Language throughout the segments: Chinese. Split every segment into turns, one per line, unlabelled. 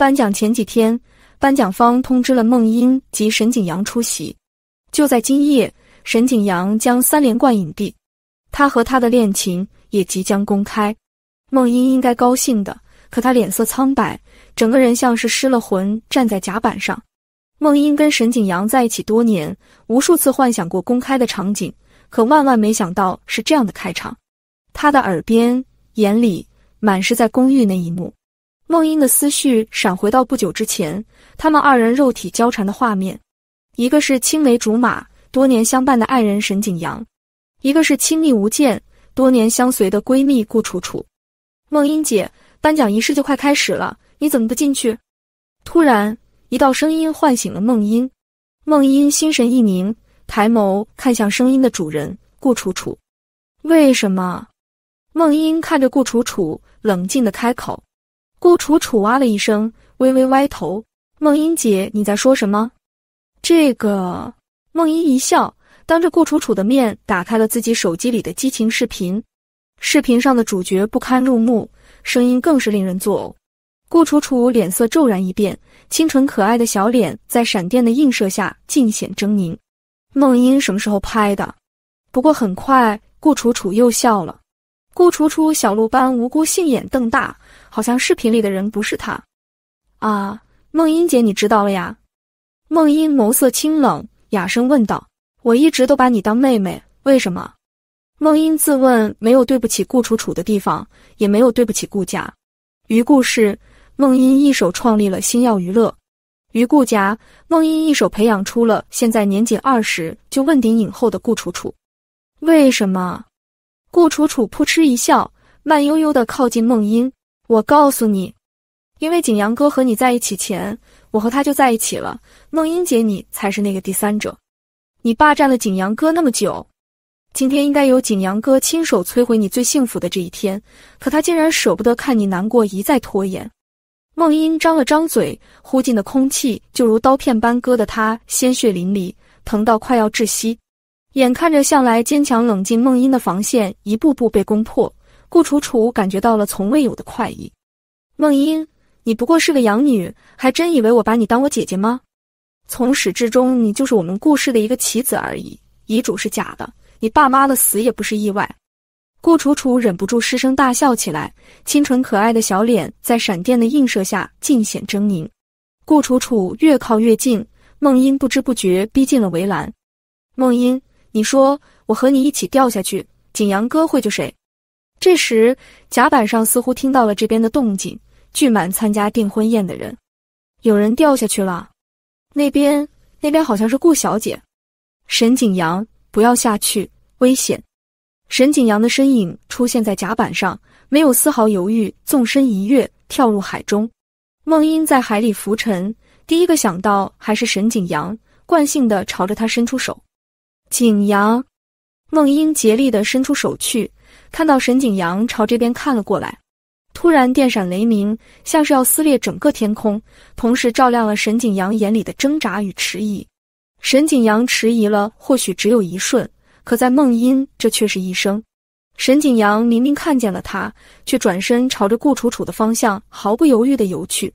颁奖前几天，颁奖方通知了孟英及沈景阳出席。就在今夜，沈景阳将三连冠影帝，他和他的恋情也即将公开。孟英应该高兴的，可他脸色苍白，整个人像是失了魂，站在甲板上。孟英跟沈景阳在一起多年，无数次幻想过公开的场景，可万万没想到是这样的开场。他的耳边、眼里满是在公寓那一幕。梦英的思绪闪回到不久之前，他们二人肉体交缠的画面。一个是青梅竹马、多年相伴的爱人沈景阳，一个是亲密无间、多年相随的闺蜜顾楚楚。梦英姐，颁奖仪式就快开始了，你怎么不进去？突然，一道声音唤醒了梦英。梦英心神一凝，抬眸看向声音的主人顾楚楚。为什么？梦英看着顾楚楚，冷静的开口。顾楚楚啊了一声，微微歪头。梦音姐，你在说什么？这个梦音一笑，当着顾楚楚的面打开了自己手机里的激情视频。视频上的主角不堪入目，声音更是令人作呕。顾楚楚脸色骤然一变，清纯可爱的小脸在闪电的映射下尽显狰狞。梦音什么时候拍的？不过很快，顾楚楚又笑了。顾楚楚小鹿般无辜杏眼瞪大。好像视频里的人不是他，啊，梦音姐，你知道了呀？梦音眸色清冷，哑声问道：“我一直都把你当妹妹，为什么？”梦音自问，没有对不起顾楚楚的地方，也没有对不起顾家。于故事，梦音一手创立了星耀娱乐；于顾家，梦音一手培养出了现在年仅二十就问鼎影后的顾楚楚。为什么？顾楚楚扑哧一笑，慢悠悠的靠近梦音。我告诉你，因为景阳哥和你在一起前，我和他就在一起了。孟英姐，你才是那个第三者，你霸占了景阳哥那么久，今天应该由景阳哥亲手摧毁你最幸福的这一天，可他竟然舍不得看你难过，一再拖延。孟英张了张嘴，呼进的空气就如刀片般割得他鲜血淋漓，疼到快要窒息。眼看着向来坚强冷静孟英的防线一步步被攻破。顾楚楚感觉到了从未有的快意。梦音，你不过是个养女，还真以为我把你当我姐姐吗？从始至终，你就是我们顾氏的一个棋子而已。遗嘱是假的，你爸妈的死也不是意外。顾楚楚忍不住失声大笑起来，清纯可爱的小脸在闪电的映射下尽显狰狞。顾楚楚越靠越近，梦音不知不觉逼近了围栏。梦音，你说我和你一起掉下去，景阳哥会救谁？这时，甲板上似乎听到了这边的动静。聚满参加订婚宴的人，有人掉下去了。那边，那边好像是顾小姐。沈景阳，不要下去，危险！沈景阳的身影出现在甲板上，没有丝毫犹豫，纵身一跃，跳入海中。梦英在海里浮沉，第一个想到还是沈景阳，惯性的朝着他伸出手。景阳，梦英竭力的伸出手去。看到沈景阳朝这边看了过来，突然电闪雷鸣，像是要撕裂整个天空，同时照亮了沈景阳眼里的挣扎与迟疑。沈景阳迟疑了，或许只有一瞬，可在梦音这却是一生。沈景阳明明看见了他，却转身朝着顾楚楚的方向毫不犹豫的游去，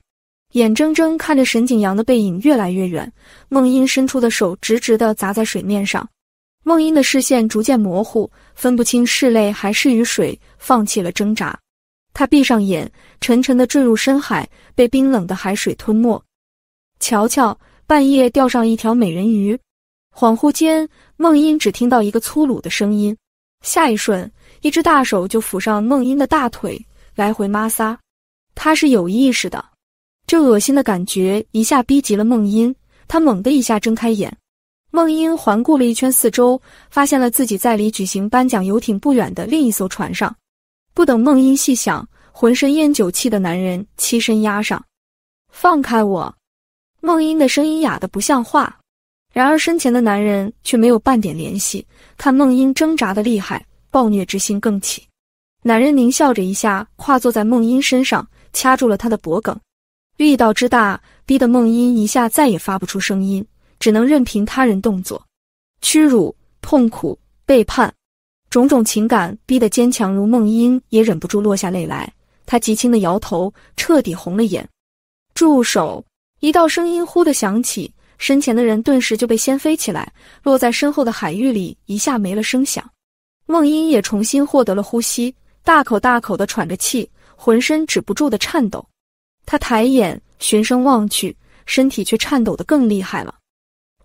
眼睁睁看着沈景阳的背影越来越远。梦音伸出的手直直的砸在水面上。梦英的视线逐渐模糊，分不清是泪还是雨水，放弃了挣扎。他闭上眼，沉沉的坠入深海，被冰冷的海水吞没。瞧瞧，半夜钓上一条美人鱼。恍惚间，梦英只听到一个粗鲁的声音，下一瞬，一只大手就抚上梦英的大腿，来回摩挲。他是有意识的，这恶心的感觉一下逼急了梦英，他猛地一下睁开眼。梦英环顾了一圈四周，发现了自己在离举行颁奖游艇不远的另一艘船上。不等梦英细想，浑身烟酒气的男人欺身压上：“放开我！”梦英的声音哑得不像话。然而身前的男人却没有半点怜惜，看梦英挣扎的厉害，暴虐之心更起。男人狞笑着一下跨坐在梦英身上，掐住了他的脖颈，力道之大，逼得梦英一下再也发不出声音。只能任凭他人动作，屈辱、痛苦、背叛，种种情感逼得坚强如梦音也忍不住落下泪来。他极轻的摇头，彻底红了眼。住手！一道声音忽的响起，身前的人顿时就被掀飞起来，落在身后的海域里，一下没了声响。梦音也重新获得了呼吸，大口大口的喘着气，浑身止不住的颤抖。他抬眼寻声望去，身体却颤抖的更厉害了。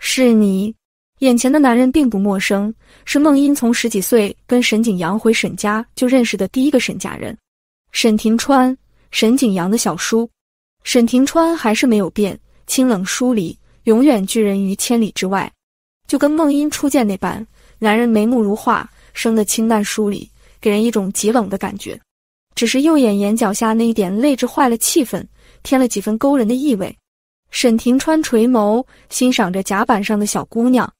是你，眼前的男人并不陌生，是梦英从十几岁跟沈景阳回沈家就认识的第一个沈家人，沈庭川，沈景阳的小叔。沈庭川还是没有变，清冷疏离，永远拒人于千里之外，就跟梦英初见那般。男人眉目如画，生的清淡疏离，给人一种极冷的感觉。只是右眼眼角下那一点泪痣坏了气氛，添了几分勾人的意味。沈廷川垂眸欣赏着甲板上的小姑娘，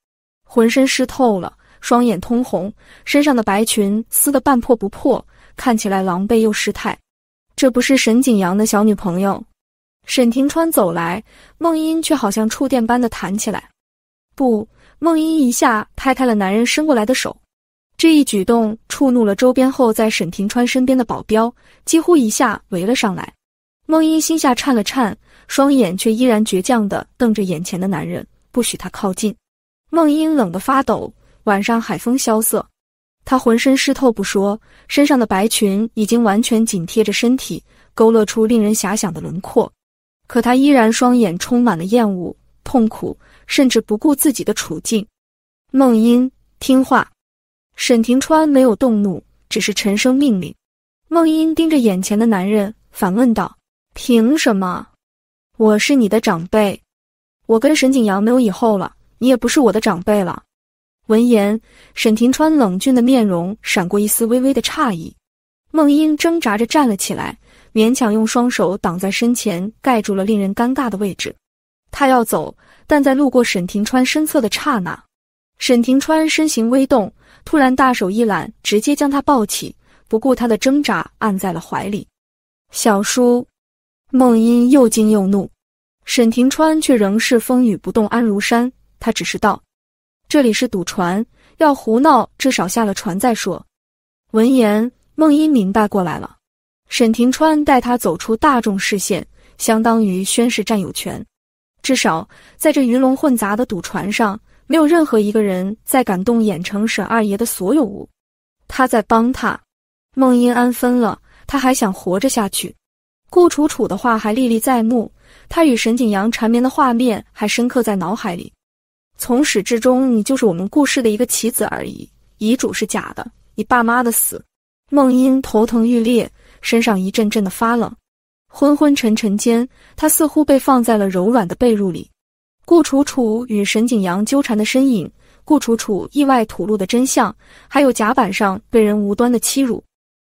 浑身湿透了，双眼通红，身上的白裙撕得半破不破，看起来狼狈又失态。这不是沈景阳的小女朋友？沈廷川走来，梦音却好像触电般的弹起来。不，梦音一下拍开了男人伸过来的手。这一举动触怒了周边后在沈廷川身边的保镖，几乎一下围了上来。梦音心下颤了颤。双眼却依然倔强的瞪着眼前的男人，不许他靠近。梦音冷得发抖。晚上海风萧瑟，他浑身湿透不说，身上的白裙已经完全紧贴着身体，勾勒出令人遐想的轮廓。可他依然双眼充满了厌恶、痛苦，甚至不顾自己的处境。梦音，听话。沈庭川没有动怒，只是沉声命令。梦音盯着眼前的男人，反问道：“凭什么？”我是你的长辈，我跟沈景阳没有以后了，你也不是我的长辈了。闻言，沈廷川冷峻的面容闪过一丝微微的诧异。孟英挣扎着站了起来，勉强用双手挡在身前，盖住了令人尴尬的位置。他要走，但在路过沈廷川身侧的刹那，沈廷川身形微动，突然大手一揽，直接将他抱起，不顾他的挣扎，按在了怀里。小叔。孟英又惊又怒，沈廷川却仍是风雨不动安如山。他只是道：“这里是赌船，要胡闹至少下了船再说。”闻言，孟英明白过来了。沈廷川带他走出大众视线，相当于宣誓占有权。至少在这鱼龙混杂的赌船上，没有任何一个人再敢动眼城沈二爷的所有物。他在帮他，孟英安分了，他还想活着下去。顾楚楚的话还历历在目，她与沈景阳缠绵的画面还深刻在脑海里。从始至终，你就是我们故事的一个棋子而已。遗嘱是假的，你爸妈的死。孟英头疼欲裂，身上一阵阵的发冷，昏昏沉沉间，她似乎被放在了柔软的被褥里。顾楚楚与沈景阳纠缠的身影，顾楚楚意外吐露的真相，还有甲板上被人无端的欺辱，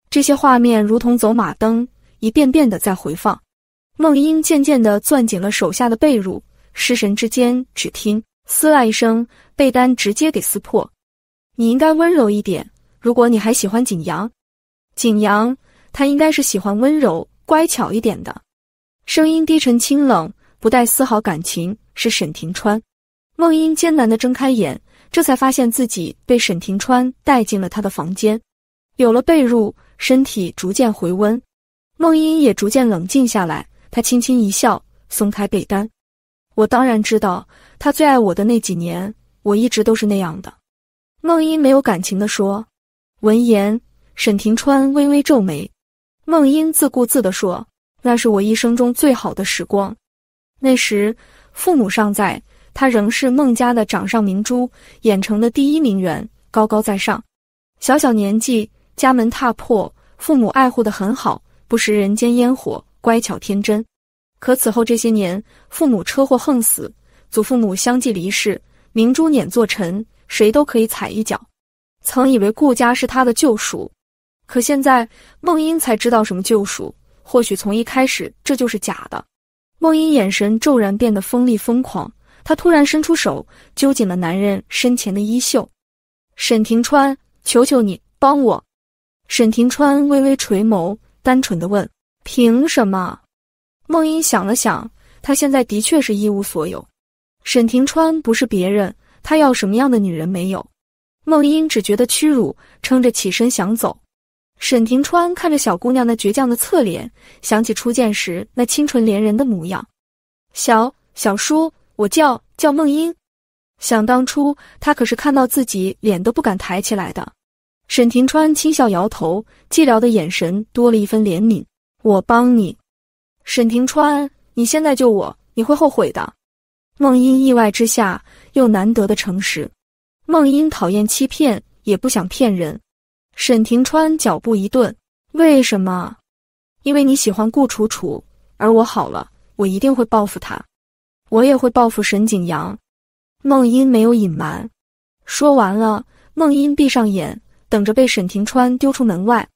这些画面如同走马灯。一遍遍的在回放，孟英渐渐的攥紧了手下的被褥，失神之间，只听撕拉一声，被单直接给撕破。你应该温柔一点，如果你还喜欢景阳，景阳他应该是喜欢温柔乖巧一点的。声音低沉清冷，不带丝毫感情，是沈廷川。梦英艰难的睁开眼，这才发现自己被沈廷川带进了他的房间，有了被褥，身体逐渐回温。孟英也逐渐冷静下来，他轻轻一笑，松开被单。我当然知道，他最爱我的那几年，我一直都是那样的。孟英没有感情的说。闻言，沈庭川微微皱眉。孟英自顾自地说：“那是我一生中最好的时光。那时，父母尚在，他仍是孟家的掌上明珠，演城的第一名媛，高高在上。小小年纪，家门踏破，父母爱护的很好。”不食人间烟火，乖巧天真。可此后这些年，父母车祸横死，祖父母相继离世，明珠碾作尘，谁都可以踩一脚。曾以为顾家是他的救赎，可现在，孟英才知道什么救赎。或许从一开始，这就是假的。孟英眼神骤然变得锋利疯狂，她突然伸出手，揪紧了男人身前的衣袖。沈庭川，求求你帮我。沈庭川微微垂眸。单纯的问凭什么？梦英想了想，她现在的确是一无所有。沈庭川不是别人，他要什么样的女人没有？梦英只觉得屈辱，撑着起身想走。沈庭川看着小姑娘那倔强的侧脸，想起初见时那清纯怜人的模样。小小叔，我叫叫梦英。想当初，他可是看到自己脸都不敢抬起来的。沈庭川轻笑，摇头，寂寥的眼神多了一分怜悯。我帮你，沈庭川，你现在救我，你会后悔的。梦音意外之下，又难得的诚实。梦音讨厌欺骗，也不想骗人。沈庭川脚步一顿，为什么？因为你喜欢顾楚楚，而我好了，我一定会报复他，我也会报复沈景阳。梦音没有隐瞒，说完了，梦音闭上眼。等着被沈廷川丢出门外，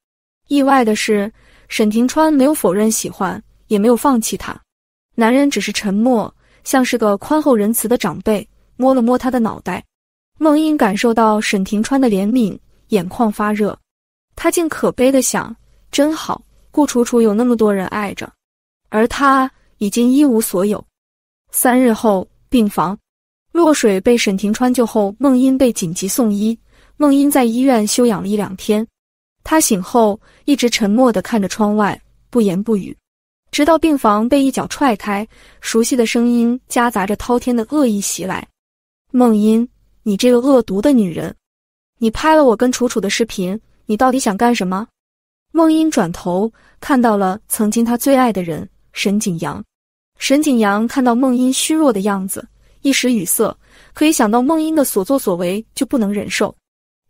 意外的是，沈廷川没有否认喜欢，也没有放弃他。男人只是沉默，像是个宽厚仁慈的长辈，摸了摸他的脑袋。孟英感受到沈廷川的怜悯，眼眶发热。他竟可悲的想：真好，顾楚楚有那么多人爱着，而他已经一无所有。三日后，病房，落水被沈廷川救后，孟英被紧急送医。孟英在医院休养了一两天，她醒后一直沉默的看着窗外，不言不语，直到病房被一脚踹开，熟悉的声音夹杂着滔天的恶意袭来。孟英，你这个恶毒的女人，你拍了我跟楚楚的视频，你到底想干什么？孟英转头看到了曾经她最爱的人沈景阳，沈景阳看到孟英虚弱的样子，一时语塞，可以想到孟英的所作所为，就不能忍受。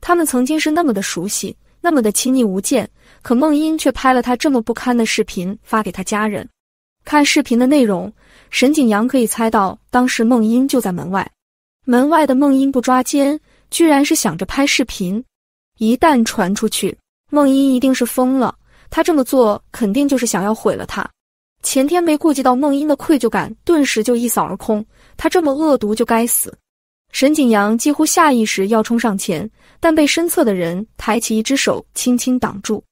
他们曾经是那么的熟悉，那么的亲密无间，可梦英却拍了他这么不堪的视频发给他家人。看视频的内容，沈景阳可以猜到当时梦英就在门外。门外的梦英不抓奸，居然是想着拍视频。一旦传出去，梦英一定是疯了。他这么做肯定就是想要毁了他。前天没顾及到梦英的愧疚感，顿时就一扫而空。他这么恶毒，就该死。沈景阳几乎下意识要冲上前，但被身侧的人抬起一只手轻轻挡住。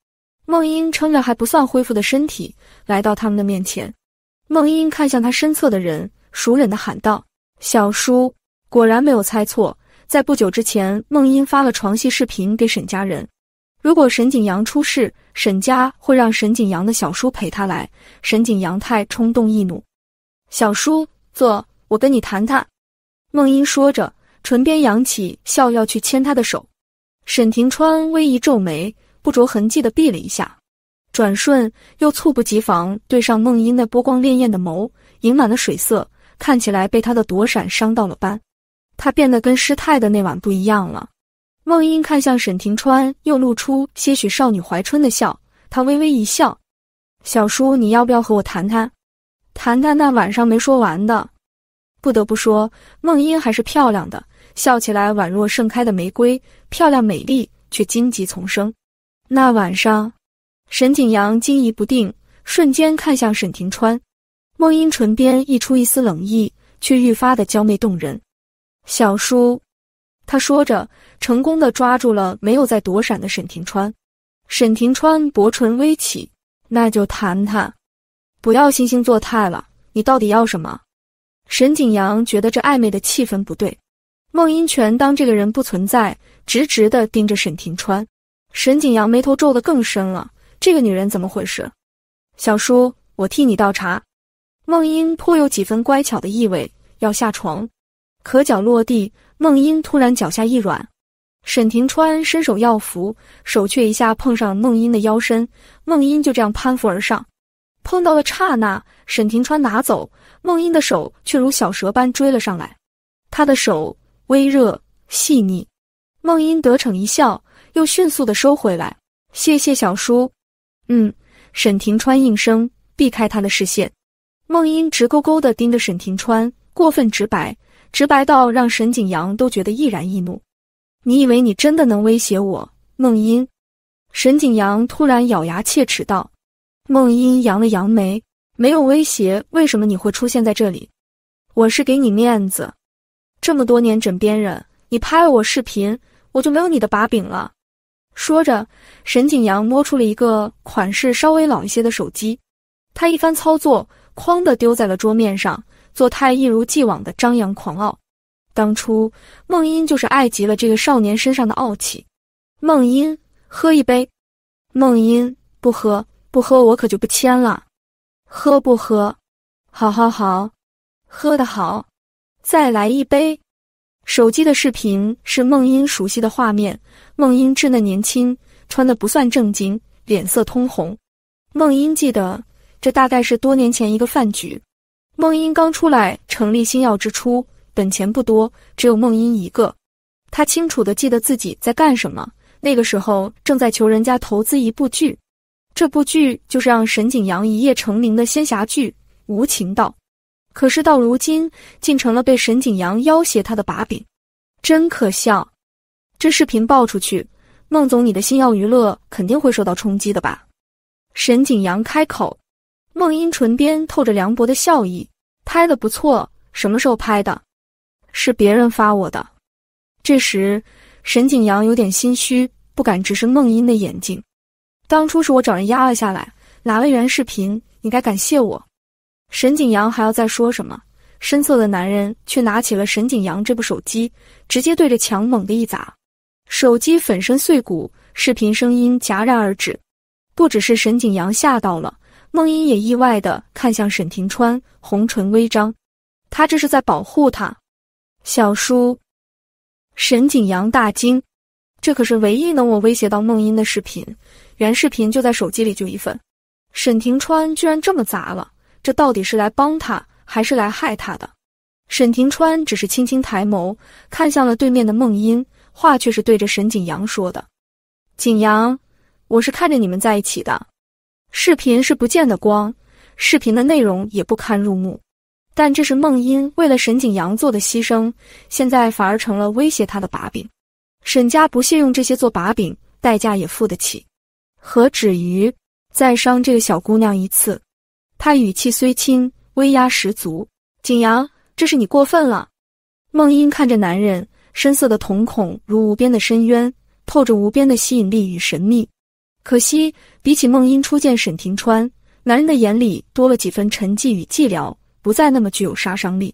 孟英撑着还不算恢复的身体来到他们的面前。孟英看向他身侧的人，熟忍的喊道：“小叔，果然没有猜错，在不久之前，孟英发了床戏视频给沈家人。如果沈景阳出事，沈家会让沈景阳的小叔陪他来。沈景阳太冲动易怒，小叔，坐，我跟你谈谈。”梦英说着，唇边扬起笑，要去牵他的手。沈庭川微一皱眉，不着痕迹的避了一下，转瞬又猝不及防对上梦英那波光潋滟的眸，盈满了水色，看起来被他的躲闪伤到了般。他变得跟师太的那晚不一样了。梦英看向沈庭川，又露出些许少女怀春的笑，他微微一笑：“小叔，你要不要和我谈谈，谈谈那晚上没说完的？”不得不说，梦音还是漂亮的，笑起来宛若盛开的玫瑰，漂亮美丽，却荆棘丛生。那晚上，沈景阳惊疑不定，瞬间看向沈庭川，梦音唇边溢出一丝冷意，却愈发的娇媚动人。小叔，他说着，成功的抓住了没有在躲闪的沈庭川。沈庭川薄唇微启，那就谈谈，不要惺惺作态了，你到底要什么？沈景阳觉得这暧昧的气氛不对，孟英全当这个人不存在，直直的盯着沈庭川。沈景阳眉头皱的更深了，这个女人怎么回事？小叔，我替你倒茶。孟英颇有几分乖巧的意味，要下床，可脚落地，孟英突然脚下一软，沈庭川伸手要扶，手却一下碰上孟英的腰身，孟英就这样攀扶而上，碰到了刹那，沈庭川拿走。梦英的手却如小蛇般追了上来，他的手微热细腻。梦英得逞一笑，又迅速的收回来。谢谢小叔。嗯，沈庭川应声避开他的视线。梦英直勾勾的盯着沈庭川，过分直白，直白到让沈景阳都觉得易燃易怒。你以为你真的能威胁我？梦英，沈景阳突然咬牙切齿道。梦英扬了扬眉。没有威胁，为什么你会出现在这里？我是给你面子，这么多年枕边人，你拍了我视频，我就没有你的把柄了。说着，沈景阳摸出了一个款式稍微老一些的手机，他一番操作，哐的丢在了桌面上，作态一如既往的张扬狂傲。当初梦音就是爱极了这个少年身上的傲气。梦音，喝一杯。梦音，不喝不喝，我可就不签了。喝不喝？好好好，喝的好，再来一杯。手机的视频是梦英熟悉的画面，梦英稚嫩年轻，穿的不算正经，脸色通红。梦英记得，这大概是多年前一个饭局。梦英刚出来成立星耀之初，本钱不多，只有梦英一个。他清楚的记得自己在干什么，那个时候正在求人家投资一部剧。这部剧就是让沈景阳一夜成名的仙侠剧《无情道》，可是到如今竟成了被沈景阳要挟他的把柄，真可笑！这视频爆出去，孟总，你的星耀娱乐肯定会受到冲击的吧？沈景阳开口，孟英唇边透着凉薄的笑意：“拍的不错，什么时候拍的？是别人发我的。”这时，沈景阳有点心虚，不敢直视孟英的眼睛。当初是我找人压了下来，拿了原视频，你该感谢我。沈景阳还要再说什么，身侧的男人却拿起了沈景阳这部手机，直接对着墙猛地一砸，手机粉身碎骨，视频声音戛然而止。不只是沈景阳吓到了，孟英也意外的看向沈庭川，红唇微张，他这是在保护他，小叔。沈景阳大惊，这可是唯一能我威胁到孟英的视频。原视频就在手机里，就一份。沈庭川居然这么砸了，这到底是来帮他还是来害他的？沈庭川只是轻轻抬眸看向了对面的梦音，话却是对着沈景阳说的：“景阳，我是看着你们在一起的。视频是不见的光，视频的内容也不堪入目。但这是梦音为了沈景阳做的牺牲，现在反而成了威胁他的把柄。沈家不屑用这些做把柄，代价也付得起。”何止于再伤这个小姑娘一次？他语气虽轻，威压十足。景阳，这是你过分了。梦英看着男人深色的瞳孔，如无边的深渊，透着无边的吸引力与神秘。可惜，比起梦英初见沈庭川，男人的眼里多了几分沉寂与寂寥，不再那么具有杀伤力。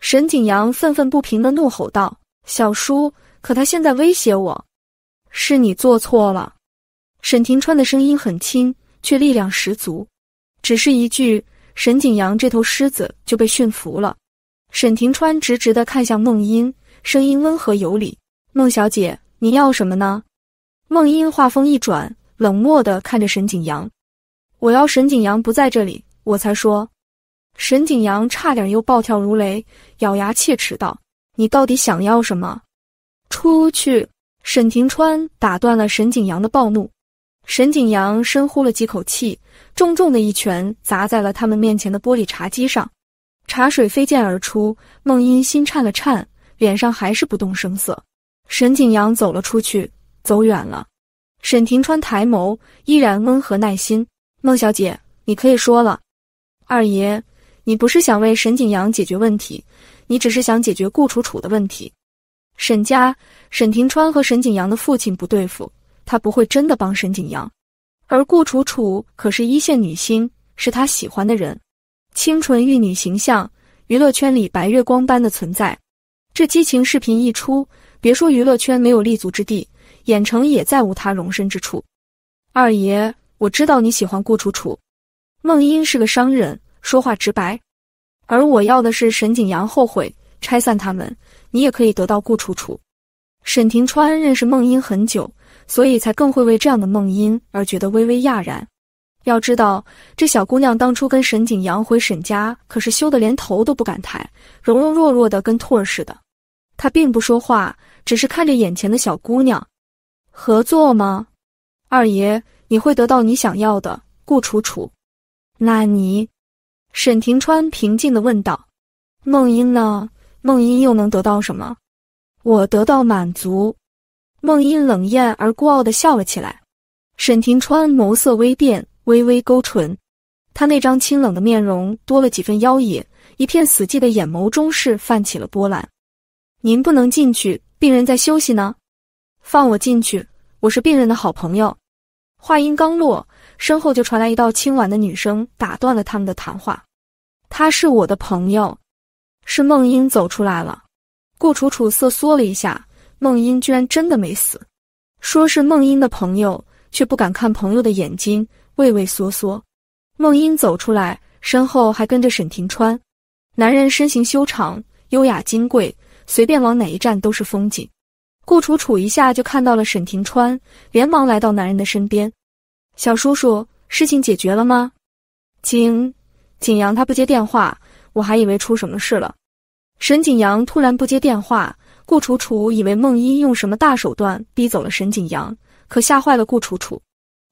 沈景阳愤愤不平的怒吼道：“小叔，可他现在威胁我，是你做错了。”沈廷川的声音很轻，却力量十足。只是一句“沈景阳这头狮子就被驯服了。”沈廷川直直地看向孟音，声音温和有礼：“孟小姐，你要什么呢？”孟音话锋一转，冷漠地看着沈景阳：“我要沈景阳不在这里，我才说。”沈景阳差点又暴跳如雷，咬牙切齿道：“你到底想要什么？”出去！沈廷川打断了沈景阳的暴怒。沈景阳深呼了几口气，重重的一拳砸在了他们面前的玻璃茶几上，茶水飞溅而出。孟音心颤了颤，脸上还是不动声色。沈景阳走了出去，走远了。沈庭川抬眸，依然温和耐心。孟小姐，你可以说了。二爷，你不是想为沈景阳解决问题，你只是想解决顾楚楚的问题。沈家，沈庭川和沈景阳的父亲不对付。他不会真的帮沈景阳，而顾楚楚可是一线女星，是他喜欢的人，清纯玉女形象，娱乐圈里白月光般的存在。这激情视频一出，别说娱乐圈没有立足之地，演城也再无他容身之处。二爷，我知道你喜欢顾楚楚，孟英是个商人，说话直白，而我要的是沈景阳后悔拆散他们，你也可以得到顾楚楚。沈廷川认识孟英很久。所以才更会为这样的梦音而觉得微微讶然。要知道，这小姑娘当初跟沈景阳回沈家，可是羞得连头都不敢抬，柔柔弱弱的跟兔儿似的。他并不说话，只是看着眼前的小姑娘。合作吗？二爷，你会得到你想要的，顾楚楚。那你，沈庭川平静的问道。梦音呢？梦音又能得到什么？我得到满足。孟英冷艳而孤傲的笑了起来，沈庭川眸色微变，微微勾唇，他那张清冷的面容多了几分妖冶，一片死寂的眼眸中是泛起了波澜。您不能进去，病人在休息呢。放我进去，我是病人的好朋友。话音刚落，身后就传来一道清婉的女声，打断了他们的谈话。他是我的朋友，是孟英走出来了。顾楚楚瑟缩了一下。孟英居然真的没死，说是孟英的朋友，却不敢看朋友的眼睛，畏畏缩缩。孟英走出来，身后还跟着沈廷川，男人身形修长，优雅金贵，随便往哪一站都是风景。顾楚楚一下就看到了沈廷川，连忙来到男人的身边：“小叔叔，事情解决了吗？”景景阳他不接电话，我还以为出什么事了。沈景阳突然不接电话。顾楚楚以为孟英用什么大手段逼走了沈景阳，可吓坏了顾楚楚。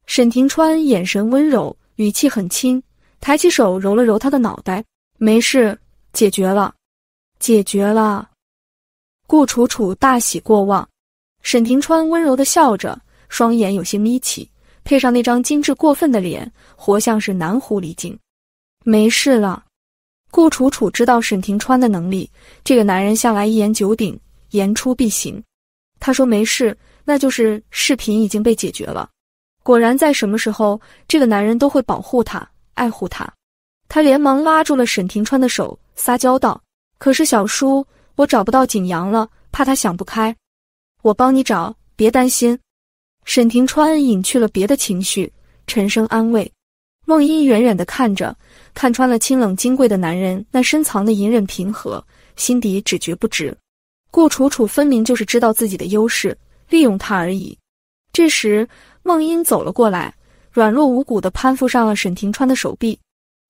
沈庭川眼神温柔，语气很轻，抬起手揉了揉他的脑袋：“没事，解决了，解决了。”顾楚楚大喜过望。沈庭川温柔的笑着，双眼有些眯起，配上那张精致过分的脸，活像是男狐狸精。没事了。顾楚楚知道沈庭川的能力，这个男人向来一言九鼎。言出必行，他说没事，那就是视频已经被解决了。果然，在什么时候，这个男人都会保护他，爱护他。他连忙拉住了沈廷川的手，撒娇道：“可是小叔，我找不到景阳了，怕他想不开，我帮你找，别担心。”沈廷川隐去了别的情绪，沉声安慰。梦一远远的看着，看穿了清冷金贵的男人那深藏的隐忍平和，心底只觉不值。顾楚楚分明就是知道自己的优势，利用他而已。这时，孟英走了过来，软弱无骨的攀附上了沈廷川的手臂。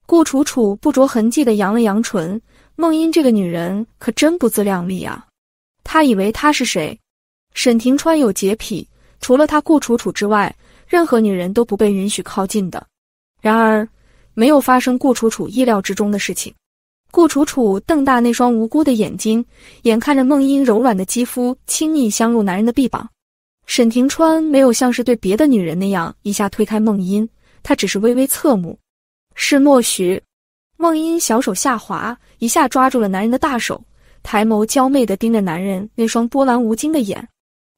顾楚楚不着痕迹的扬了扬唇，孟英这个女人可真不自量力啊！她以为她是谁？沈廷川有洁癖，除了他顾楚楚之外，任何女人都不被允许靠近的。然而，没有发生顾楚楚意料之中的事情。顾楚楚瞪大那双无辜的眼睛，眼看着梦音柔软的肌肤轻易镶入男人的臂膀。沈庭川没有像是对别的女人那样一下推开梦音，他只是微微侧目。是莫许。梦音小手下滑，一下抓住了男人的大手，抬眸娇媚的盯着男人那双波澜无惊的眼。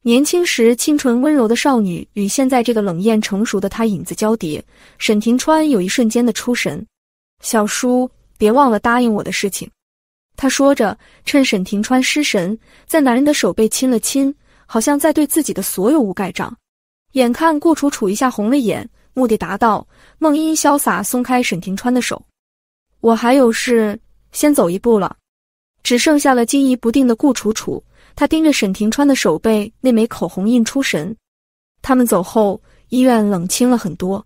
年轻时清纯温柔的少女与现在这个冷艳成熟的她影子交叠，沈庭川有一瞬间的出神。小叔。别忘了答应我的事情，他说着，趁沈廷川失神，在男人的手背亲了亲，好像在对自己的所有物盖章。眼看顾楚楚一下红了眼，目的达到，梦音潇洒松开沈廷川的手，我还有事，先走一步了。只剩下了惊疑不定的顾楚楚，他盯着沈廷川的手背那枚口红印出神。他们走后，医院冷清了很多。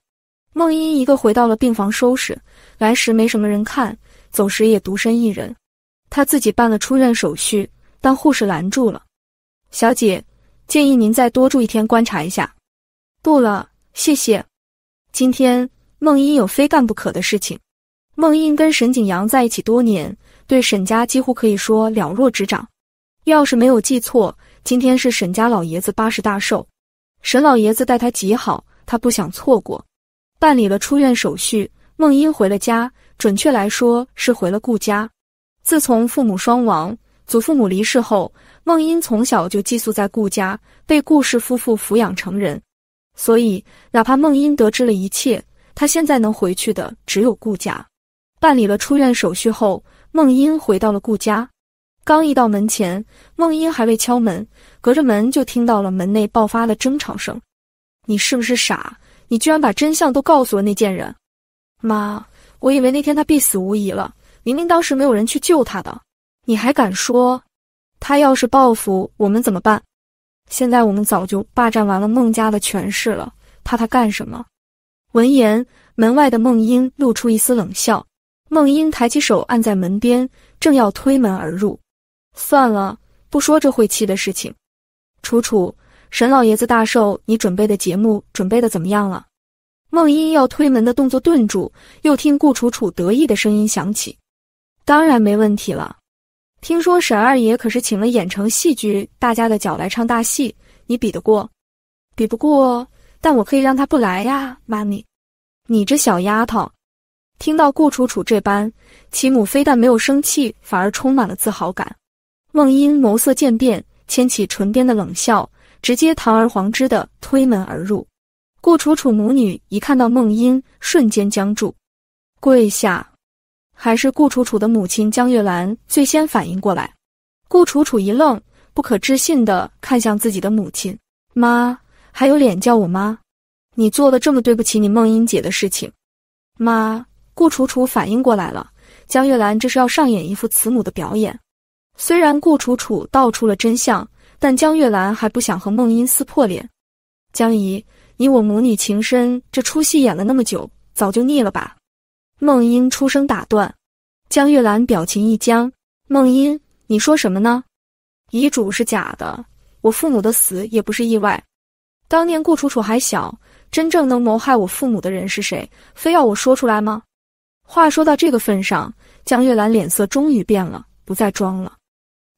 梦音一个回到了病房收拾。来时没什么人看，走时也独身一人。他自己办了出院手续，但护士拦住了。小姐建议您再多住一天观察一下。不了，谢谢。今天孟英有非干不可的事情。孟英跟沈景阳在一起多年，对沈家几乎可以说了若指掌。要是没有记错，今天是沈家老爷子八十大寿。沈老爷子待他极好，他不想错过。办理了出院手续。孟英回了家，准确来说是回了顾家。自从父母双亡、祖父母离世后，孟英从小就寄宿在顾家，被顾氏夫妇抚养成人。所以，哪怕孟英得知了一切，他现在能回去的只有顾家。办理了出院手续后，孟英回到了顾家。刚一到门前，孟英还未敲门，隔着门就听到了门内爆发的争吵声：“你是不是傻？你居然把真相都告诉了那贱人！”妈，我以为那天他必死无疑了，明明当时没有人去救他的，你还敢说？他要是报复我们怎么办？现在我们早就霸占完了孟家的权势了，怕他干什么？闻言，门外的孟英露出一丝冷笑。孟英抬起手按在门边，正要推门而入。算了，不说这晦气的事情。楚楚，沈老爷子大寿，你准备的节目准备的怎么样了？孟音要推门的动作顿住，又听顾楚楚得意的声音响起：“当然没问题了。听说沈二爷可是请了演成戏剧大家的脚来唱大戏，你比得过？比不过，但我可以让他不来呀，妈咪。你这小丫头。”听到顾楚楚这般，其母非但没有生气，反而充满了自豪感。孟音眸色渐变，牵起唇边的冷笑，直接堂而皇之的推门而入。顾楚楚母女一看到孟英，瞬间僵住，跪下。还是顾楚楚的母亲江月兰最先反应过来。顾楚楚一愣，不可置信的看向自己的母亲：“妈，还有脸叫我妈？你做了这么对不起你孟英姐的事情，妈。”顾楚楚反应过来了，江月兰这是要上演一副慈母的表演。虽然顾楚楚道出了真相，但江月兰还不想和孟英撕破脸。江姨。你我母女情深，这出戏演了那么久，早就腻了吧？梦英出声打断，江月兰表情一僵。梦英，你说什么呢？遗嘱是假的，我父母的死也不是意外。当年顾楚楚还小，真正能谋害我父母的人是谁？非要我说出来吗？话说到这个份上，江月兰脸色终于变了，不再装了。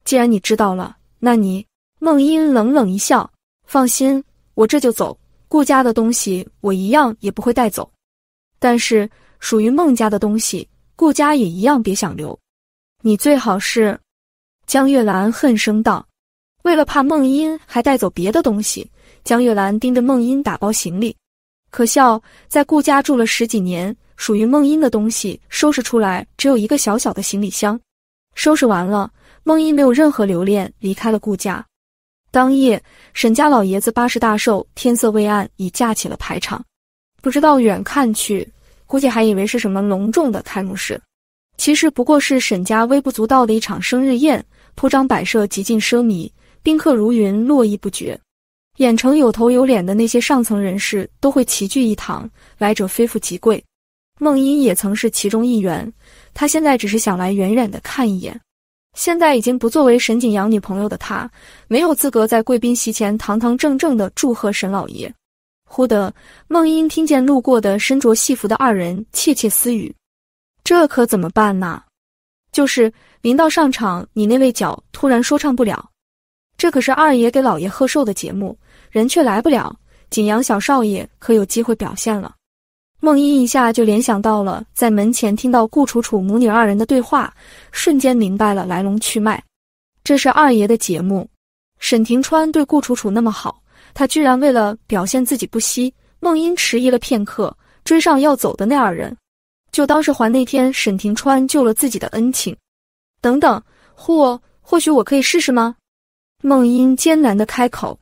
既然你知道了，那你……梦英冷冷一笑，放心，我这就走。顾家的东西我一样也不会带走，但是属于孟家的东西，顾家也一样别想留。你最好是，江月兰恨声道。为了怕孟英还带走别的东西，江月兰盯着孟英打包行李。可笑，在顾家住了十几年，属于孟英的东西收拾出来只有一个小小的行李箱。收拾完了，孟英没有任何留恋，离开了顾家。当夜，沈家老爷子八十大寿，天色未暗，已架起了排场。不知道远看去，估计还以为是什么隆重的开幕式，其实不过是沈家微不足道的一场生日宴。铺张摆设极尽奢靡，宾客如云，络绎不绝。演城有头有脸的那些上层人士都会齐聚一堂，来者非富即贵。孟英也曾是其中一员，他现在只是想来远远的看一眼。现在已经不作为沈景阳女朋友的他，没有资格在贵宾席前堂堂正正的祝贺沈老爷。忽的，孟英听见路过的身着戏服的二人窃窃私语，这可怎么办呢？就是临到上场，你那位脚突然说唱不了，这可是二爷给老爷贺寿的节目，人却来不了，景阳小少爷可有机会表现了。孟英一下就联想到了在门前听到顾楚楚母女二人的对话，瞬间明白了来龙去脉。这是二爷的节目，沈廷川对顾楚楚那么好，他居然为了表现自己不惜。孟英迟疑了片刻，追上要走的那二人，就当是还那天沈廷川救了自己的恩情。等等，或或许我可以试试吗？孟英艰难的开口，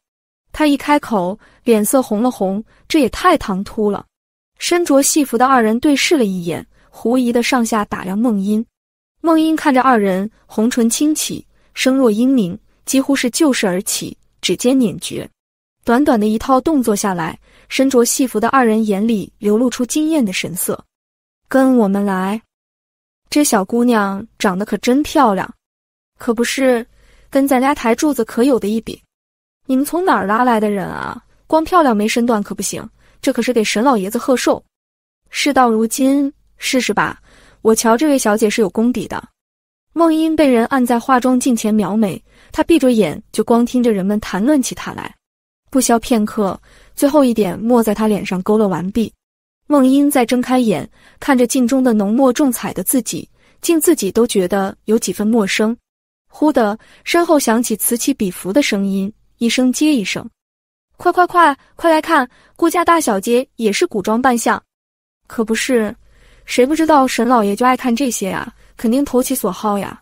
他一开口，脸色红了红，这也太唐突了。身着戏服的二人对视了一眼，狐疑的上下打量梦音。梦音看着二人，红唇轻启，声若婴鸣，几乎是就势而起，指尖捻诀。短短的一套动作下来，身着戏服的二人眼里流露出惊艳的神色。跟我们来，这小姑娘长得可真漂亮，可不是，跟咱家台柱子可有的一比。你们从哪儿拉来的人啊？光漂亮没身段可不行。这可是给沈老爷子贺寿，事到如今，试试吧。我瞧这位小姐是有功底的。孟英被人按在化妆镜前描眉，她闭着眼就光听着人们谈论起她来。不消片刻，最后一点墨在她脸上勾勒完毕。孟英再睁开眼，看着镜中的浓墨重彩的自己，竟自己都觉得有几分陌生。忽的，身后响起此起彼伏的声音，一声接一声。快快快，快来看！顾家大小姐也是古装扮相，可不是，谁不知道沈老爷就爱看这些呀？肯定投其所好呀。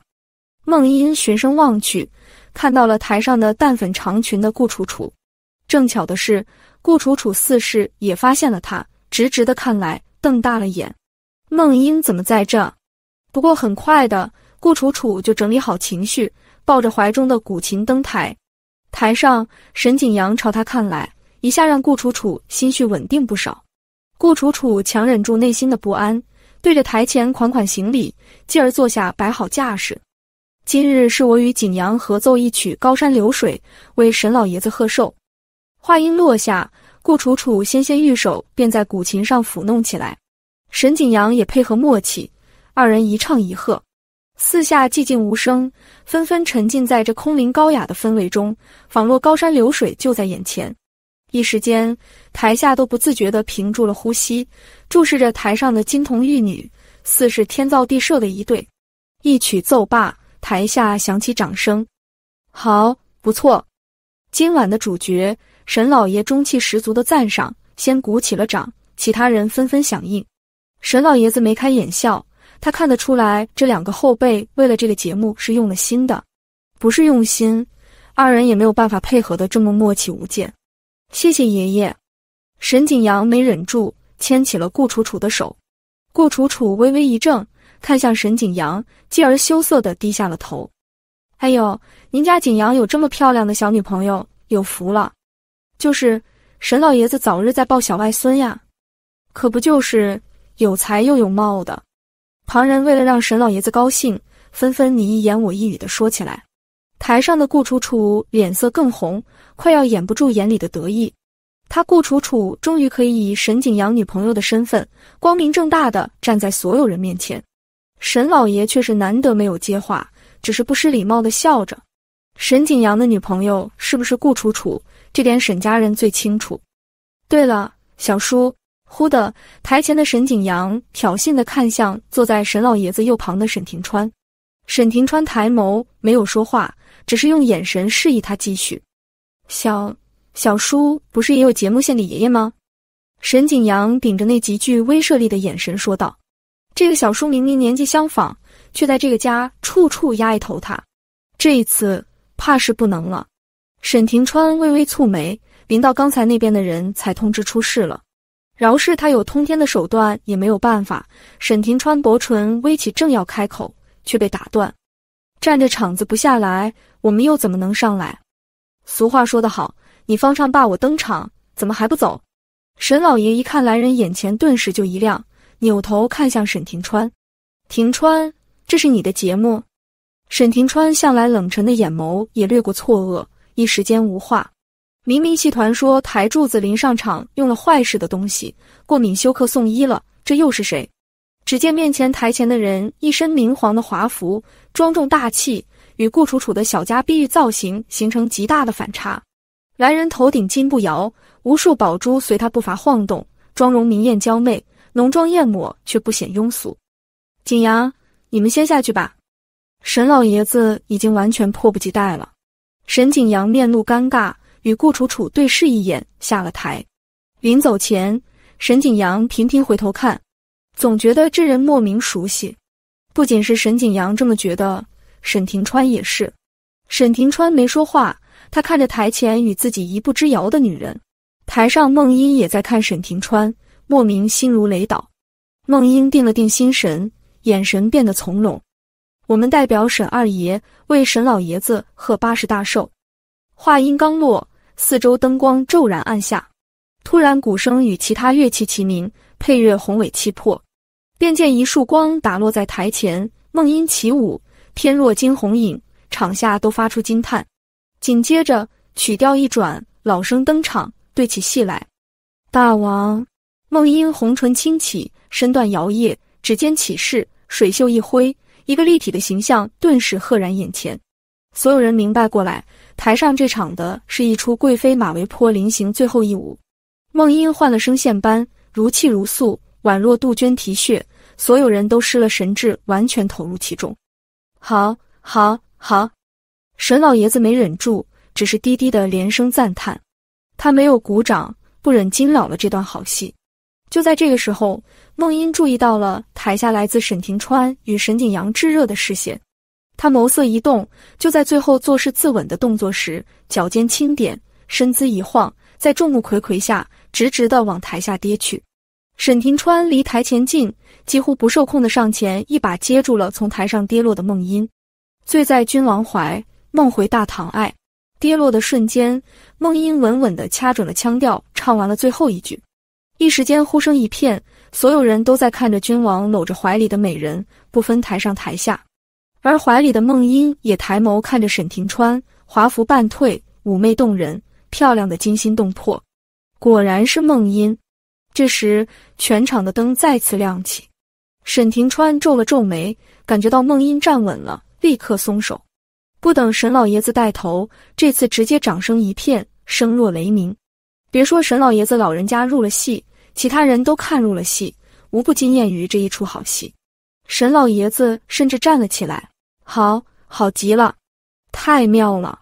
孟英循声望去，看到了台上的淡粉长裙的顾楚楚。正巧的是，顾楚楚四世也发现了她，直直的看来，瞪大了眼。孟英怎么在这？不过很快的，顾楚楚就整理好情绪，抱着怀中的古琴登台。台上，沈景阳朝他看来，一下让顾楚楚心绪稳定不少。顾楚楚强忍住内心的不安，对着台前款款行礼，继而坐下摆好架势。今日是我与景阳合奏一曲《高山流水》，为沈老爷子贺寿。话音落下，顾楚楚纤纤玉手便在古琴上抚弄起来，沈景阳也配合默契，二人一唱一和。四下寂静无声，纷纷沉浸在这空灵高雅的氛围中，仿若高山流水就在眼前。一时间，台下都不自觉的屏住了呼吸，注视着台上的金童玉女，似是天造地设的一对。一曲奏罢，台下响起掌声。好，不错。今晚的主角沈老爷中气十足的赞赏，先鼓起了掌，其他人纷纷响应。沈老爷子眉开眼笑。他看得出来，这两个后辈为了这个节目是用了心的，不是用心，二人也没有办法配合的这么默契无间。谢谢爷爷，沈景阳没忍住，牵起了顾楚楚的手。顾楚楚微微一怔，看向沈景阳，继而羞涩的低下了头。还有，您家景阳有这么漂亮的小女朋友，有福了。就是，沈老爷子早日在抱小外孙呀，可不就是有才又有貌的。旁人为了让沈老爷子高兴，纷纷你一言我一语的说起来。台上的顾楚楚脸色更红，快要掩不住眼里的得意。他顾楚楚终于可以以沈景阳女朋友的身份，光明正大的站在所有人面前。沈老爷却是难得没有接话，只是不失礼貌的笑着。沈景阳的女朋友是不是顾楚楚，这点沈家人最清楚。对了，小叔。忽的，台前的沈景阳挑衅的看向坐在沈老爷子右旁的沈廷川，沈廷川抬眸没有说话，只是用眼神示意他继续。小小叔不是也有节目献给爷爷吗？沈景阳顶着那极具威慑力的眼神说道：“这个小叔明明年纪相仿，却在这个家处处压一头。他这一次怕是不能了。”沈庭川微微蹙眉，临到刚才那边的人才通知出事了。饶是他有通天的手段，也没有办法。沈廷川薄唇微起，正要开口，却被打断。占着场子不下来，我们又怎么能上来？俗话说得好，你方唱罢我登场，怎么还不走？沈老爷一看来人眼前，顿时就一亮，扭头看向沈廷川。廷川，这是你的节目？沈廷川向来冷沉的眼眸也略过错愕，一时间无话。明明戏团说台柱子临上场用了坏事的东西，过敏休克送医了，这又是谁？只见面前台前的人一身明黄的华服，庄重大气，与顾楚楚的小家碧玉造型形成极大的反差。来人头顶金步摇，无数宝珠随他步伐晃动，妆容明艳娇媚，浓妆艳抹却不显庸俗。景阳，你们先下去吧。沈老爷子已经完全迫不及待了。沈景阳面露尴尬。与顾楚楚对视一眼，下了台。临走前，沈景阳频频回头看，总觉得这人莫名熟悉。不仅是沈景阳这么觉得，沈廷川也是。沈廷川没说话，他看着台前与自己一步之遥的女人。台上，孟英也在看沈廷川，莫名心如雷倒。孟英定了定心神，眼神变得从容。我们代表沈二爷为沈老爷子贺八十大寿。话音刚落。四周灯光骤然暗下，突然鼓声与其他乐器齐鸣，配乐宏伟气魄。便见一束光打落在台前，梦音起舞，翩若惊鸿影，场下都发出惊叹。紧接着曲调一转，老生登场，对起戏来。大王，梦音红唇轻启，身段摇曳，指尖起势，水袖一挥，一个立体的形象顿时赫然眼前。所有人明白过来。台上这场的是一出贵妃马嵬坡临行最后一舞，孟英换了声线般如泣如诉，宛若杜鹃啼血，所有人都失了神智，完全投入其中。好，好，好！沈老爷子没忍住，只是低低的连声赞叹。他没有鼓掌，不忍惊扰了这段好戏。就在这个时候，梦英注意到了台下来自沈廷川与沈景阳炙热的视线。他眸色一动，就在最后作势自刎的动作时，脚尖轻点，身姿一晃，在众目睽睽下直直的往台下跌去。沈廷川离台前近，几乎不受控的上前，一把接住了从台上跌落的梦音。醉在君王怀，梦回大唐爱。跌落的瞬间，梦音稳稳的掐准了腔调，唱完了最后一句。一时间呼声一片，所有人都在看着君王搂着怀里的美人，不分台上台下。而怀里的梦音也抬眸看着沈庭川，华服半退，妩媚动人，漂亮的惊心动魄。果然是梦音。这时，全场的灯再次亮起。沈庭川皱了皱眉，感觉到梦音站稳了，立刻松手。不等沈老爷子带头，这次直接掌声一片，声若雷鸣。别说沈老爷子老人家入了戏，其他人都看入了戏，无不惊艳于这一出好戏。沈老爷子甚至站了起来。好好极了，太妙了！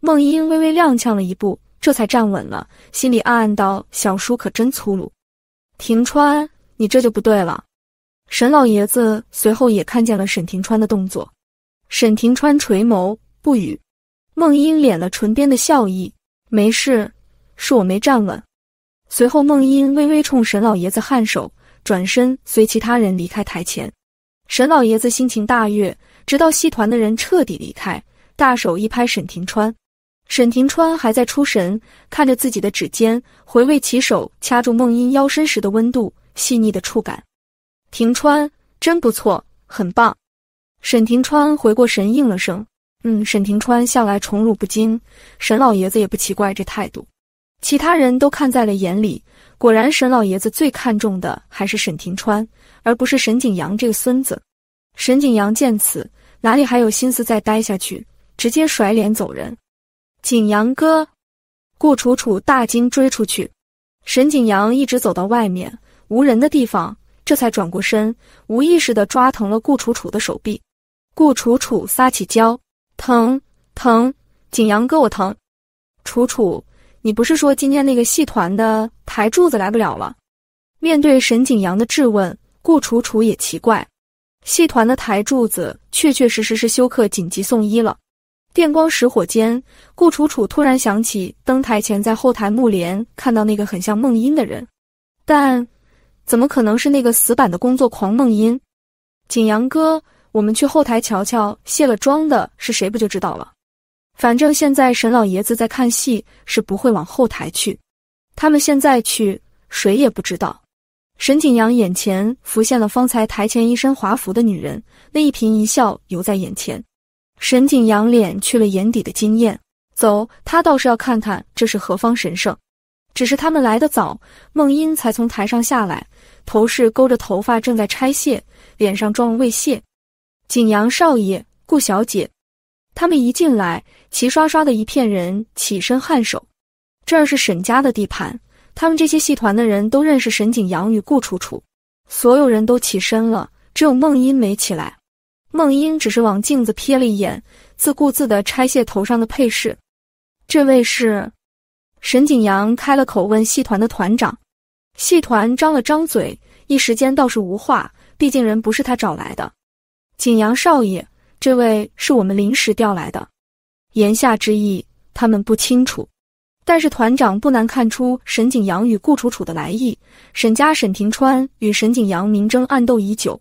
孟英微微踉跄了一步，这才站稳了，心里暗暗道：“小叔可真粗鲁。”庭川，你这就不对了。沈老爷子随后也看见了沈庭川的动作，沈庭川垂眸不语。孟英敛了唇边的笑意：“没事，是我没站稳。”随后，孟英微微冲沈老爷子颔首，转身随其他人离开台前。沈老爷子心情大悦。直到戏团的人彻底离开，大手一拍沈廷川，沈廷川还在出神，看着自己的指尖，回味起手掐住孟音腰身时的温度，细腻的触感。廷川真不错，很棒。沈廷川回过神，应了声：“嗯。”沈廷川向来宠辱不惊，沈老爷子也不奇怪这态度。其他人都看在了眼里，果然沈老爷子最看重的还是沈廷川，而不是沈景阳这个孙子。沈景阳见此，哪里还有心思再待下去，直接甩脸走人。景阳哥，顾楚楚大惊追出去。沈景阳一直走到外面无人的地方，这才转过身，无意识的抓疼了顾楚楚的手臂。顾楚楚撒起娇：“疼疼，景阳哥，我疼。”楚楚，你不是说今天那个戏团的台柱子来不了了？面对沈景阳的质问，顾楚楚也奇怪。戏团的台柱子确确实实是休克，紧急送医了。电光石火间，顾楚楚突然想起登台前在后台幕帘看到那个很像梦音的人，但怎么可能是那个死板的工作狂梦音？景阳哥，我们去后台瞧瞧，卸了妆的是谁不就知道了？反正现在沈老爷子在看戏，是不会往后台去。他们现在去，谁也不知道。沈景阳眼前浮现了方才台前一身华服的女人，那一颦一笑犹在眼前。沈景阳敛去了眼底的惊艳，走，他倒是要看看这是何方神圣。只是他们来得早，梦音才从台上下来，头饰勾着头发正在拆卸，脸上妆未卸。景阳少爷，顾小姐，他们一进来，齐刷刷的一片人起身颔首。这儿是沈家的地盘。他们这些戏团的人都认识沈景阳与顾楚楚，所有人都起身了，只有梦音没起来。梦音只是往镜子瞥了一眼，自顾自的拆卸头上的配饰。这位是沈景阳，开了口问戏团的团长。戏团张了张嘴，一时间倒是无话，毕竟人不是他找来的。景阳少爷，这位是我们临时调来的，言下之意他们不清楚。但是团长不难看出沈景阳与顾楚楚的来意。沈家沈庭川与沈景阳明争暗斗已久，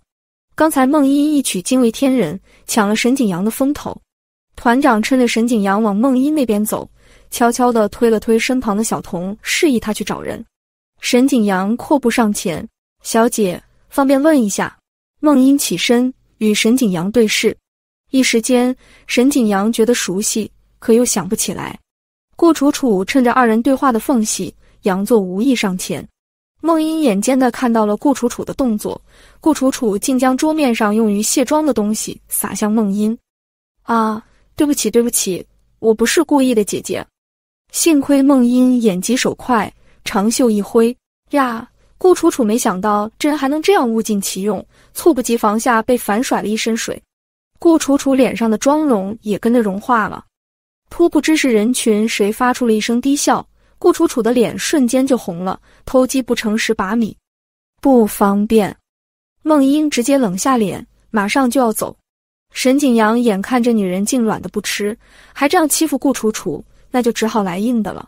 刚才孟英一曲惊为天人，抢了沈景阳的风头。团长趁着沈景阳往孟英那边走，悄悄地推了推身旁的小童，示意他去找人。沈景阳阔步上前，小姐，方便问一下？孟英起身与沈景阳对视，一时间，沈景阳觉得熟悉，可又想不起来。顾楚楚趁着二人对话的缝隙，佯作无意上前。孟音眼尖的看到了顾楚楚的动作，顾楚楚竟将桌面上用于卸妆的东西撒向孟音。啊，对不起，对不起，我不是故意的，姐姐。幸亏孟音眼疾手快，长袖一挥。呀，顾楚楚没想到这人还能这样物尽其用，猝不及防下被反甩了一身水。顾楚楚脸上的妆容也跟着融化了。突不知是人群谁发出了一声低笑，顾楚楚的脸瞬间就红了。偷鸡不成蚀把米，不方便。孟英直接冷下脸，马上就要走。沈景阳眼看着女人竟软的不吃，还这样欺负顾楚楚，那就只好来硬的了。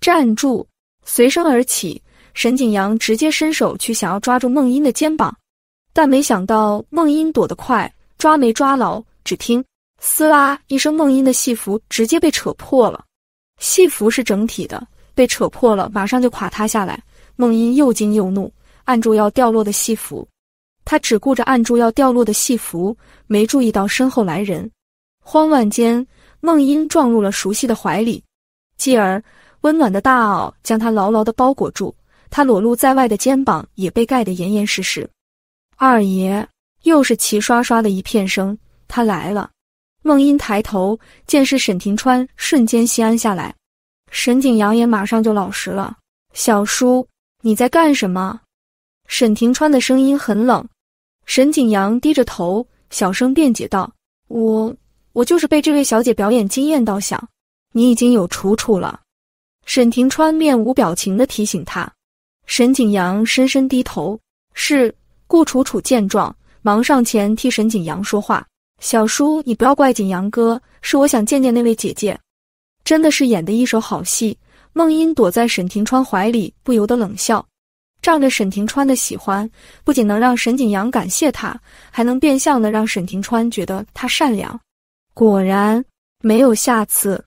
站住！随声而起，沈景阳直接伸手去想要抓住孟英的肩膀，但没想到孟英躲得快，抓没抓牢，只听。撕拉一声，梦音的戏服直接被扯破了。戏服是整体的，被扯破了，马上就垮塌下来。梦音又惊又怒，按住要掉落的戏服。他只顾着按住要掉落的戏服，没注意到身后来人。慌乱间，梦音撞入了熟悉的怀里，继而温暖的大袄将他牢牢的包裹住。他裸露在外的肩膀也被盖得严严实实。二爷，又是齐刷刷的一片声，他来了。孟音抬头见是沈廷川，瞬间心安下来。沈景阳也马上就老实了。小叔，你在干什么？沈廷川的声音很冷。沈景阳低着头，小声辩解道：“我……我就是被这位小姐表演惊艳到，想……你已经有楚楚了。”沈廷川面无表情的提醒他。沈景阳深深低头。是。顾楚楚见状，忙上前替沈景阳说话。小叔，你不要怪景阳哥，是我想见见那位姐姐，真的是演的一手好戏。孟英躲在沈廷川怀里，不由得冷笑，仗着沈廷川的喜欢，不仅能让沈景阳感谢他，还能变相的让沈廷川觉得他善良。果然没有下次，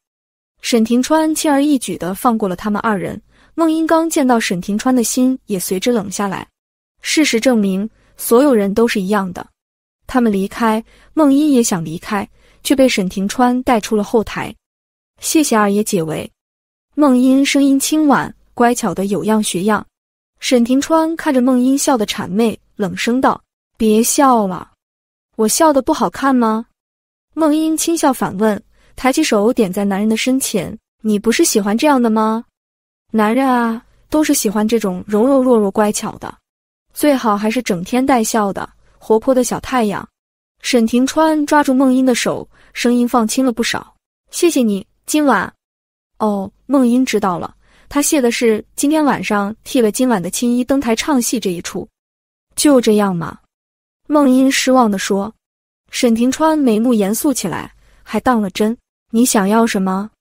沈廷川轻而易举的放过了他们二人。孟英刚见到沈廷川的心也随之冷下来。事实证明，所有人都是一样的。他们离开，梦音也想离开，却被沈廷川带出了后台。谢谢二爷解围。梦音声音轻婉，乖巧的有样学样。沈廷川看着梦音笑得谄媚，冷声道：“别笑了，我笑的不好看吗？”梦音轻笑反问，抬起手点在男人的身前：“你不是喜欢这样的吗？男人啊，都是喜欢这种柔柔弱弱、乖巧的，最好还是整天带笑的。”活泼的小太阳，沈庭川抓住梦英的手，声音放轻了不少。谢谢你，今晚。哦，梦英知道了，他谢的是今天晚上替了今晚的青衣登台唱戏这一出。就这样吗？梦英失望的说。沈庭川眉目严肃起来，还当了真。你想要什么？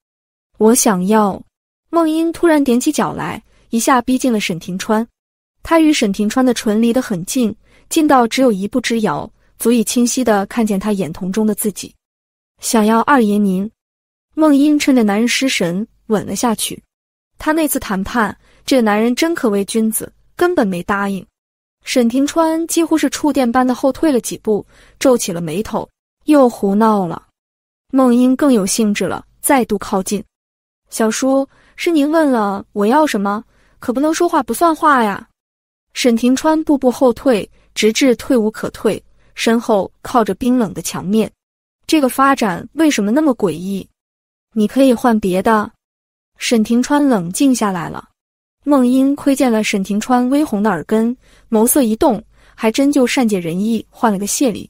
我想要。梦英突然踮起脚来，一下逼近了沈庭川，他与沈庭川的唇离得很近。近到只有一步之遥，足以清晰的看见他眼瞳中的自己。想要二爷您，孟英趁着男人失神吻了下去。他那次谈判，这男人真可谓君子，根本没答应。沈庭川几乎是触电般的后退了几步，皱起了眉头，又胡闹了。孟英更有兴致了，再度靠近。小叔，是您问了我要什么，可不能说话不算话呀。沈庭川步步后退。直至退无可退，身后靠着冰冷的墙面，这个发展为什么那么诡异？你可以换别的。沈庭川冷静下来了，孟英窥见了沈庭川微红的耳根，眸色一动，还真就善解人意，换了个谢礼。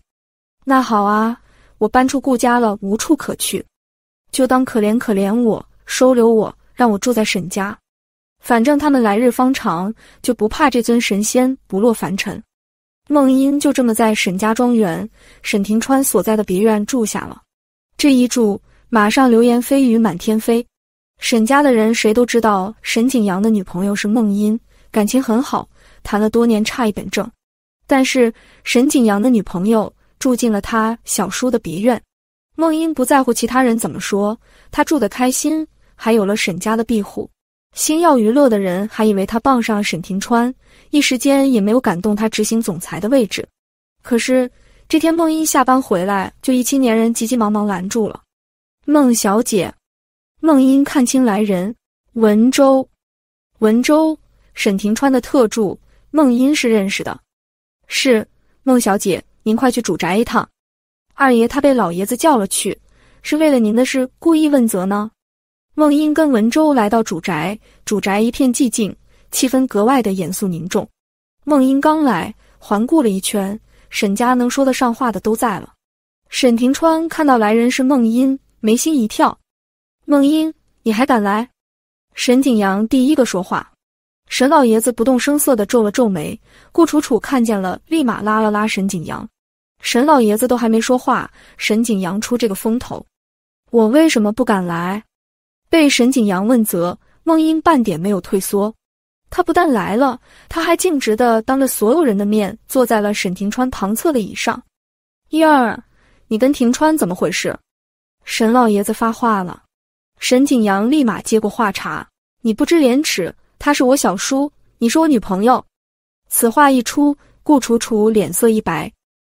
那好啊，我搬出顾家了，无处可去，就当可怜可怜我，收留我，让我住在沈家。反正他们来日方长，就不怕这尊神仙不落凡尘。孟英就这么在沈家庄园、沈廷川所在的别院住下了。这一住，马上流言蜚语满天飞。沈家的人谁都知道，沈景阳的女朋友是孟英，感情很好，谈了多年差一本证。但是沈景阳的女朋友住进了他小叔的别院，孟英不在乎其他人怎么说，他住的开心，还有了沈家的庇护。星耀娱乐的人还以为他傍上了沈庭川，一时间也没有敢动他执行总裁的位置。可是这天，孟英下班回来，就一青年人急急忙忙拦住了孟小姐。孟英看清来人，文州，文州，沈庭川的特助，孟英是认识的。是孟小姐，您快去主宅一趟，二爷他被老爷子叫了去，是为了您的事故意问责呢。孟英跟文州来到主宅，主宅一片寂静，气氛格外的严肃凝重。孟英刚来，环顾了一圈，沈家能说得上话的都在了。沈庭川看到来人是孟英，眉心一跳：“孟英，你还敢来？”沈景阳第一个说话，沈老爷子不动声色地皱了皱眉，顾楚楚看见了，立马拉了拉沈景阳。沈老爷子都还没说话，沈景阳出这个风头，我为什么不敢来？被沈景阳问责，孟英半点没有退缩。他不但来了，他还径直的当着所有人的面坐在了沈庭川旁侧的椅上。燕儿，你跟庭川怎么回事？沈老爷子发话了。沈景阳立马接过话茬：“你不知廉耻！他是我小叔，你是我女朋友。”此话一出，顾楚楚脸色一白。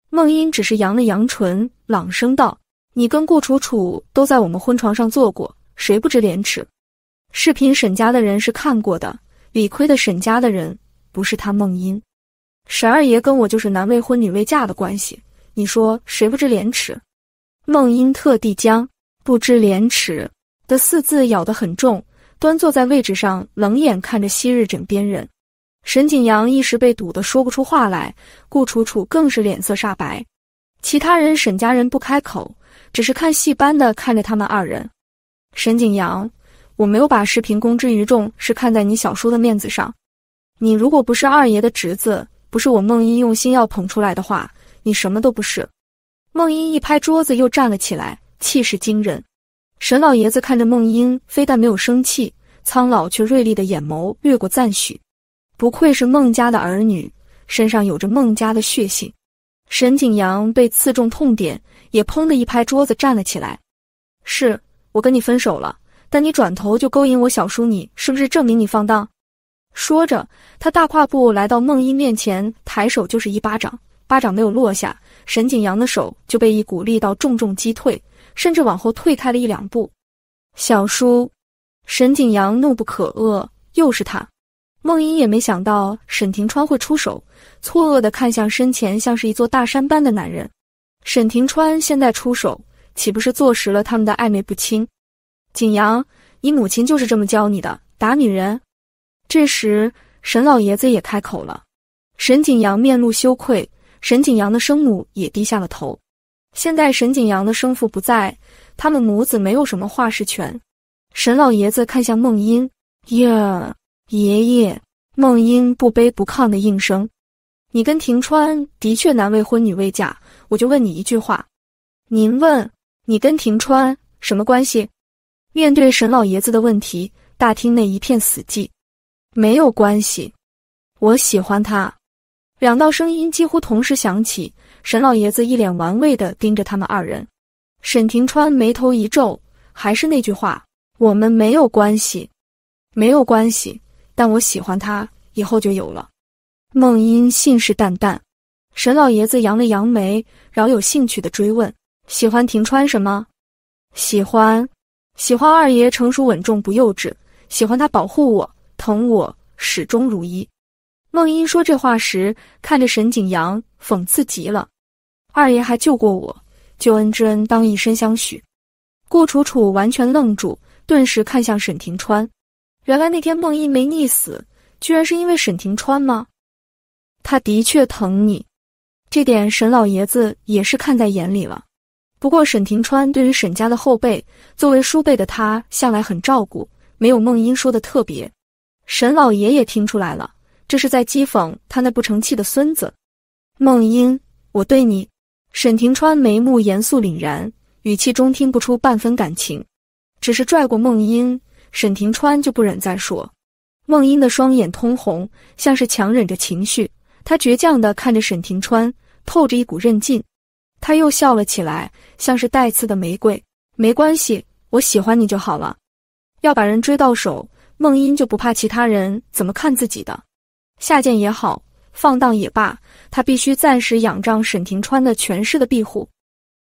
孟英只是扬了扬唇，朗声道：“你跟顾楚楚都在我们婚床上坐过。”谁不知廉耻？视频沈家的人是看过的，理亏的沈家的人不是他。梦音，沈二爷跟我就是男未婚女未嫁的关系，你说谁不知廉耻？梦音特地将“不知廉耻”的四字咬得很重，端坐在位置上，冷眼看着昔日枕边人沈景阳，一时被堵得说不出话来。顾楚楚更是脸色煞白，其他人沈家人不开口，只是看戏般的看着他们二人。沈景阳，我没有把视频公之于众，是看在你小叔的面子上。你如果不是二爷的侄子，不是我梦一用心要捧出来的话，你什么都不是。梦一一拍桌子，又站了起来，气势惊人。沈老爷子看着梦英，非但没有生气，苍老却锐利的眼眸掠过赞许，不愧是孟家的儿女，身上有着孟家的血性。沈景阳被刺中痛点，也砰的一拍桌子站了起来，是。我跟你分手了，但你转头就勾引我小叔，你是不是证明你放荡？说着，他大跨步来到孟依面前，抬手就是一巴掌，巴掌没有落下，沈景阳的手就被一股力道重重击退，甚至往后退开了一两步。小叔，沈景阳怒不可遏，又是他。孟依也没想到沈廷川会出手，错愕地看向身前像是一座大山般的男人，沈廷川现在出手。岂不是坐实了他们的暧昧不清？景阳，你母亲就是这么教你的，打女人。这时，沈老爷子也开口了。沈景阳面露羞愧，沈景阳的生母也低下了头。现在沈景阳的生父不在，他们母子没有什么话事权。沈老爷子看向孟音，呀，爷爷。孟音不卑不亢的应声：“你跟庭川的确男未婚女未嫁，我就问你一句话，您问。”你跟庭川什么关系？面对沈老爷子的问题，大厅内一片死寂。没有关系，我喜欢他。两道声音几乎同时响起。沈老爷子一脸玩味的盯着他们二人。沈庭川眉头一皱，还是那句话，我们没有关系，没有关系。但我喜欢他，以后就有了。孟英信誓旦旦。沈老爷子扬了扬眉，饶有兴趣的追问。喜欢庭川什么？喜欢，喜欢二爷成熟稳重不幼稚，喜欢他保护我、疼我，始终如一。梦英说这话时，看着沈景阳，讽刺极了。二爷还救过我，救恩之恩当以身相许。顾楚楚完全愣住，顿时看向沈庭川。原来那天梦英没溺死，居然是因为沈庭川吗？他的确疼你，这点沈老爷子也是看在眼里了。不过，沈廷川对于沈家的后辈，作为叔辈的他向来很照顾，没有梦英说的特别。沈老爷也听出来了，这是在讥讽他那不成器的孙子。梦英，我对你……沈廷川眉目严肃凛然，语气中听不出半分感情，只是拽过梦英，沈廷川就不忍再说。梦英的双眼通红，像是强忍着情绪，他倔强的看着沈廷川，透着一股韧劲。他又笑了起来，像是带刺的玫瑰。没关系，我喜欢你就好了。要把人追到手，孟音就不怕其他人怎么看自己的，下贱也好，放荡也罢，他必须暂时仰仗沈庭川的权势的庇护。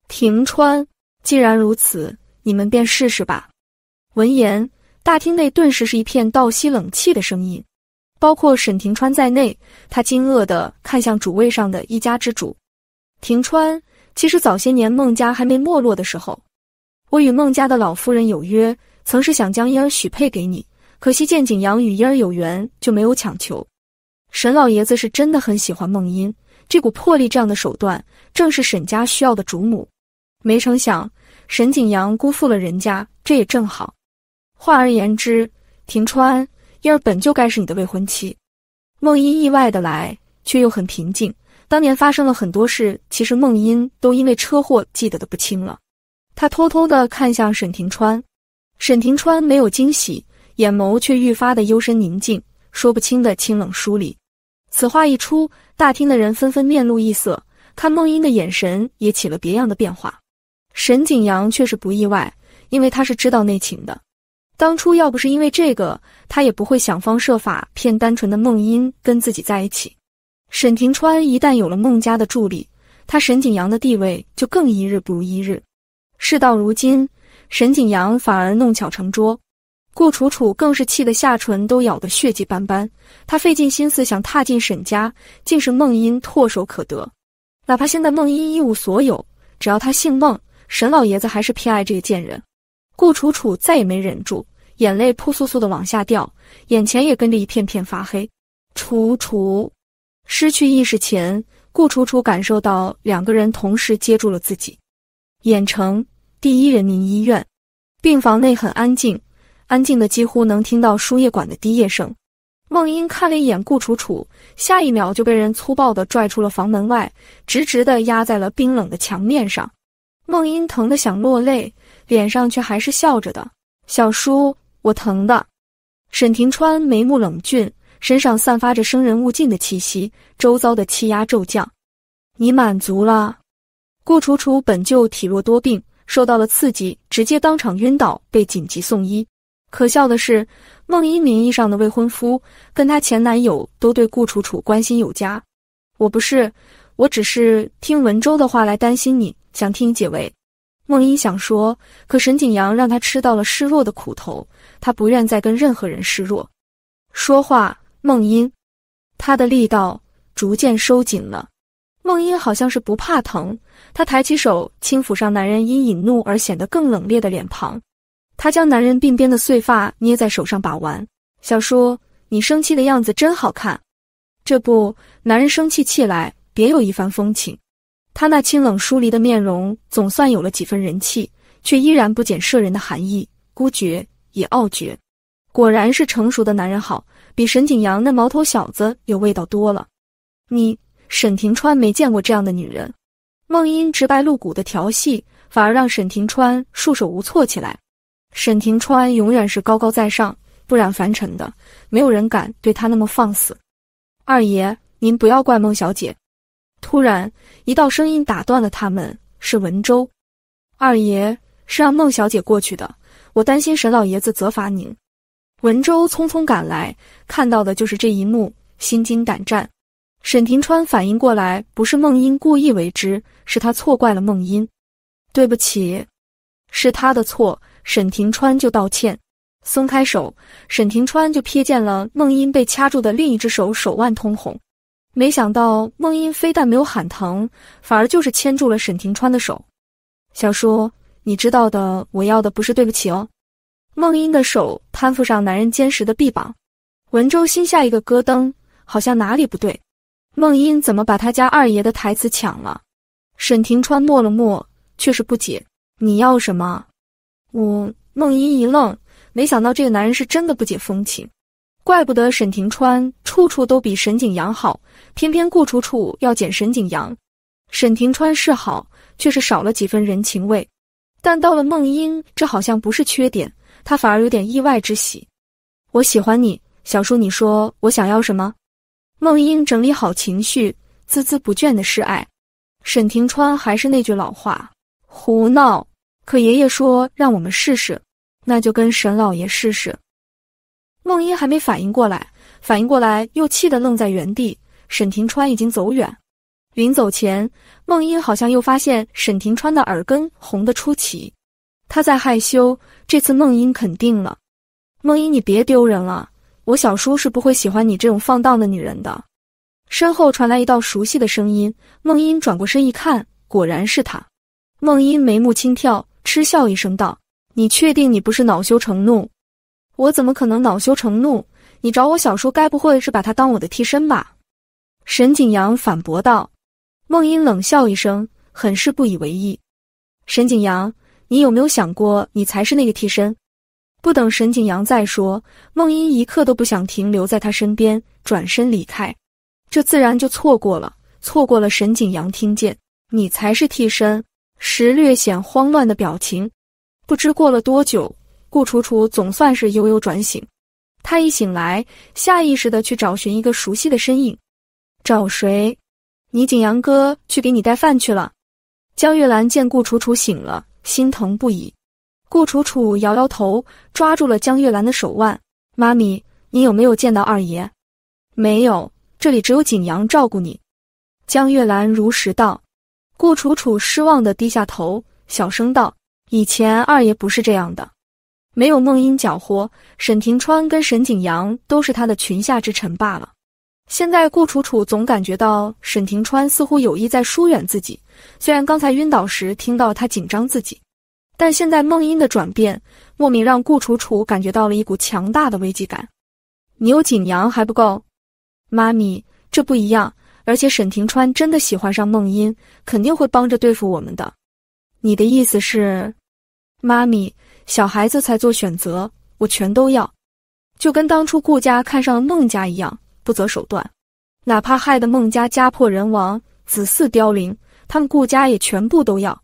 庭川，既然如此，你们便试试吧。闻言，大厅内顿时是一片倒吸冷气的声音，包括沈庭川在内，他惊愕的看向主位上的一家之主，庭川。其实早些年孟家还没没落的时候，我与孟家的老夫人有约，曾是想将嫣儿许配给你，可惜见景阳与嫣儿有缘，就没有强求。沈老爷子是真的很喜欢孟英，这股魄力，这样的手段，正是沈家需要的主母。没成想沈景阳辜负了人家，这也正好。换而言之，庭川，嫣儿本就该是你的未婚妻。孟英意外的来，却又很平静。当年发生了很多事，其实孟音都因为车祸记得的不清了。他偷偷的看向沈廷川，沈廷川没有惊喜，眼眸却愈发的幽深宁静，说不清的清冷疏离。此话一出，大厅的人纷纷面露异色，看孟音的眼神也起了别样的变化。沈景阳却是不意外，因为他是知道内情的。当初要不是因为这个，他也不会想方设法骗单纯的孟音跟自己在一起。沈庭川一旦有了孟家的助力，他沈景阳的地位就更一日不如一日。事到如今，沈景阳反而弄巧成拙，顾楚楚更是气得下唇都咬得血迹斑斑。他费尽心思想踏进沈家，竟是孟英唾手可得。哪怕现在孟英一无所有，只要他姓孟，沈老爷子还是偏爱这个贱人。顾楚楚再也没忍住，眼泪扑簌簌的往下掉，眼前也跟着一片片发黑。楚楚。失去意识前，顾楚楚感受到两个人同时接住了自己。盐城第一人民医院病房内很安静，安静的几乎能听到输液管的滴液声。孟英看了一眼顾楚楚，下一秒就被人粗暴的拽出了房门外，直直的压在了冰冷的墙面上。孟英疼的想落泪，脸上却还是笑着的。小叔，我疼的。沈庭川眉目冷峻。身上散发着生人勿近的气息，周遭的气压骤降。你满足了？顾楚楚本就体弱多病，受到了刺激，直接当场晕倒，被紧急送医。可笑的是，孟英名义上的未婚夫跟她前男友都对顾楚楚关心有加。我不是，我只是听文州的话来担心你，想听你解围。孟英想说，可沈景阳让他吃到了示弱的苦头，他不愿再跟任何人示弱。说话。梦音，他的力道逐渐收紧了。梦音好像是不怕疼，他抬起手轻抚上男人因引怒而显得更冷冽的脸庞，他将男人鬓边的碎发捏在手上把玩。小叔，你生气的样子真好看。这不，男人生气气来，别有一番风情。他那清冷疏离的面容总算有了几分人气，却依然不减摄人的寒意，孤绝也傲绝。果然是成熟的男人好。比沈景阳那毛头小子有味道多了。你沈廷川没见过这样的女人，孟英直白露骨的调戏，反而让沈廷川束手无措起来。沈廷川永远是高高在上，不染凡尘的，没有人敢对他那么放肆。二爷，您不要怪孟小姐。突然，一道声音打断了他们，是文州。二爷是让孟小姐过去的，我担心沈老爷子责罚您。文州匆匆赶来，看到的就是这一幕，心惊胆战。沈廷川反应过来，不是梦音故意为之，是他错怪了梦音，对不起，是他的错。沈廷川就道歉，松开手，沈廷川就瞥见了梦音被掐住的另一只手，手腕通红。没想到梦音非但没有喊疼，反而就是牵住了沈廷川的手。小叔，你知道的，我要的不是对不起哦。孟英的手攀附上男人坚实的臂膀，文州心下一个咯噔，好像哪里不对。孟英怎么把他家二爷的台词抢了？沈庭川默了默，却是不解。你要什么？我。孟英一愣，没想到这个男人是真的不解风情，怪不得沈庭川处处都比沈景阳好，偏偏顾楚楚要捡沈景阳。沈庭川是好，却是少了几分人情味。但到了孟英，这好像不是缺点。他反而有点意外之喜，我喜欢你，小叔，你说我想要什么？梦英整理好情绪，孜孜不倦的示爱。沈庭川还是那句老话，胡闹。可爷爷说让我们试试，那就跟沈老爷试试。梦英还没反应过来，反应过来又气得愣在原地。沈庭川已经走远，临走前，梦英好像又发现沈庭川的耳根红得出奇。他在害羞，这次梦英肯定了。梦英，你别丢人了，我小叔是不会喜欢你这种放荡的女人的。身后传来一道熟悉的声音，梦英转过身一看，果然是他。梦英眉目轻跳，嗤笑一声道：“你确定你不是恼羞成怒？我怎么可能恼羞成怒？你找我小叔，该不会是把他当我的替身吧？”沈景阳反驳道。梦英冷笑一声，很是不以为意。沈景阳。你有没有想过，你才是那个替身？不等沈景阳再说，梦音一刻都不想停留在他身边，转身离开。这自然就错过了，错过了。沈景阳听见你才是替身时，略显慌乱的表情。不知过了多久，顾楚楚总算是悠悠转醒。他一醒来，下意识的去找寻一个熟悉的身影。找谁？你景阳哥去给你带饭去了。江月兰见顾楚楚醒了。心疼不已，顾楚楚摇摇头，抓住了江月兰的手腕。妈咪，你有没有见到二爷？没有，这里只有景阳照顾你。江月兰如实道。顾楚楚失望的低下头，小声道：以前二爷不是这样的，没有梦音搅和，沈廷川跟沈景阳都是他的裙下之臣罢了。现在顾楚楚总感觉到沈庭川似乎有意在疏远自己，虽然刚才晕倒时听到他紧张自己，但现在孟音的转变，莫名让顾楚楚感觉到了一股强大的危机感。你有景阳还不够，妈咪，这不一样。而且沈庭川真的喜欢上孟音，肯定会帮着对付我们的。你的意思是，妈咪，小孩子才做选择，我全都要，就跟当初顾家看上孟家一样。不择手段，哪怕害得孟家家破人亡、子嗣凋零，他们顾家也全部都要。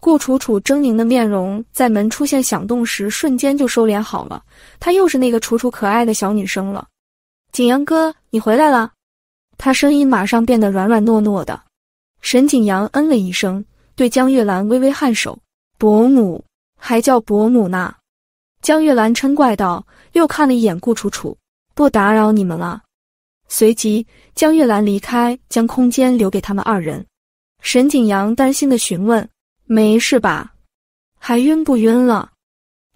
顾楚楚狰狞的面容在门出现响动时，瞬间就收敛好了，她又是那个楚楚可爱的小女生了。景阳哥，你回来了。她声音马上变得软软糯糯的。沈景阳嗯了一声，对江月兰微微颔首。伯母，还叫伯母呢。江月兰嗔怪道，又看了一眼顾楚楚，不打扰你们了。随即，江月兰离开，将空间留给他们二人。沈景阳担心的询问：“没事吧？还晕不晕了？”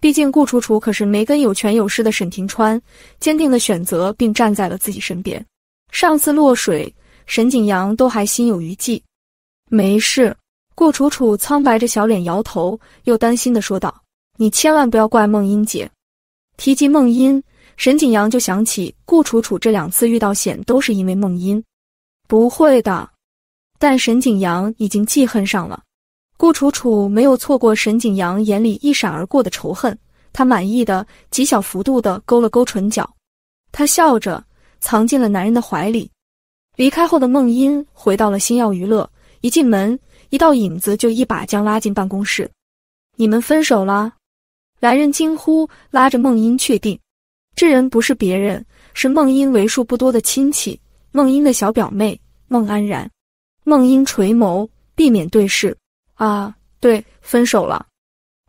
毕竟顾楚楚可是梅根有权有势的沈庭川，坚定的选择并站在了自己身边。上次落水，沈景阳都还心有余悸。没事，顾楚楚苍白着小脸摇头，又担心的说道：“你千万不要怪孟英姐。”提及孟英。沈景阳就想起顾楚楚这两次遇到险都是因为孟音，不会的，但沈景阳已经记恨上了。顾楚楚没有错过沈景阳眼里一闪而过的仇恨，他满意的极小幅度的勾了勾唇角，他笑着藏进了男人的怀里。离开后的孟音回到了星耀娱乐，一进门，一道影子就一把将拉进办公室。你们分手了？来人惊呼，拉着孟音确定。这人不是别人，是孟英为数不多的亲戚，孟英的小表妹孟安然。孟英垂眸，避免对视。啊，对，分手了。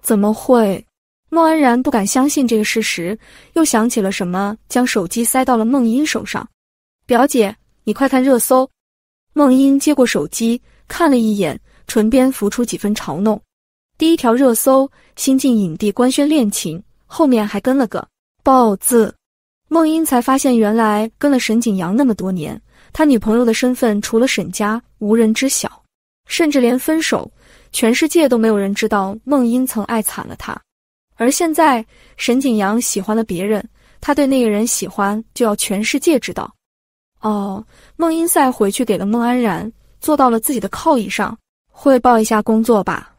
怎么会？孟安然不敢相信这个事实，又想起了什么，将手机塞到了孟英手上。表姐，你快看热搜。孟英接过手机，看了一眼，唇边浮出几分嘲弄。第一条热搜：新晋影帝官宣恋情，后面还跟了个。豹子，孟英才发现，原来跟了沈景阳那么多年，他女朋友的身份除了沈家无人知晓，甚至连分手，全世界都没有人知道孟英曾爱惨了他。而现在，沈景阳喜欢了别人，他对那个人喜欢就要全世界知道。哦，孟英赛回去给了孟安然，坐到了自己的靠椅上，汇报一下工作吧。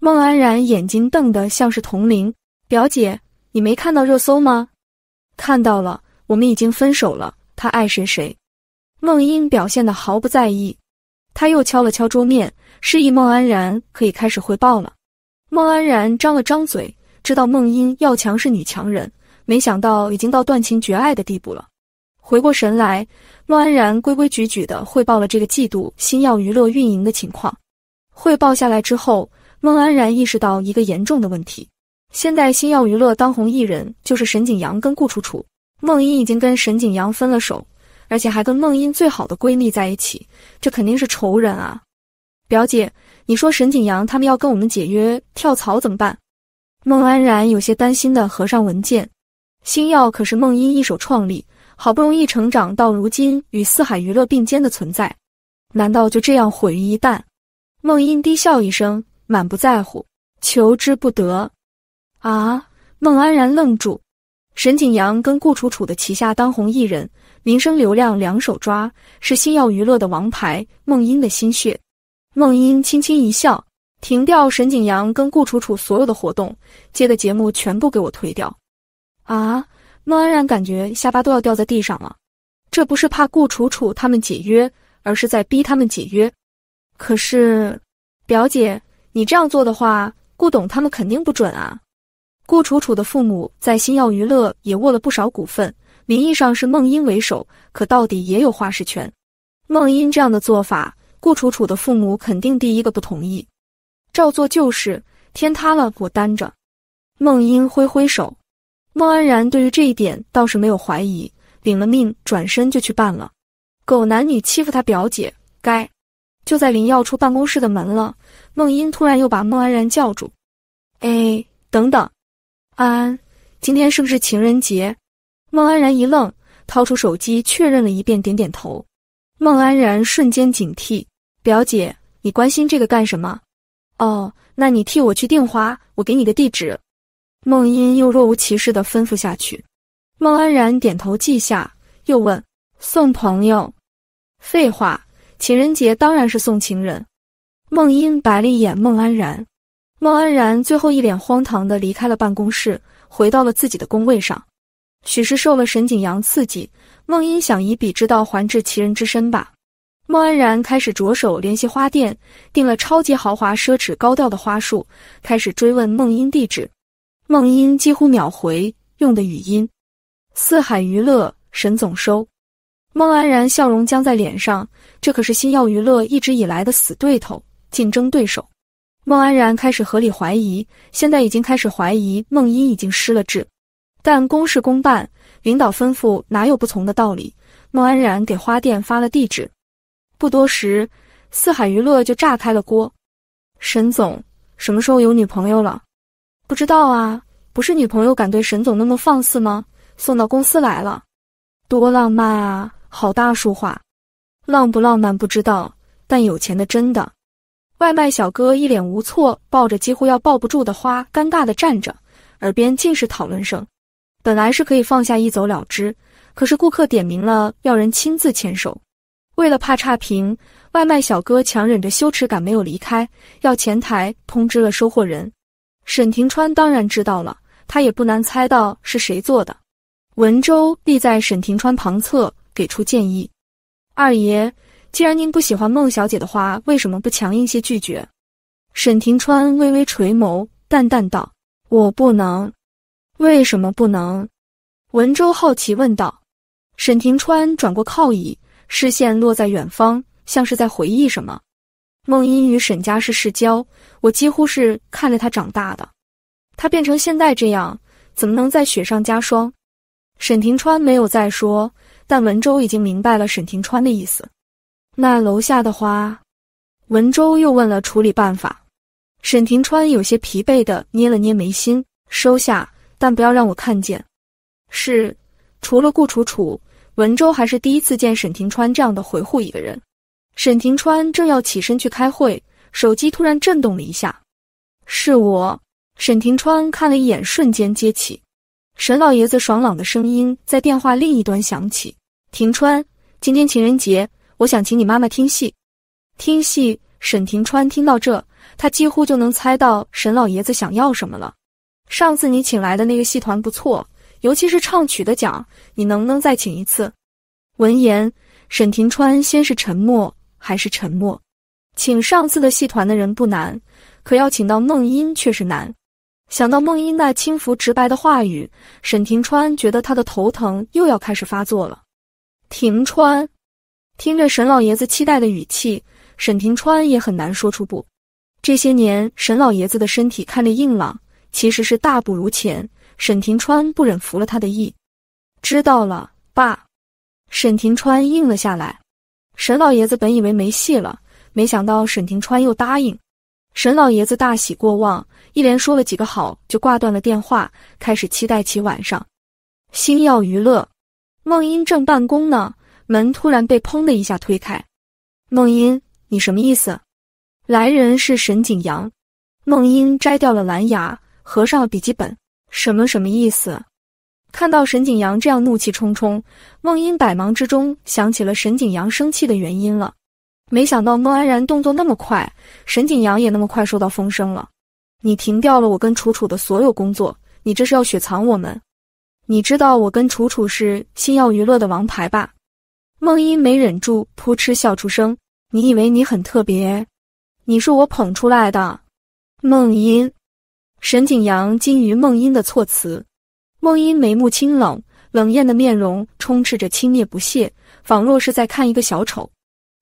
孟安然眼睛瞪得像是铜铃，表姐。你没看到热搜吗？看到了，我们已经分手了。他爱谁谁。孟英表现的毫不在意，他又敲了敲桌面，示意孟安然可以开始汇报了。孟安然张了张嘴，知道孟英要强是女强人，没想到已经到断情绝爱的地步了。回过神来，孟安然规规矩矩的汇报了这个季度星耀娱乐运营的情况。汇报下来之后，孟安然意识到一个严重的问题。现在星耀娱乐当红艺人就是沈景阳跟顾楚楚，梦音已经跟沈景阳分了手，而且还跟梦音最好的闺蜜在一起，这肯定是仇人啊！表姐，你说沈景阳他们要跟我们解约跳槽怎么办？孟安然有些担心的合上文件。星耀可是梦音一手创立，好不容易成长到如今与四海娱乐并肩的存在，难道就这样毁于一旦？梦音低笑一声，满不在乎，求之不得。啊！孟安然愣住。沈景阳跟顾楚楚的旗下当红艺人，名声流量两手抓，是星耀娱乐的王牌。孟英的心血。孟英轻轻一笑，停掉沈景阳跟顾楚楚所有的活动，接的节目全部给我推掉。啊！孟安然感觉下巴都要掉在地上了。这不是怕顾楚楚他们解约，而是在逼他们解约。可是，表姐，你这样做的话，顾董他们肯定不准啊。顾楚楚的父母在星耀娱乐也握了不少股份，名义上是孟英为首，可到底也有话事权。孟英这样的做法，顾楚楚的父母肯定第一个不同意。照做就是，天塌了我担着。孟英挥挥手，孟安然对于这一点倒是没有怀疑，领了命转身就去办了。狗男女欺负他表姐，该！就在林耀出办公室的门了，孟英突然又把孟安然叫住：“哎，等等。”安，今天是不是情人节？孟安然一愣，掏出手机确认了一遍，点点头。孟安然瞬间警惕，表姐，你关心这个干什么？哦，那你替我去订花，我给你个地址。孟音又若无其事的吩咐下去。孟安然点头记下，又问送朋友？废话，情人节当然是送情人。孟音白了一眼孟安然。孟安然最后一脸荒唐的离开了办公室，回到了自己的工位上。许是受了沈景阳刺激，孟英想以彼之道还治其人之身吧。孟安然开始着手联系花店，订了超级豪华、奢侈、高调的花束，开始追问孟英地址。孟英几乎秒回，用的语音：“四海娱乐，沈总收。”孟安然笑容僵在脸上，这可是星耀娱乐一直以来的死对头、竞争对手。孟安然开始合理怀疑，现在已经开始怀疑孟英已经失了智。但公事公办，领导吩咐，哪有不从的道理？孟安然给花店发了地址。不多时，四海娱乐就炸开了锅。沈总什么时候有女朋友了？不知道啊，不是女朋友敢对沈总那么放肆吗？送到公司来了，多浪漫啊！好大叔话，浪不浪漫不知道，但有钱的真的。外卖小哥一脸无措，抱着几乎要抱不住的花，尴尬地站着，耳边尽是讨论声。本来是可以放下一走了之，可是顾客点名了要人亲自签收。为了怕差评，外卖小哥强忍着羞耻感没有离开，要前台通知了收货人。沈廷川当然知道了，他也不难猜到是谁做的。文州立在沈廷川旁侧，给出建议：“二爷。”既然您不喜欢孟小姐的话，为什么不强硬些拒绝？沈庭川微微垂眸，淡淡道：“我不能。”为什么不能？文州好奇问道。沈庭川转过靠椅，视线落在远方，像是在回忆什么。孟英与沈家是世交，我几乎是看着他长大的。他变成现在这样，怎么能在雪上加霜？沈庭川没有再说，但文州已经明白了沈庭川的意思。那楼下的话，文州又问了处理办法。沈廷川有些疲惫的捏了捏眉心，收下，但不要让我看见。是，除了顾楚楚，文州还是第一次见沈廷川这样的回护一个人。沈廷川正要起身去开会，手机突然震动了一下。是我。沈廷川看了一眼，瞬间接起。沈老爷子爽朗的声音在电话另一端响起：“廷川，今天情人节。”我想请你妈妈听戏，听戏。沈廷川听到这，他几乎就能猜到沈老爷子想要什么了。上次你请来的那个戏团不错，尤其是唱曲的奖，你能不能再请一次？闻言，沈廷川先是沉默，还是沉默。请上次的戏团的人不难，可要请到孟音却是难。想到孟音那轻浮直白的话语，沈廷川觉得他的头疼又要开始发作了。廷川。听着沈老爷子期待的语气，沈庭川也很难说出不。这些年，沈老爷子的身体看着硬朗，其实是大不如前。沈庭川不忍拂了他的意，知道了，爸。沈庭川应了下来。沈老爷子本以为没戏了，没想到沈庭川又答应。沈老爷子大喜过望，一连说了几个好，就挂断了电话，开始期待起晚上。星耀娱乐，梦音正办公呢。门突然被砰的一下推开，梦音，你什么意思？来人是沈景阳。梦音摘掉了蓝牙，合上了笔记本。什么什么意思？看到沈景阳这样怒气冲冲，梦音百忙之中想起了沈景阳生气的原因了。没想到孟安然动作那么快，沈景阳也那么快收到风声了。你停掉了我跟楚楚的所有工作，你这是要雪藏我们？你知道我跟楚楚是星耀娱乐的王牌吧？梦音没忍住，扑哧笑出声。你以为你很特别？你是我捧出来的，梦音。沈景阳惊于梦音的措辞。梦音眉目清冷，冷艳的面容充斥着轻蔑不屑，仿若是在看一个小丑。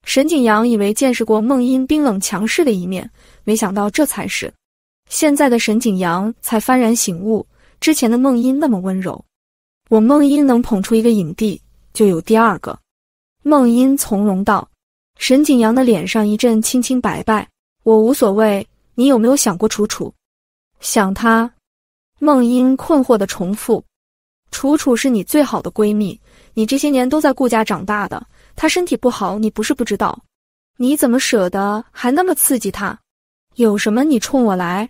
沈景阳以为见识过梦音冰冷强势的一面，没想到这才是。现在的沈景阳才幡然醒悟，之前的梦音那么温柔，我梦音能捧出一个影帝，就有第二个。孟英从容道：“沈景阳的脸上一阵清清白白，我无所谓。你有没有想过楚楚？想她？”孟英困惑的重复：“楚楚是你最好的闺蜜，你这些年都在顾家长大的，她身体不好，你不是不知道。你怎么舍得还那么刺激她？有什么你冲我来！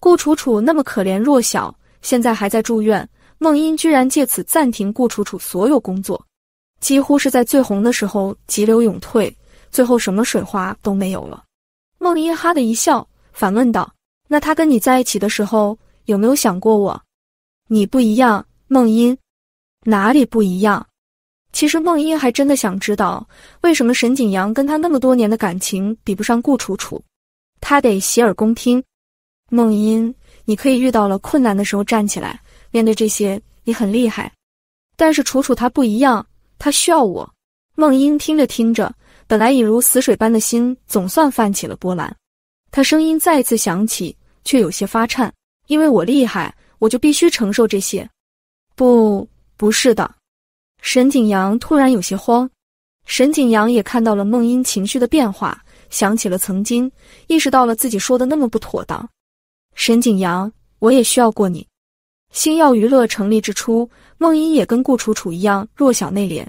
顾楚楚那么可怜弱小，现在还在住院，孟英居然借此暂停顾楚楚所有工作。”几乎是在最红的时候急流勇退，最后什么水花都没有了。梦音哈的一笑，反问道：“那他跟你在一起的时候，有没有想过我？你不一样，梦音，哪里不一样？”其实梦音还真的想知道，为什么沈景阳跟他那么多年的感情比不上顾楚楚？他得洗耳恭听。梦音，你可以遇到了困难的时候站起来面对这些，你很厉害。但是楚楚她不一样。他需要我。梦英听着听着，本来已如死水般的心，总算泛起了波澜。他声音再次响起，却有些发颤。因为我厉害，我就必须承受这些。不，不是的。沈景阳突然有些慌。沈景阳也看到了梦英情绪的变化，想起了曾经，意识到了自己说的那么不妥当。沈景阳，我也需要过你。星耀娱乐成立之初，孟英也跟顾楚楚一样弱小内敛。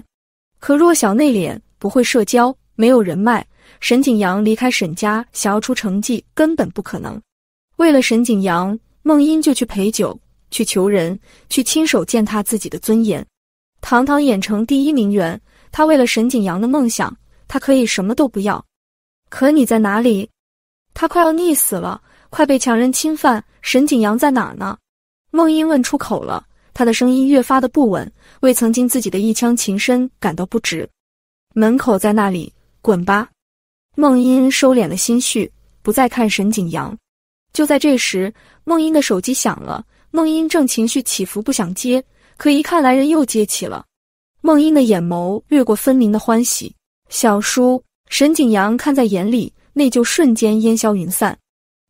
可弱小内敛，不会社交，没有人脉。沈景阳离开沈家，想要出成绩根本不可能。为了沈景阳，孟英就去陪酒，去求人，去亲手践踏自己的尊严。堂堂演城第一名媛，她为了沈景阳的梦想，她可以什么都不要。可你在哪里？她快要溺死了，快被强人侵犯。沈景阳在哪呢？孟英问出口了，他的声音越发的不稳，为曾经自己的一腔情深感到不值。门口在那里，滚吧！孟英收敛了心绪，不再看沈景阳。就在这时，孟英的手机响了。孟英正情绪起伏，不想接，可一看来人又接起了。孟英的眼眸掠过分明的欢喜。小叔，沈景阳看在眼里，内疚瞬间烟消云散。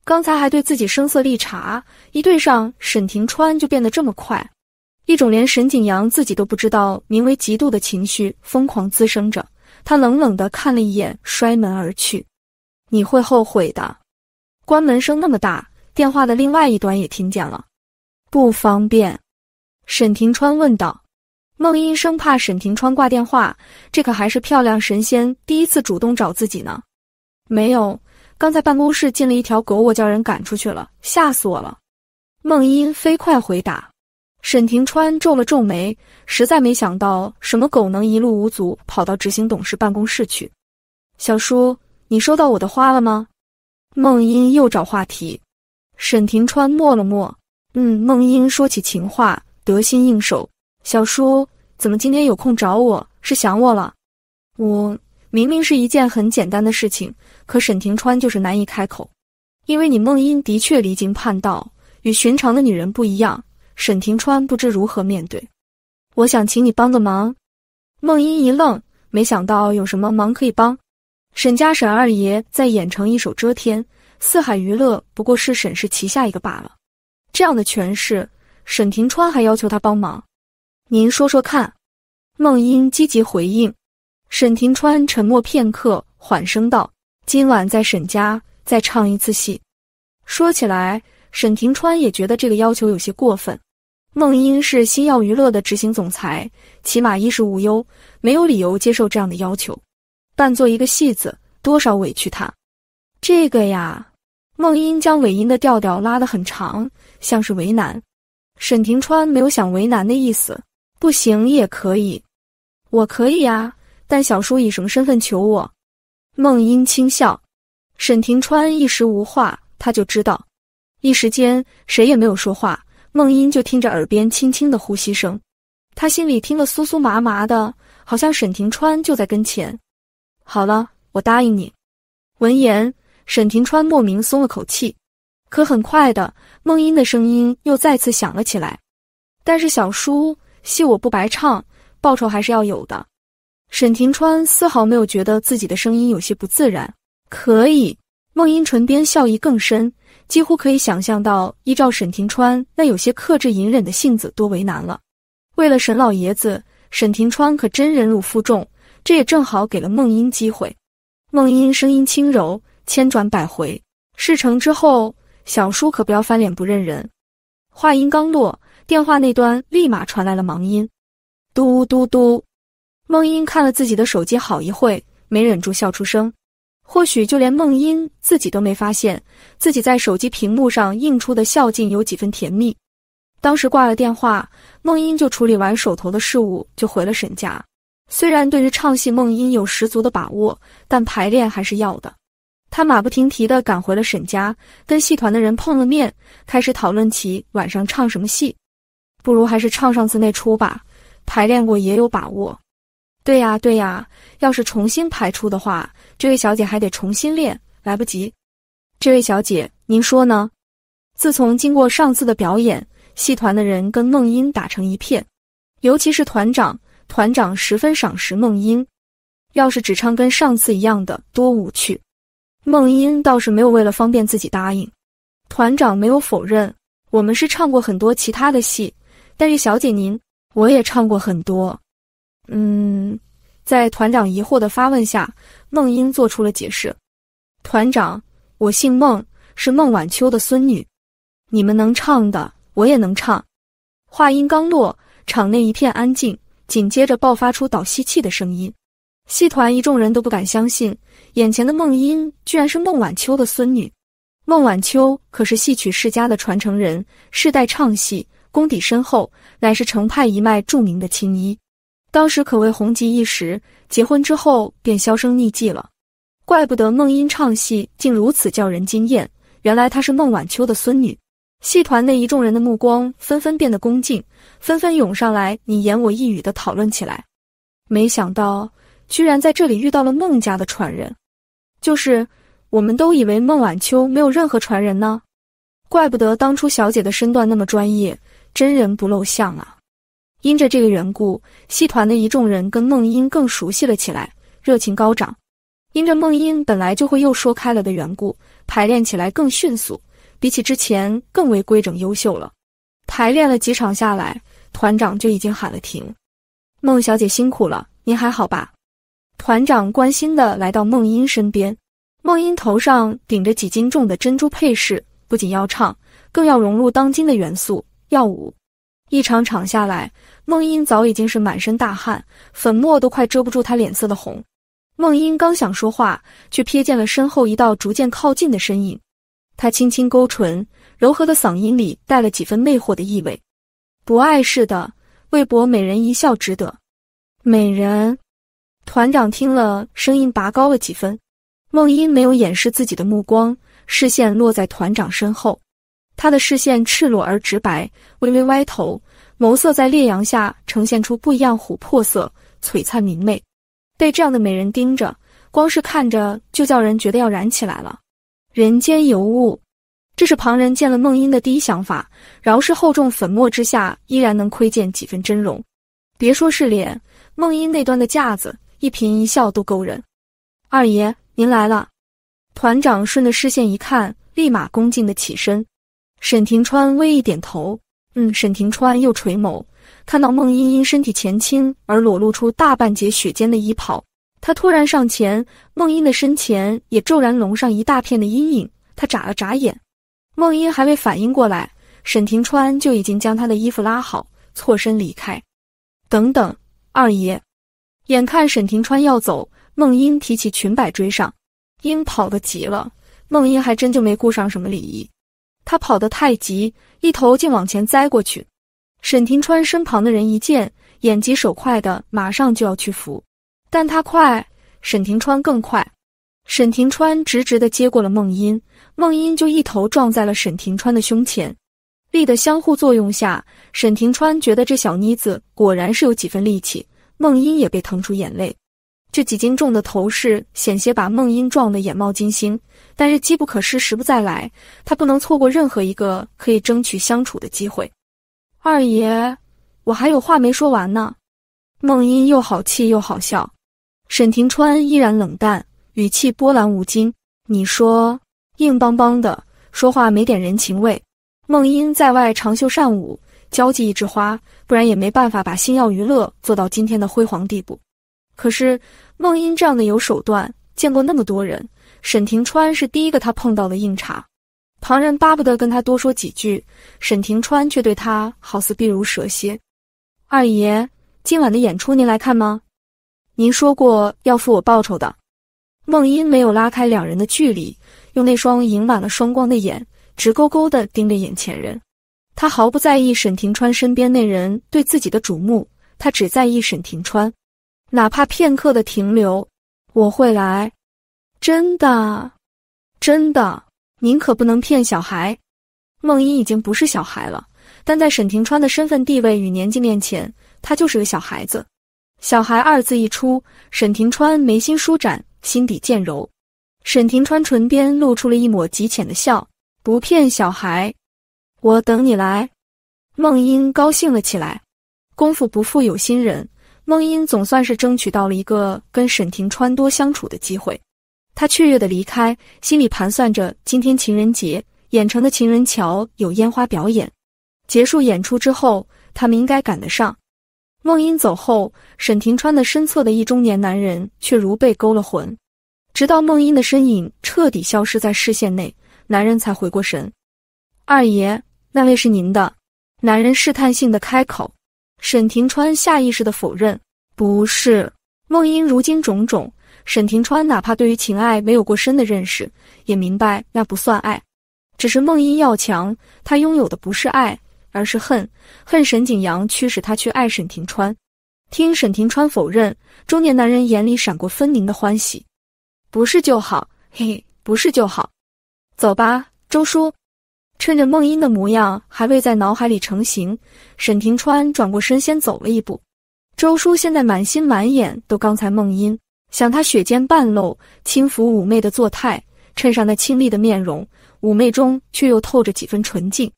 刚才还对自己声色俐查，一对上沈廷川就变得这么快，一种连沈景阳自己都不知道名为嫉妒的情绪疯狂滋生着。他冷冷的看了一眼，摔门而去。你会后悔的。关门声那么大，电话的另外一端也听见了。不方便。沈廷川问道。孟英生怕沈廷川挂电话，这可还是漂亮神仙第一次主动找自己呢。没有。刚在办公室进了一条狗，我叫人赶出去了，吓死我了。孟英飞快回答。沈廷川皱了皱眉，实在没想到什么狗能一路无阻跑到执行董事办公室去。小叔，你收到我的花了吗？孟英又找话题。沈廷川默了默，嗯。孟英说起情话得心应手。小叔，怎么今天有空找我？是想我了？我。明明是一件很简单的事情，可沈庭川就是难以开口。因为你梦音的确离经叛道，与寻常的女人不一样，沈庭川不知如何面对。我想请你帮个忙。梦音一愣，没想到有什么忙可以帮。沈家沈二爷在演成一手遮天，四海娱乐不过是沈氏旗下一个罢了。这样的权势，沈庭川还要求他帮忙？您说说看。梦音积极回应。沈廷川沉默片刻，缓声道：“今晚在沈家再唱一次戏。”说起来，沈廷川也觉得这个要求有些过分。孟英是星耀娱乐的执行总裁，起码衣食无忧，没有理由接受这样的要求。扮作一个戏子，多少委屈他。这个呀，孟英将尾音的调调拉得很长，像是为难。沈廷川没有想为难的意思，不行也可以，我可以呀。但小叔以什么身份求我？梦音轻笑，沈庭川一时无话。他就知道，一时间谁也没有说话。梦音就听着耳边轻轻的呼吸声，他心里听了酥酥麻麻的，好像沈庭川就在跟前。好了，我答应你。闻言，沈庭川莫名松了口气。可很快的，梦音的声音又再次响了起来。但是小叔戏我不白唱，报酬还是要有的。沈庭川丝毫没有觉得自己的声音有些不自然。可以，孟英唇边笑意更深，几乎可以想象到依照沈庭川那有些克制隐忍的性子多为难了。为了沈老爷子，沈庭川可真忍辱负重，这也正好给了孟英机会。孟英声音轻柔，千转百回。事成之后，小叔可不要翻脸不认人。话音刚落，电话那端立马传来了忙音，嘟嘟嘟。梦英看了自己的手机好一会，没忍住笑出声。或许就连梦英自己都没发现，自己在手机屏幕上映出的笑劲有几分甜蜜。当时挂了电话，梦英就处理完手头的事务，就回了沈家。虽然对于唱戏梦英有十足的把握，但排练还是要的。他马不停蹄地赶回了沈家，跟戏团的人碰了面，开始讨论起晚上唱什么戏。不如还是唱上次那出吧，排练过也有把握。对呀，对呀，要是重新排出的话，这位小姐还得重新练，来不及。这位小姐，您说呢？自从经过上次的表演，戏团的人跟孟英打成一片，尤其是团长，团长十分赏识孟英。要是只唱跟上次一样的，多无趣。孟英倒是没有为了方便自己答应，团长没有否认。我们是唱过很多其他的戏，但是小姐您，我也唱过很多。嗯，在团长疑惑的发问下，孟英做出了解释。团长，我姓孟，是孟晚秋的孙女。你们能唱的，我也能唱。话音刚落，场内一片安静，紧接着爆发出倒吸气的声音。戏团一众人都不敢相信，眼前的孟英居然是孟晚秋的孙女。孟晚秋可是戏曲世家的传承人，世代唱戏，功底深厚，乃是程派一脉著名的青衣。当时可谓红极一时，结婚之后便销声匿迹了。怪不得孟音唱戏竟如此叫人惊艳，原来她是孟晚秋的孙女。戏团内一众人的目光纷纷变得恭敬，纷纷涌上来，你言我一语的讨论起来。没想到居然在这里遇到了孟家的传人，就是我们都以为孟晚秋没有任何传人呢。怪不得当初小姐的身段那么专业，真人不露相啊。因着这个缘故，戏团的一众人跟梦英更熟悉了起来，热情高涨。因着梦英本来就会又说开了的缘故，排练起来更迅速，比起之前更为规整优秀了。排练了几场下来，团长就已经喊了停。孟小姐辛苦了，您还好吧？团长关心的来到梦英身边。梦英头上顶着几斤重的珍珠配饰，不仅要唱，更要融入当今的元素，要舞。一场场下来，孟英早已经是满身大汗，粉末都快遮不住她脸色的红。孟英刚想说话，却瞥见了身后一道逐渐靠近的身影。他轻轻勾唇，柔和的嗓音里带了几分魅惑的意味：“不碍事的，为博美人一笑值得。”美人，团长听了，声音拔高了几分。孟英没有掩饰自己的目光，视线落在团长身后。他的视线赤裸而直白，微微歪头，眸色在烈阳下呈现出不一样琥珀色，璀璨明媚。被这样的美人盯着，光是看着就叫人觉得要燃起来了。人间尤物，这是旁人见了梦音的第一想法。饶是厚重粉末之下，依然能窥见几分真容。别说是脸，梦音那端的架子，一颦一笑都勾人。二爷，您来了。团长顺着视线一看，立马恭敬的起身。沈庭川微一点头，嗯。沈庭川又垂眸，看到孟英因身体前倾而裸露出大半截雪肩的衣袍，他突然上前，孟英的身前也骤然笼上一大片的阴影。他眨了眨眼，孟英还未反应过来，沈庭川就已经将她的衣服拉好，错身离开。等等，二爷！眼看沈庭川要走，孟英提起裙摆追上，英跑得急了，孟英还真就没顾上什么礼仪。他跑得太急，一头竟往前栽过去。沈廷川身旁的人一见，眼疾手快的马上就要去扶，但他快，沈廷川更快。沈廷川直直的接过了梦音，梦音就一头撞在了沈廷川的胸前。力的相互作用下，沈廷川觉得这小妮子果然是有几分力气。梦音也被疼出眼泪。这几斤重的头饰险些把孟英撞得眼冒金星，但是机不可失，时不再来，他不能错过任何一个可以争取相处的机会。二爷，我还有话没说完呢。孟英又好气又好笑，沈庭川依然冷淡，语气波澜无惊。你说硬邦邦的说话没点人情味。孟英在外长袖善舞，交际一枝花，不然也没办法把星耀娱乐做到今天的辉煌地步。可是孟英这样的有手段，见过那么多人，沈廷川是第一个他碰到的硬茬。旁人巴不得跟他多说几句，沈廷川却对他好似避如蛇蝎。二爷，今晚的演出您来看吗？您说过要付我报酬的。孟英没有拉开两人的距离，用那双盈满了双光的眼，直勾勾的盯着眼前人。他毫不在意沈廷川身边那人对自己的瞩目，他只在意沈廷川。哪怕片刻的停留，我会来，真的，真的。您可不能骗小孩。梦音已经不是小孩了，但在沈庭川的身份地位与年纪面前，他就是个小孩子。小孩二字一出，沈庭川眉心舒展，心底渐柔。沈庭川唇边露出了一抹极浅的笑，不骗小孩，我等你来。梦音高兴了起来，功夫不负有心人。孟英总算是争取到了一个跟沈廷川多相处的机会，他雀跃的离开，心里盘算着今天情人节，演城的情人桥有烟花表演，结束演出之后，他们应该赶得上。孟英走后，沈廷川的身侧的一中年男人却如被勾了魂，直到孟英的身影彻底消失在视线内，男人才回过神。二爷，那位是您的？男人试探性的开口。沈廷川下意识的否认，不是。梦英如今种种，沈廷川哪怕对于情爱没有过深的认识，也明白那不算爱，只是梦英要强。他拥有的不是爱，而是恨。恨沈景阳驱使他去爱沈廷川。听沈廷川否认，中年男人眼里闪过分明的欢喜。不是就好，嘿，不是就好。走吧，周叔。趁着梦音的模样还未在脑海里成型，沈庭川转过身先走了一步。周叔现在满心满眼都刚才梦音，想他雪肩半露，轻抚妩媚的作态，衬上那清丽的面容，妩媚中却又透着几分纯净。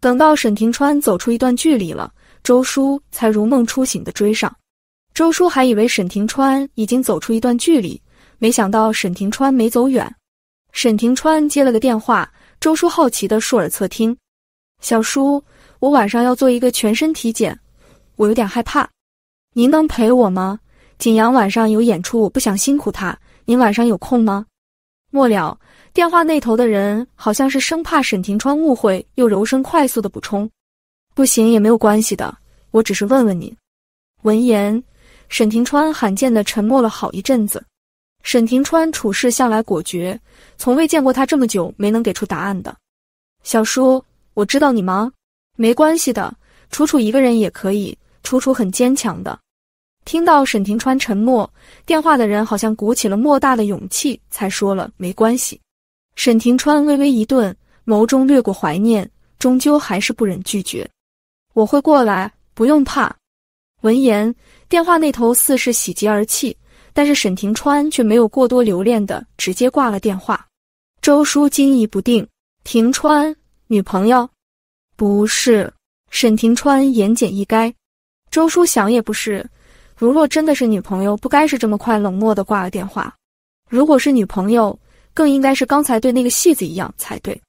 等到沈庭川走出一段距离了，周叔才如梦初醒的追上。周叔还以为沈庭川已经走出一段距离，没想到沈庭川没走远。沈庭川接了个电话。周叔好奇的竖耳侧听，小叔，我晚上要做一个全身体检，我有点害怕，您能陪我吗？景阳晚上有演出，我不想辛苦他，您晚上有空吗？末了，电话那头的人好像是生怕沈庭川误会，又柔声快速的补充，不行也没有关系的，我只是问问你。闻言，沈庭川罕见的沉默了好一阵子。沈廷川处事向来果决，从未见过他这么久没能给出答案的。小叔，我知道你忙，没关系的，楚楚一个人也可以，楚楚很坚强的。听到沈廷川沉默，电话的人好像鼓起了莫大的勇气，才说了没关系。沈廷川微微一顿，眸中掠过怀念，终究还是不忍拒绝。我会过来，不用怕。闻言，电话那头似是喜极而泣。但是沈廷川却没有过多留恋的，直接挂了电话。周叔惊疑不定：“廷川女朋友不是？”沈廷川言简意赅。周叔想也不是，如若真的是女朋友，不该是这么快冷漠的挂了电话。如果是女朋友，更应该是刚才对那个戏子一样才对。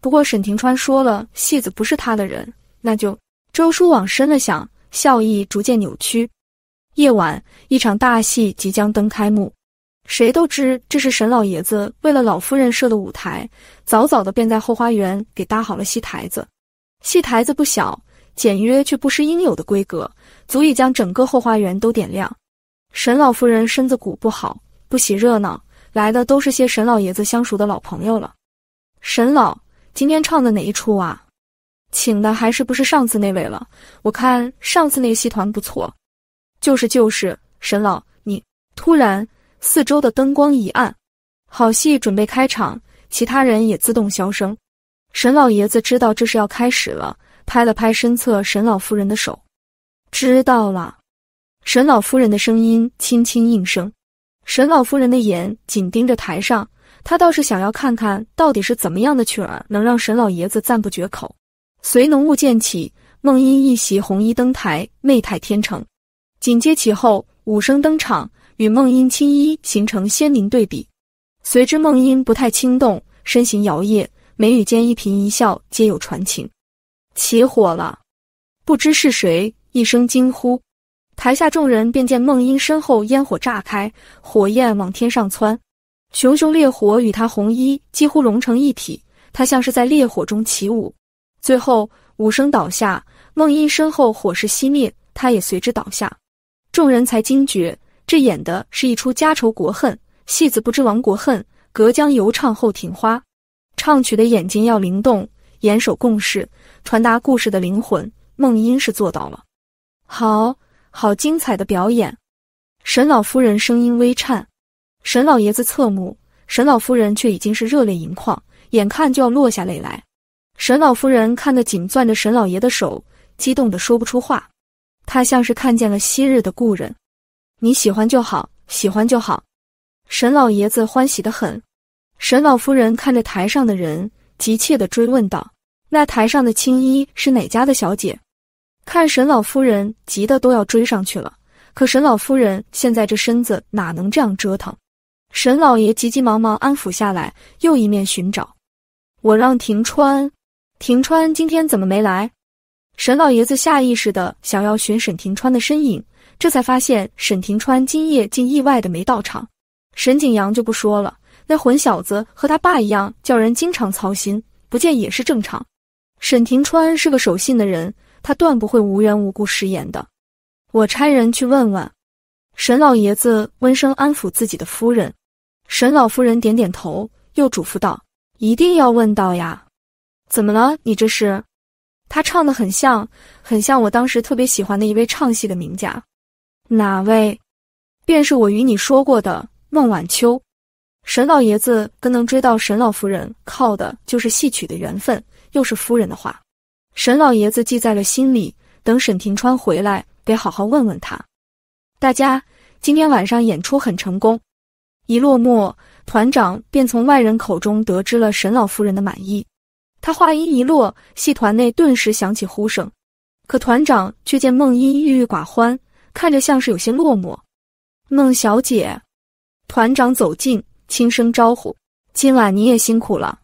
不过沈廷川说了，戏子不是他的人，那就……周叔往深了想，笑意逐渐扭曲。夜晚，一场大戏即将登开幕。谁都知这是沈老爷子为了老夫人设的舞台，早早的便在后花园给搭好了戏台子。戏台子不小，简约却不失应有的规格，足以将整个后花园都点亮。沈老夫人身子骨不好，不喜热闹，来的都是些沈老爷子相熟的老朋友了。沈老，今天唱的哪一出啊？请的还是不是上次那位了？我看上次那个戏团不错。就是就是，沈老，你突然四周的灯光一暗，好戏准备开场，其他人也自动消声。沈老爷子知道这是要开始了，拍了拍身侧沈老夫人的手。知道了，沈老夫人的声音轻轻应声。沈老夫人的眼紧盯着台上，她倒是想要看看到底是怎么样的曲儿能让沈老爷子赞不绝口。随浓雾渐起，梦音一袭红衣登台，媚态天成。紧接其后，武生登场，与梦音青衣形成鲜明对比。随之，梦音不太轻动，身形摇曳，眉宇间一颦一笑皆有传情。起火了！不知是谁一声惊呼，台下众人便见梦音身后烟火炸开，火焰往天上窜，熊熊烈火与他红衣几乎融成一体，他像是在烈火中起舞。最后，武生倒下，梦音身后火势熄灭，他也随之倒下。众人才惊觉，这演的是一出家仇国恨。戏子不知亡国恨，隔江犹唱后庭花。唱曲的眼睛要灵动，眼手共事，传达故事的灵魂。孟音是做到了，好好精彩的表演。沈老夫人声音微颤，沈老爷子侧目，沈老夫人却已经是热泪盈眶，眼看就要落下泪来。沈老夫人看得紧攥着沈老爷的手，激动的说不出话。他像是看见了昔日的故人，你喜欢就好，喜欢就好。沈老爷子欢喜的很。沈老夫人看着台上的人，急切的追问道：“那台上的青衣是哪家的小姐？”看沈老夫人急得都要追上去了，可沈老夫人现在这身子哪能这样折腾？沈老爷急急忙忙安抚下来，又一面寻找：“我让庭川，庭川今天怎么没来？”沈老爷子下意识的想要寻沈庭川的身影，这才发现沈庭川今夜竟意外的没到场。沈景阳就不说了，那混小子和他爸一样，叫人经常操心，不见也是正常。沈庭川是个守信的人，他断不会无缘无故食言的。我差人去问问。沈老爷子温声安抚自己的夫人，沈老夫人点点头，又嘱咐道：“一定要问到呀！怎么了？你这是？”他唱的很像，很像我当时特别喜欢的一位唱戏的名家，哪位？便是我与你说过的孟晚秋。沈老爷子跟能追到沈老夫人，靠的就是戏曲的缘分。又是夫人的话，沈老爷子记在了心里。等沈廷川回来，得好好问问他。大家今天晚上演出很成功。一落幕，团长便从外人口中得知了沈老夫人的满意。他话音一落，戏团内顿时响起呼声。可团长却见孟英郁郁寡欢，看着像是有些落寞。孟小姐，团长走近，轻声招呼：“今晚你也辛苦了。”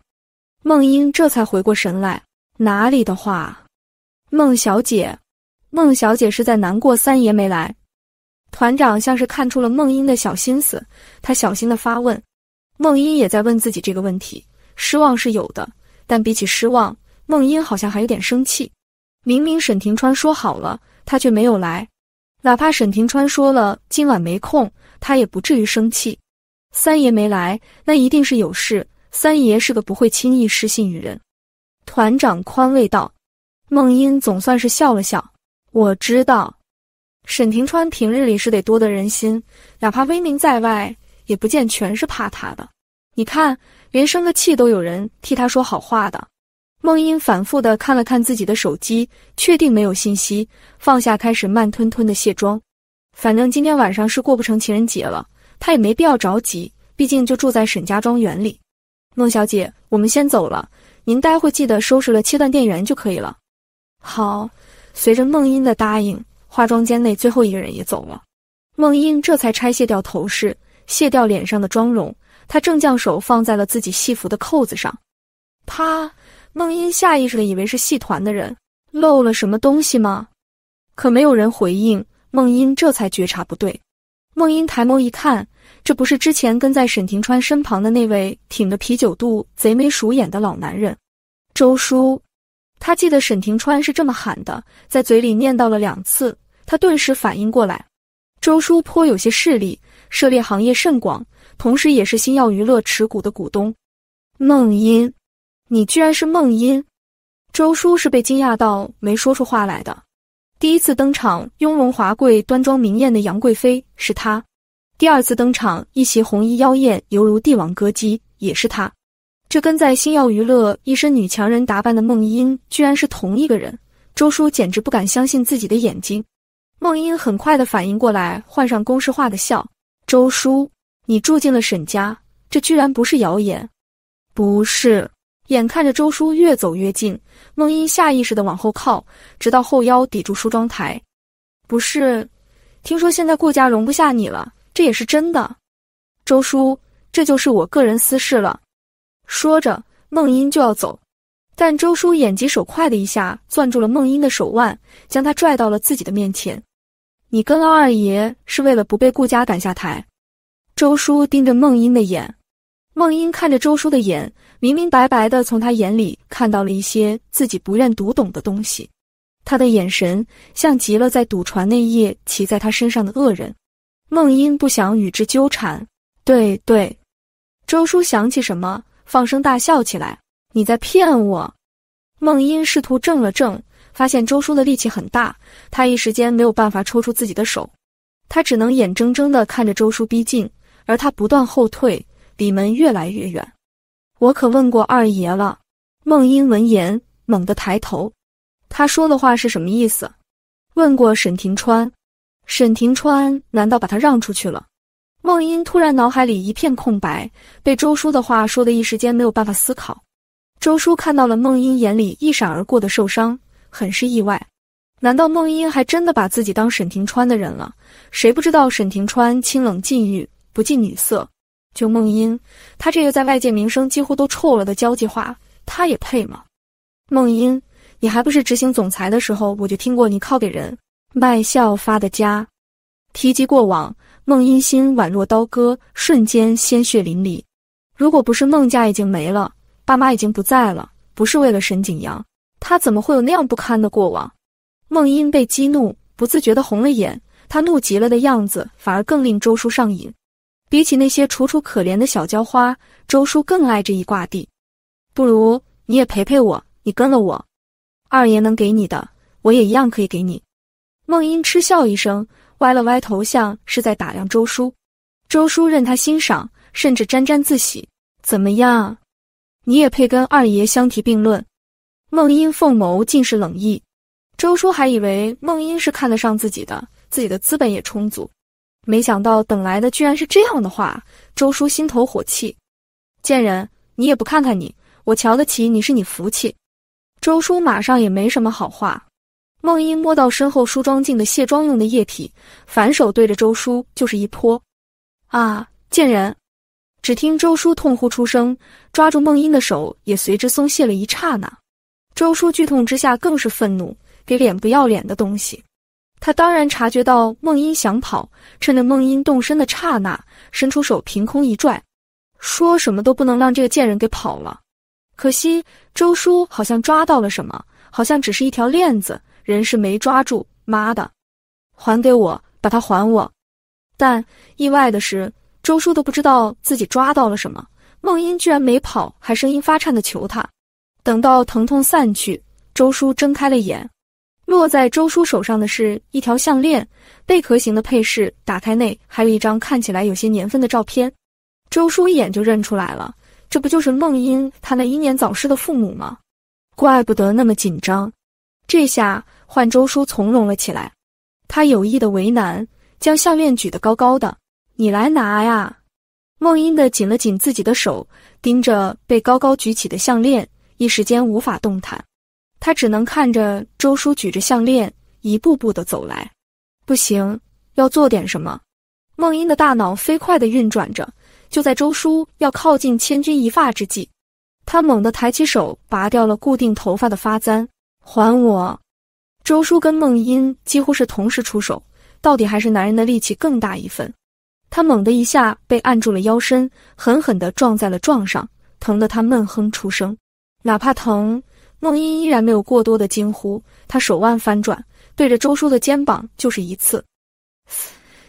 孟英这才回过神来：“哪里的话，孟小姐，孟小姐是在难过三爷没来。”团长像是看出了孟英的小心思，他小心的发问：“孟英也在问自己这个问题，失望是有的。”但比起失望，孟英好像还有点生气。明明沈廷川说好了，他却没有来。哪怕沈廷川说了今晚没空，他也不至于生气。三爷没来，那一定是有事。三爷是个不会轻易失信于人。团长宽慰道，孟英总算是笑了笑。我知道，沈廷川平日里是得多得人心，哪怕威名在外，也不见全是怕他的。你看，连生个气都有人替他说好话的。孟英反复的看了看自己的手机，确定没有信息，放下开始慢吞吞的卸妆。反正今天晚上是过不成情人节了，她也没必要着急，毕竟就住在沈家庄园里。孟小姐，我们先走了，您待会记得收拾了，切断电源就可以了。好，随着孟英的答应，化妆间内最后一个人也走了，孟英这才拆卸掉头饰，卸掉脸上的妆容。他正将手放在了自己戏服的扣子上，啪！孟音下意识的以为是戏团的人漏了什么东西吗？可没有人回应，孟音这才觉察不对。孟音抬眸一看，这不是之前跟在沈廷川身旁的那位挺着啤酒肚、贼眉鼠眼的老男人周叔？他记得沈廷川是这么喊的，在嘴里念叨了两次，他顿时反应过来，周叔颇有些势力，涉猎行业甚广。同时，也是星耀娱乐持股的股东，孟音，你居然是孟音！周叔是被惊讶到没说出话来的。第一次登场，雍容华贵、端庄明艳的杨贵妃是他；第二次登场，一袭红衣妖艳，犹如帝王歌姬，也是他。这跟在星耀娱乐一身女强人打扮的孟音，居然是同一个人！周叔简直不敢相信自己的眼睛。孟音很快的反应过来，换上公式化的笑，周叔。你住进了沈家，这居然不是谣言，不是。眼看着周叔越走越近，孟英下意识的往后靠，直到后腰抵住梳妆台。不是，听说现在顾家容不下你了，这也是真的。周叔，这就是我个人私事了。说着，孟英就要走，但周叔眼疾手快的一下攥住了孟英的手腕，将她拽到了自己的面前。你跟了二爷是为了不被顾家赶下台。周叔盯着梦英的眼，梦英看着周叔的眼，明明白白的从他眼里看到了一些自己不愿读懂的东西。他的眼神像极了在赌船那夜骑在他身上的恶人。梦英不想与之纠缠。对对，周叔想起什么，放声大笑起来。你在骗我！梦英试图挣了挣，发现周叔的力气很大，他一时间没有办法抽出自己的手，他只能眼睁睁的看着周叔逼近。而他不断后退，离门越来越远。我可问过二爷了。孟英闻言猛地抬头，他说的话是什么意思？问过沈廷川，沈廷川难道把他让出去了？孟英突然脑海里一片空白，被周叔的话说的一时间没有办法思考。周叔看到了孟英眼里一闪而过的受伤，很是意外。难道孟英还真的把自己当沈廷川的人了？谁不知道沈廷川清冷禁欲？不近女色，就孟音，她这个在外界名声几乎都臭了的交际花，她也配吗？孟音，你还不是执行总裁的时候，我就听过你靠给人卖笑发的家。提及过往，孟音心宛若刀割，瞬间鲜血淋漓。如果不是孟家已经没了，爸妈已经不在了，不是为了沈景阳，他怎么会有那样不堪的过往？孟音被激怒，不自觉的红了眼，他怒极了的样子反而更令周叔上瘾。比起那些楚楚可怜的小娇花，周叔更爱这一挂地。不如你也陪陪我，你跟了我，二爷能给你的，我也一样可以给你。孟英嗤笑一声，歪了歪头，像是在打量周叔。周叔任他欣赏，甚至沾沾自喜。怎么样，你也配跟二爷相提并论？孟英凤眸尽是冷意。周叔还以为孟英是看得上自己的，自己的资本也充足。没想到等来的居然是这样的话，周叔心头火气。贱人，你也不看看你，我瞧得起你是你福气。周叔马上也没什么好话。梦英摸到身后梳妆镜的卸妆用的液体，反手对着周叔就是一泼。啊！贱人！只听周叔痛呼出声，抓住梦英的手也随之松懈了一刹那。周叔剧痛之下更是愤怒，给脸不要脸的东西。他当然察觉到梦音想跑，趁着梦音动身的刹那，伸出手凭空一拽，说什么都不能让这个贱人给跑了。可惜周叔好像抓到了什么，好像只是一条链子，人是没抓住。妈的，还给我，把它还我！但意外的是，周叔都不知道自己抓到了什么，梦音居然没跑，还声音发颤的求他。等到疼痛散去，周叔睁开了眼。落在周叔手上的是一条项链，贝壳形的配饰，打开内还有一张看起来有些年份的照片。周叔一眼就认出来了，这不就是梦英他那英年早逝的父母吗？怪不得那么紧张。这下换周叔从容了起来，他有意的为难，将项链举得高高的，你来拿呀。梦英的紧了紧自己的手，盯着被高高举起的项链，一时间无法动弹。他只能看着周叔举着项链一步步的走来，不行，要做点什么。梦英的大脑飞快的运转着，就在周叔要靠近千钧一发之际，他猛地抬起手拔掉了固定头发的发簪，还我！周叔跟梦英几乎是同时出手，到底还是男人的力气更大一分，他猛地一下被按住了腰身，狠狠地撞在了撞上，疼得他闷哼出声，哪怕疼。梦音依然没有过多的惊呼，她手腕翻转，对着周叔的肩膀就是一次。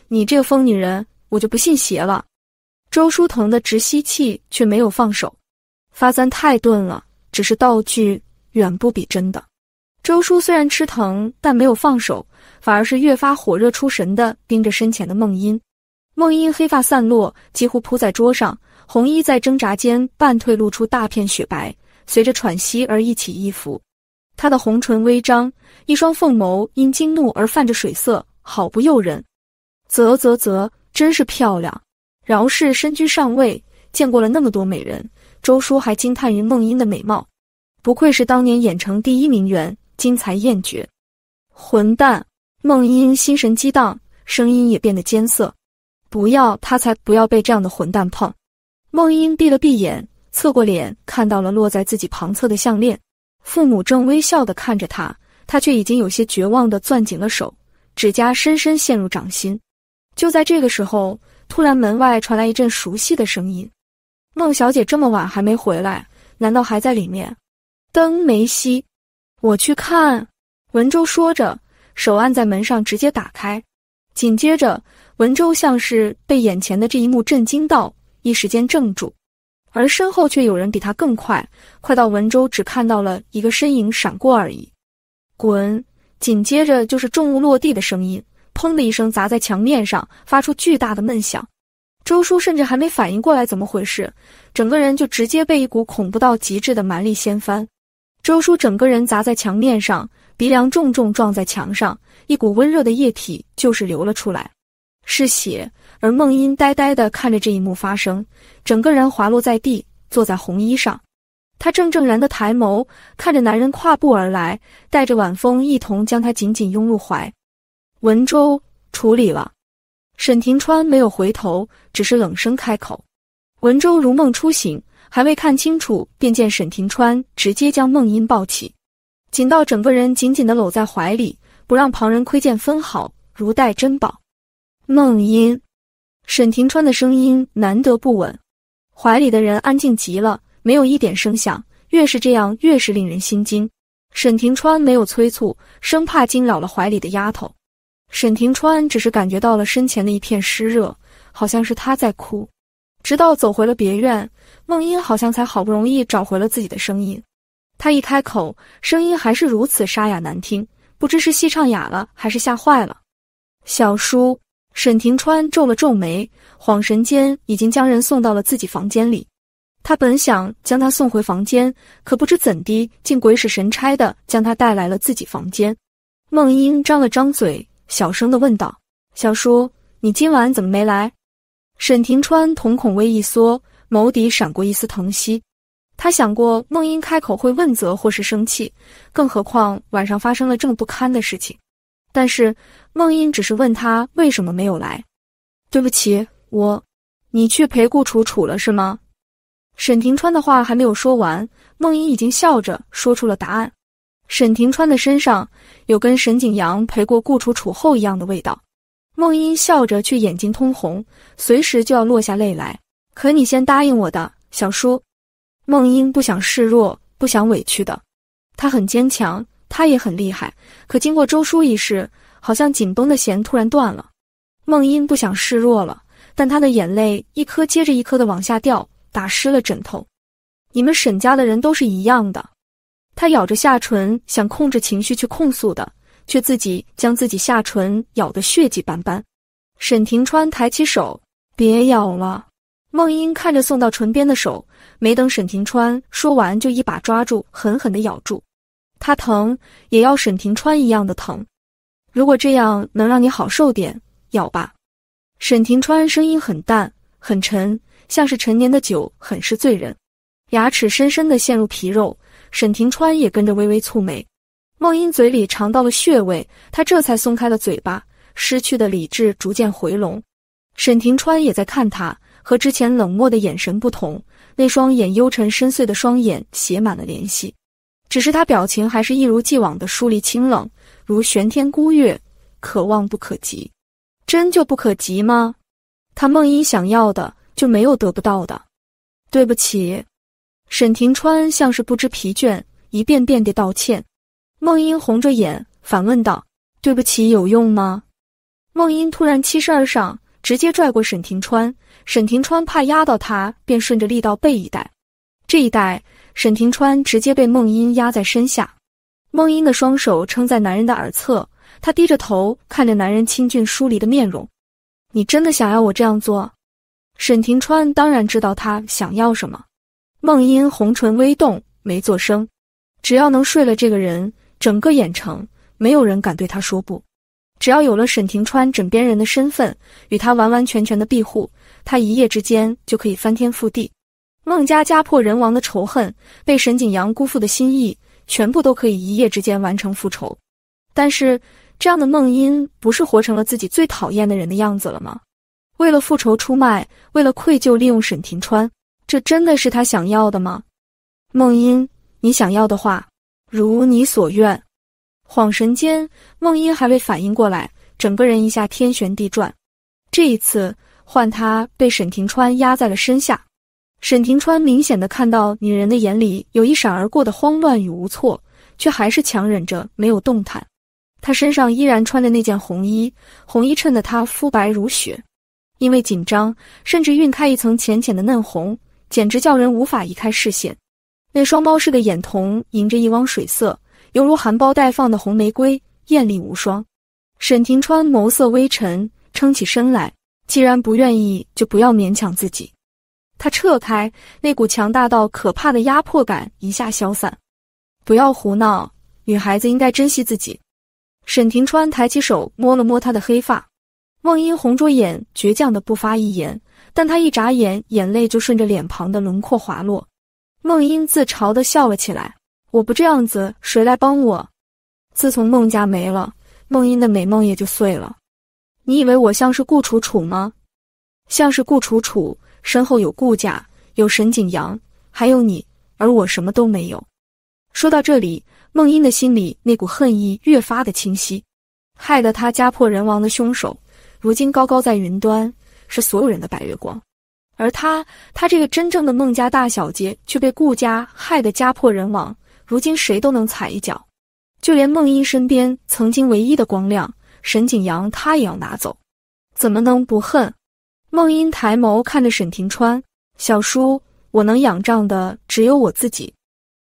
你这个疯女人，我就不信邪了。周叔疼的直吸气，却没有放手。发簪太钝了，只是道具，远不比真的。周叔虽然吃疼，但没有放手，反而是越发火热出神的盯着身前的梦音。梦音黑发散落，几乎铺在桌上，红衣在挣扎间半退，露出大片雪白。随着喘息而一起一伏，他的红唇微张，一双凤眸因惊怒而泛着水色，好不诱人。啧啧啧，真是漂亮！饶氏身居上位，见过了那么多美人，周叔还惊叹于孟英的美貌，不愧是当年演城第一名媛，精才艳绝。混蛋！孟英心神激荡，声音也变得艰涩。不要，他才不要被这样的混蛋碰！孟英闭了闭眼。侧过脸，看到了落在自己旁侧的项链，父母正微笑地看着他，他却已经有些绝望地攥紧了手，指甲深深陷入掌心。就在这个时候，突然门外传来一阵熟悉的声音：“孟小姐这么晚还没回来，难道还在里面？”灯没熄，我去看。”文州说着，手按在门上，直接打开。紧接着，文州像是被眼前的这一幕震惊到，一时间怔住。而身后却有人比他更快，快到文州只看到了一个身影闪过而已。滚！紧接着就是重物落地的声音，砰的一声砸在墙面上，发出巨大的闷响。周叔甚至还没反应过来怎么回事，整个人就直接被一股恐怖到极致的蛮力掀翻。周叔整个人砸在墙面上，鼻梁重重撞在墙上，一股温热的液体就是流了出来，是血。而梦音呆呆的看着这一幕发生，整个人滑落在地，坐在红衣上。他正正然的抬眸看着男人跨步而来，带着晚风一同将他紧紧拥入怀。文州处理了，沈廷川没有回头，只是冷声开口。文州如梦初醒，还未看清楚，便见沈廷川直接将梦音抱起，紧到整个人紧紧的搂在怀里，不让旁人窥见分毫，如待珍宝。梦音。沈廷川的声音难得不稳，怀里的人安静极了，没有一点声响。越是这样，越是令人心惊。沈廷川没有催促，生怕惊扰了怀里的丫头。沈廷川只是感觉到了身前的一片湿热，好像是他在哭。直到走回了别院，梦音好像才好不容易找回了自己的声音。他一开口，声音还是如此沙哑难听，不知是戏唱哑了，还是吓坏了。小叔。沈廷川皱了皱眉，恍神间已经将人送到了自己房间里。他本想将他送回房间，可不知怎地，竟鬼使神差的将他带来了自己房间。孟英张了张嘴，小声的问道：“小叔，你今晚怎么没来？”沈廷川瞳孔微一缩，眸底闪过一丝疼惜。他想过孟英开口会问责或是生气，更何况晚上发生了这么不堪的事情。但是，孟英只是问他为什么没有来。对不起，我，你去陪顾楚楚了是吗？沈庭川的话还没有说完，孟英已经笑着说出了答案。沈庭川的身上有跟沈景阳陪过顾楚楚后一样的味道。孟英笑着，却眼睛通红，随时就要落下泪来。可你先答应我的，小叔。孟英不想示弱，不想委屈的，他很坚强。他也很厉害，可经过周叔一事，好像紧绷的弦突然断了。梦英不想示弱了，但她的眼泪一颗接着一颗的往下掉，打湿了枕头。你们沈家的人都是一样的。他咬着下唇，想控制情绪去控诉的，却自己将自己下唇咬得血迹斑斑。沈庭川抬起手，别咬了。梦英看着送到唇边的手，没等沈庭川说完，就一把抓住，狠狠的咬住。他疼，也要沈廷川一样的疼。如果这样能让你好受点，咬吧。沈廷川声音很淡很沉，像是陈年的酒，很是醉人。牙齿深深的陷入皮肉，沈廷川也跟着微微蹙眉。孟英嘴里尝到了血味，他这才松开了嘴巴，失去的理智逐渐回笼。沈廷川也在看他，和之前冷漠的眼神不同，那双眼幽沉深邃的双眼写满了怜惜。只是他表情还是一如既往的疏离清冷，如玄天孤月，可望不可及。真就不可及吗？他梦英想要的就没有得不到的。对不起，沈庭川像是不知疲倦，一遍遍的道歉。梦英红着眼反问道：“对不起有用吗？”梦英突然七十二上，直接拽过沈庭川。沈庭川怕压到他，便顺着力道背一带，这一带。沈廷川直接被孟英压在身下，孟英的双手撑在男人的耳侧，他低着头看着男人清俊疏离的面容。你真的想要我这样做？沈廷川当然知道他想要什么。孟英红唇微动，没作声。只要能睡了这个人，整个燕城没有人敢对他说不。只要有了沈廷川枕边人的身份与他完完全全的庇护，他一夜之间就可以翻天覆地。孟家家破人亡的仇恨，被沈景阳辜负的心意，全部都可以一夜之间完成复仇。但是，这样的孟音不是活成了自己最讨厌的人的样子了吗？为了复仇出卖，为了愧疚利用沈廷川，这真的是他想要的吗？孟音，你想要的话，如你所愿。恍神间，孟音还未反应过来，整个人一下天旋地转。这一次，换他被沈廷川压在了身下。沈廷川明显的看到女人的眼里有一闪而过的慌乱与无措，却还是强忍着没有动弹。她身上依然穿着那件红衣，红衣衬得她肤白如雪，因为紧张，甚至晕开一层浅浅的嫩红，简直叫人无法移开视线。那双猫似的眼瞳，迎着一汪水色，犹如含苞待放的红玫瑰，艳丽无双。沈廷川眸色微沉，撑起身来，既然不愿意，就不要勉强自己。他撤开，那股强大到可怕的压迫感一下消散。不要胡闹，女孩子应该珍惜自己。沈庭川抬起手摸了摸她的黑发，孟英红着眼，倔强的不发一言。但他一眨眼，眼泪就顺着脸庞的轮廓滑落。孟英自嘲的笑了起来：“我不这样子，谁来帮我？”自从孟家没了，孟英的美梦也就碎了。你以为我像是顾楚楚吗？像是顾楚楚。身后有顾家，有沈景阳，还有你，而我什么都没有。说到这里，孟英的心里那股恨意越发的清晰。害得他家破人亡的凶手，如今高高在云端，是所有人的白月光。而他，他这个真正的孟家大小姐，却被顾家害得家破人亡，如今谁都能踩一脚。就连孟英身边曾经唯一的光亮沈景阳，他也要拿走，怎么能不恨？孟英抬眸看着沈庭川，小叔，我能仰仗的只有我自己。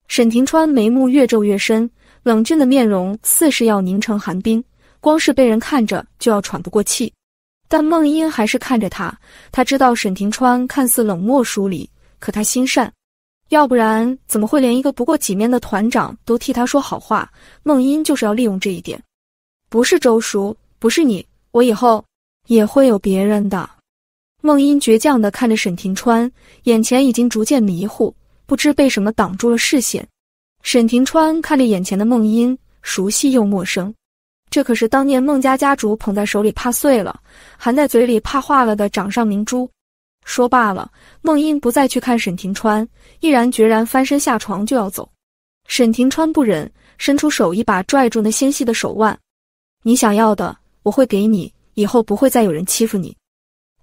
沈庭川眉目越皱越深，冷峻的面容似是要凝成寒冰，光是被人看着就要喘不过气。但孟英还是看着他，他知道沈庭川看似冷漠疏离，可他心善，要不然怎么会连一个不过几面的团长都替他说好话？孟英就是要利用这一点，不是周叔，不是你，我以后也会有别人的。孟音倔强的看着沈廷川，眼前已经逐渐迷糊，不知被什么挡住了视线。沈廷川看着眼前的孟音，熟悉又陌生，这可是当年孟家家主捧在手里怕碎了，含在嘴里怕化了的掌上明珠。说罢了，孟音不再去看沈廷川，毅然决然翻身下床就要走。沈廷川不忍，伸出手一把拽住那纤细的手腕，你想要的我会给你，以后不会再有人欺负你。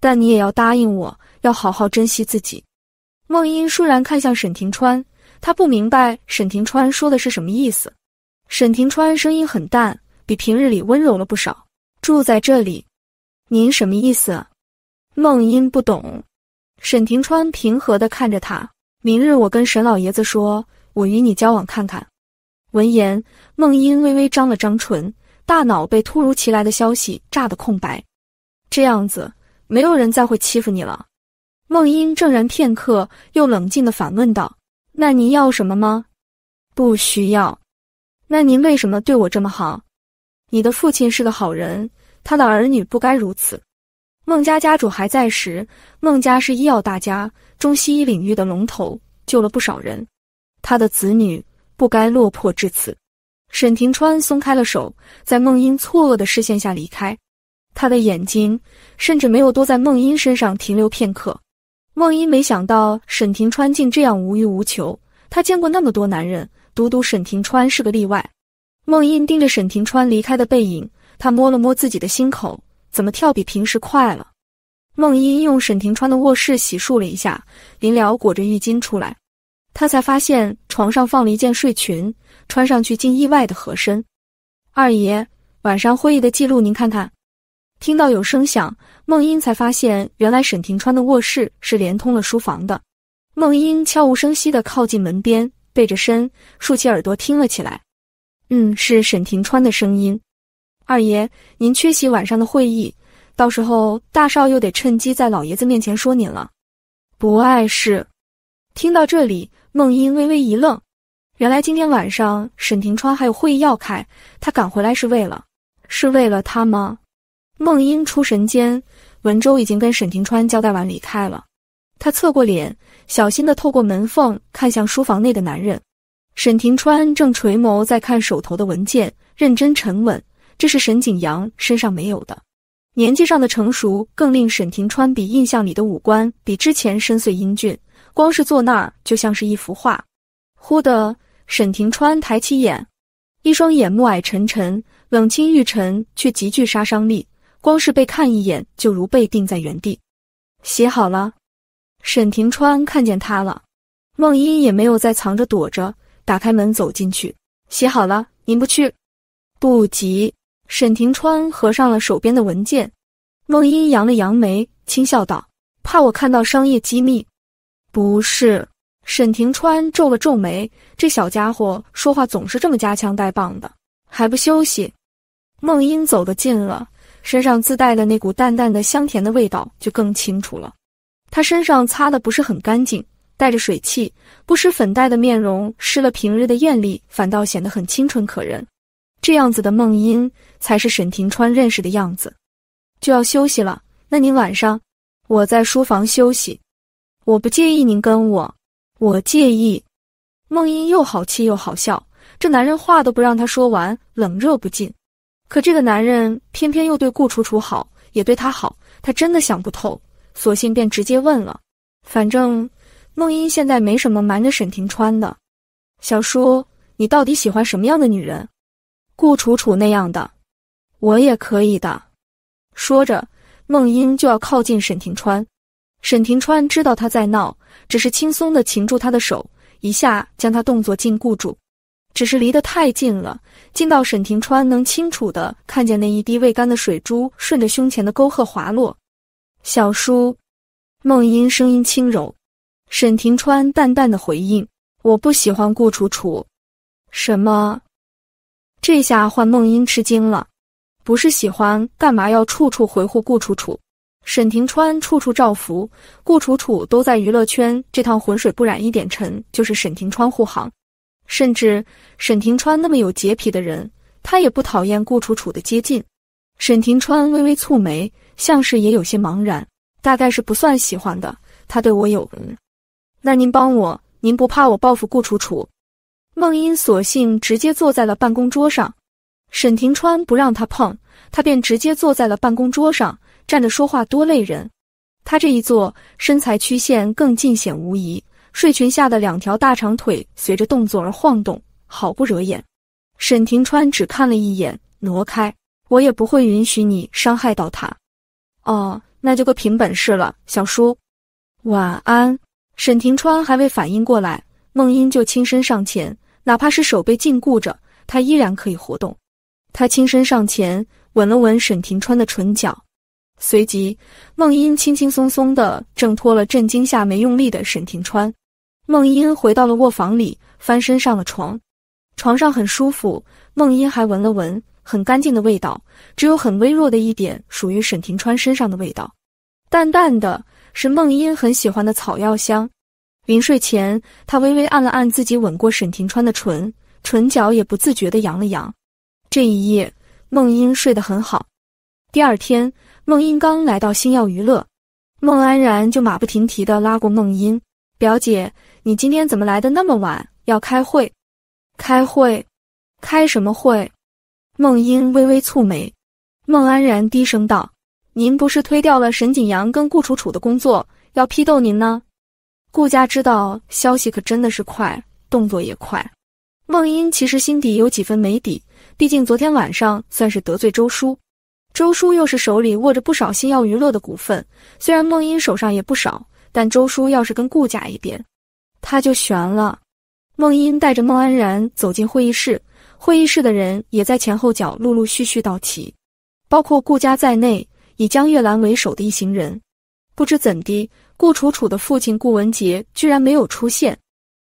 但你也要答应我，要好好珍惜自己。梦音倏然看向沈庭川，他不明白沈庭川说的是什么意思。沈庭川声音很淡，比平日里温柔了不少。住在这里，您什么意思？梦音不懂。沈庭川平和地看着他。明日我跟沈老爷子说，我与你交往看看。闻言，梦音微微张了张唇，大脑被突如其来的消息炸得空白。这样子。没有人再会欺负你了。孟英怔然片刻，又冷静的反问道：“那您要什么吗？不需要。那您为什么对我这么好？你的父亲是个好人，他的儿女不该如此。孟家家主还在时，孟家是医药大家，中西医领域的龙头，救了不少人。他的子女不该落魄至此。”沈庭川松开了手，在孟英错愕的视线下离开。他的眼睛甚至没有多在梦音身上停留片刻。梦音没想到沈庭川竟这样无欲无求。他见过那么多男人，独独沈庭川是个例外。梦音盯着沈庭川离开的背影，他摸了摸自己的心口，怎么跳比平时快了？梦音用沈庭川的卧室洗漱了一下，临了裹着浴巾出来，他才发现床上放了一件睡裙，穿上去竟意外的合身。二爷，晚上会议的记录您看看。听到有声响，孟英才发现原来沈廷川的卧室是连通了书房的。孟英悄无声息的靠近门边，背着身，竖起耳朵听了起来。嗯，是沈廷川的声音。二爷，您缺席晚上的会议，到时候大少又得趁机在老爷子面前说您了。不碍事。听到这里，孟英微微一愣，原来今天晚上沈廷川还有会议要开，他赶回来是为了，是为了他吗？梦音出神间，文州已经跟沈廷川交代完离开了。他侧过脸，小心的透过门缝看向书房内的男人。沈廷川正垂眸在看手头的文件，认真沉稳，这是沈景阳身上没有的。年纪上的成熟更令沈廷川比印象里的五官比之前深邃英俊，光是坐那儿就像是一幅画。忽的，沈廷川抬起眼，一双眼目霭沉沉，冷清玉沉，却极具杀伤力。光是被看一眼，就如被定在原地。写好了，沈庭川看见他了。孟英也没有再藏着躲着，打开门走进去。写好了，您不去？不急。沈庭川合上了手边的文件。孟英扬了扬眉，轻笑道：“怕我看到商业机密？”不是。沈庭川皱了皱眉，这小家伙说话总是这么夹枪带棒的。还不休息？孟英走得近了。身上自带的那股淡淡的香甜的味道就更清楚了。他身上擦的不是很干净，带着水汽，不施粉黛的面容失了平日的艳丽，反倒显得很清纯可人。这样子的梦音才是沈廷川认识的样子。就要休息了，那您晚上我在书房休息，我不介意您跟我，我介意。梦音又好气又好笑，这男人话都不让他说完，冷热不进。可这个男人偏偏又对顾楚楚好，也对他好，他真的想不透，索性便直接问了。反正孟英现在没什么瞒着沈庭川的，小叔，你到底喜欢什么样的女人？顾楚楚那样的，我也可以的。说着，孟英就要靠近沈庭川，沈庭川知道他在闹，只是轻松的擒住他的手，一下将他动作禁锢住。只是离得太近了，近到沈庭川能清楚的看见那一滴未干的水珠顺着胸前的沟壑滑落。小叔，梦音声音轻柔。沈庭川淡淡的回应：“我不喜欢顾楚楚。”什么？这下换梦音吃惊了。不是喜欢，干嘛要处处回护顾楚楚？沈庭川处处照拂顾楚楚，都在娱乐圈这趟浑水不染一点尘，就是沈庭川护航。甚至沈廷川那么有洁癖的人，他也不讨厌顾楚楚的接近。沈廷川微微蹙眉，像是也有些茫然，大概是不算喜欢的。他对我有恩，那您帮我，您不怕我报复顾楚楚？孟英索性直接坐在了办公桌上，沈廷川不让他碰，他便直接坐在了办公桌上，站着说话多累人。他这一坐，身材曲线更尽显无疑。睡裙下的两条大长腿随着动作而晃动，好不惹眼。沈庭川只看了一眼，挪开。我也不会允许你伤害到他。哦，那就各凭本事了，小叔。晚安。沈庭川还未反应过来，孟英就轻身上前，哪怕是手被禁锢着，他依然可以活动。他轻身上前，吻了吻沈庭川的唇角，随即，孟英轻轻松松的挣脱了震惊下没用力的沈庭川。孟音回到了卧房里，翻身上了床，床上很舒服。孟音还闻了闻，很干净的味道，只有很微弱的一点属于沈廷川身上的味道，淡淡的，是孟音很喜欢的草药香。临睡前，他微微按了按自己吻过沈廷川的唇，唇角也不自觉的扬了扬。这一夜，孟音睡得很好。第二天，孟音刚来到星耀娱乐，孟安然就马不停蹄地拉过孟音表姐。你今天怎么来的那么晚？要开会？开会？开什么会？孟英微微蹙眉，孟安然低声道：“您不是推掉了沈景阳跟顾楚楚的工作，要批斗您呢？”顾家知道消息可真的是快，动作也快。孟英其实心底有几分没底，毕竟昨天晚上算是得罪周叔，周叔又是手里握着不少星耀娱乐的股份，虽然孟英手上也不少，但周叔要是跟顾家一边。他就悬了。孟英带着孟安然走进会议室，会议室的人也在前后脚陆陆续续到齐，包括顾家在内，以江月兰为首的一行人。不知怎的，顾楚楚的父亲顾文杰居然没有出现。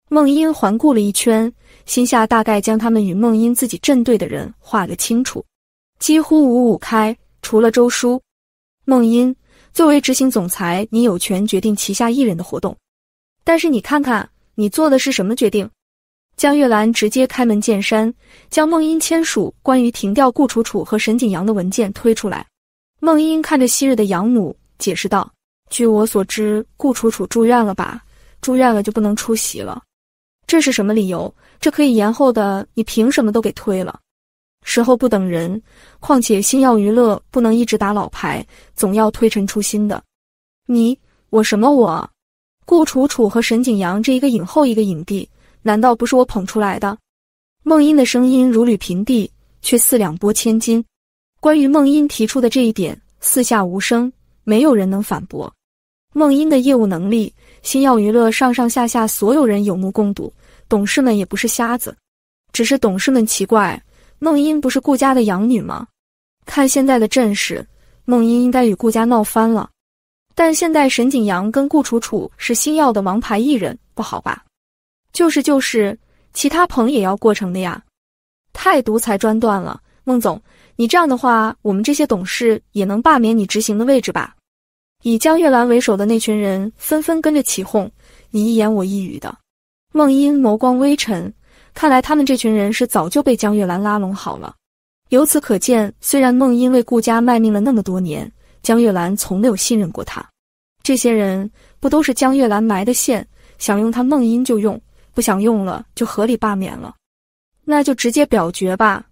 孟英环顾了一圈，心下大概将他们与孟英自己正对的人画个清楚，几乎五五开，除了周叔。孟英作为执行总裁，你有权决定旗下艺人的活动。但是你看看，你做的是什么决定？江月兰直接开门见山，将孟英签署关于停掉顾楚楚和沈景阳的文件推出来。孟英看着昔日的养母，解释道：“据我所知，顾楚楚住院了吧？住院了就不能出席了。这是什么理由？这可以延后的，你凭什么都给推了？时候不等人，况且星耀娱乐不能一直打老牌，总要推陈出新的。你我什么我？”顾楚楚和沈景阳，这一个影后，一个影帝，难道不是我捧出来的？孟英的声音如履平地，却四两拨千斤。关于孟英提出的这一点，四下无声，没有人能反驳。孟英的业务能力，星耀娱乐上上下下所有人有目共睹，董事们也不是瞎子，只是董事们奇怪，孟英不是顾家的养女吗？看现在的阵势，孟英应该与顾家闹翻了。但现在沈景阳跟顾楚楚是星耀的王牌艺人，不好吧？就是就是，其他棚也要过程的呀，太独裁专断了。孟总，你这样的话，我们这些董事也能罢免你执行的位置吧？以江月兰为首的那群人纷纷跟着起哄，你一言我一语的。孟音眸光微沉，看来他们这群人是早就被江月兰拉拢好了。由此可见，虽然孟音为顾家卖命了那么多年。江月兰从没有信任过他，这些人不都是江月兰埋的线？想用他梦音就用，不想用了就合理罢免了。那就直接表决吧。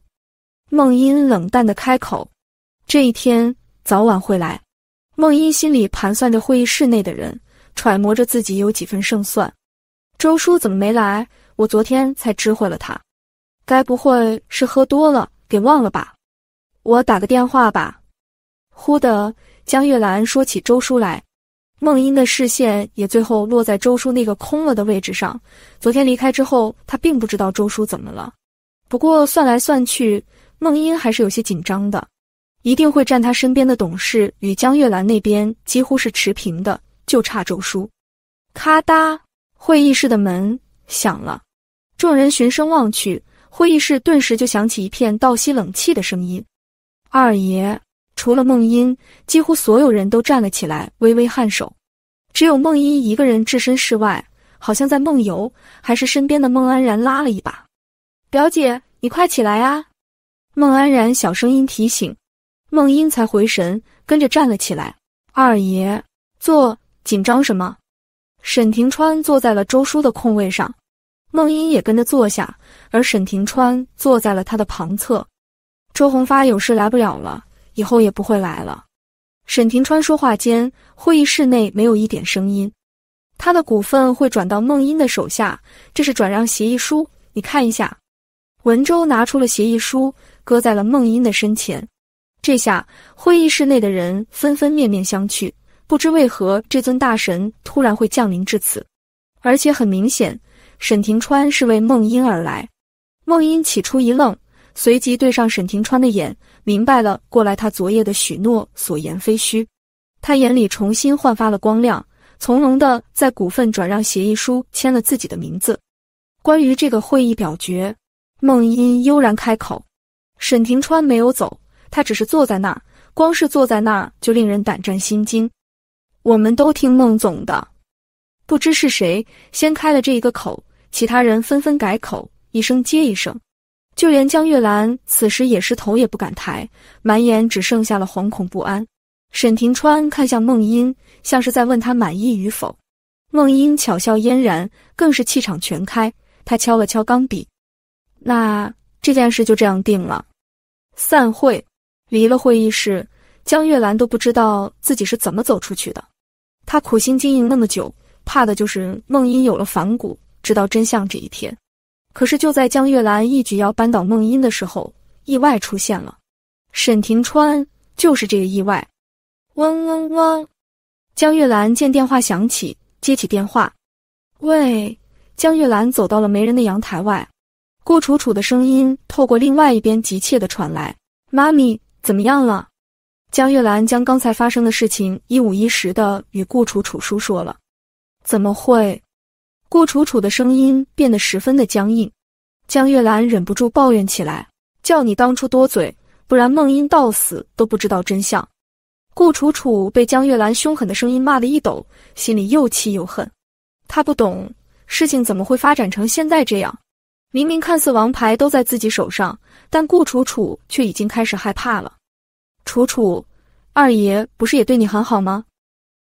梦音冷淡的开口：“这一天早晚会来。”梦音心里盘算着会议室内的人，揣摩着自己有几分胜算。周叔怎么没来？我昨天才知会了他，该不会是喝多了给忘了吧？我打个电话吧。忽的，江月兰说起周叔来，孟英的视线也最后落在周叔那个空了的位置上。昨天离开之后，他并不知道周叔怎么了。不过算来算去，孟英还是有些紧张的，一定会站他身边的董事与江月兰那边几乎是持平的，就差周叔。咔嗒，会议室的门响了，众人循声望去，会议室顿时就响起一片倒吸冷气的声音。二爷。除了孟英，几乎所有人都站了起来，微微颔首。只有孟英一个人置身事外，好像在梦游。还是身边的孟安然拉了一把：“表姐，你快起来啊！”孟安然小声音提醒。孟英才回神，跟着站了起来。二爷，坐，紧张什么？沈庭川坐在了周叔的空位上，孟英也跟着坐下，而沈庭川坐在了他的旁侧。周红发有事来不了了。以后也不会来了。沈廷川说话间，会议室内没有一点声音。他的股份会转到孟英的手下，这是转让协议书，你看一下。文州拿出了协议书，搁在了孟英的身前。这下，会议室内的人纷纷面面相觑，不知为何这尊大神突然会降临至此，而且很明显，沈廷川是为孟英而来。孟英起初一愣。随即对上沈庭川的眼，明白了过来，他昨夜的许诺所言非虚。他眼里重新焕发了光亮，从容的在股份转让协议书签了自己的名字。关于这个会议表决，孟英悠然开口。沈庭川没有走，他只是坐在那儿，光是坐在那儿就令人胆战心惊。我们都听孟总的。不知是谁先开了这一个口，其他人纷纷改口，一声接一声。就连江月兰此时也是头也不敢抬，满眼只剩下了惶恐不安。沈庭川看向孟音，像是在问他满意与否。孟音巧笑嫣然，更是气场全开。他敲了敲钢笔，那这件事就这样定了。散会，离了会议室，江月兰都不知道自己是怎么走出去的。他苦心经营那么久，怕的就是孟音有了反骨，知道真相这一天。可是就在江月兰一举要扳倒孟音的时候，意外出现了。沈庭川就是这个意外。嗡嗡嗡！江月兰见电话响起，接起电话。喂？江月兰走到了没人的阳台外，顾楚楚的声音透过另外一边急切的传来：“妈咪，怎么样了？”江月兰将刚才发生的事情一五一十的与顾楚楚叔说了。怎么会？顾楚楚的声音变得十分的僵硬，江月兰忍不住抱怨起来：“叫你当初多嘴，不然孟英到死都不知道真相。”顾楚楚被江月兰凶狠的声音骂得一抖，心里又气又恨。他不懂事情怎么会发展成现在这样，明明看似王牌都在自己手上，但顾楚楚却已经开始害怕了。楚楚，二爷不是也对你很好吗？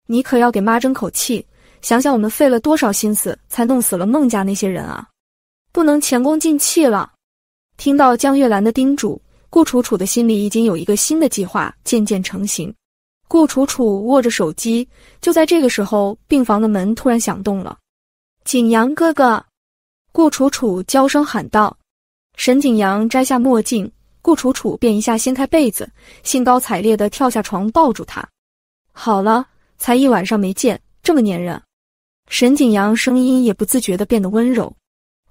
你可要给妈争口气。想想我们费了多少心思才弄死了孟家那些人啊，不能前功尽弃了。听到江月兰的叮嘱，顾楚楚的心里已经有一个新的计划渐渐成型。顾楚楚握着手机，就在这个时候，病房的门突然响动了。景阳哥哥，顾楚楚娇声喊道。沈景阳摘下墨镜，顾楚楚便一下掀开被子，兴高采烈的跳下床，抱住他。好了，才一晚上没见，这么粘人。沈景阳声音也不自觉的变得温柔，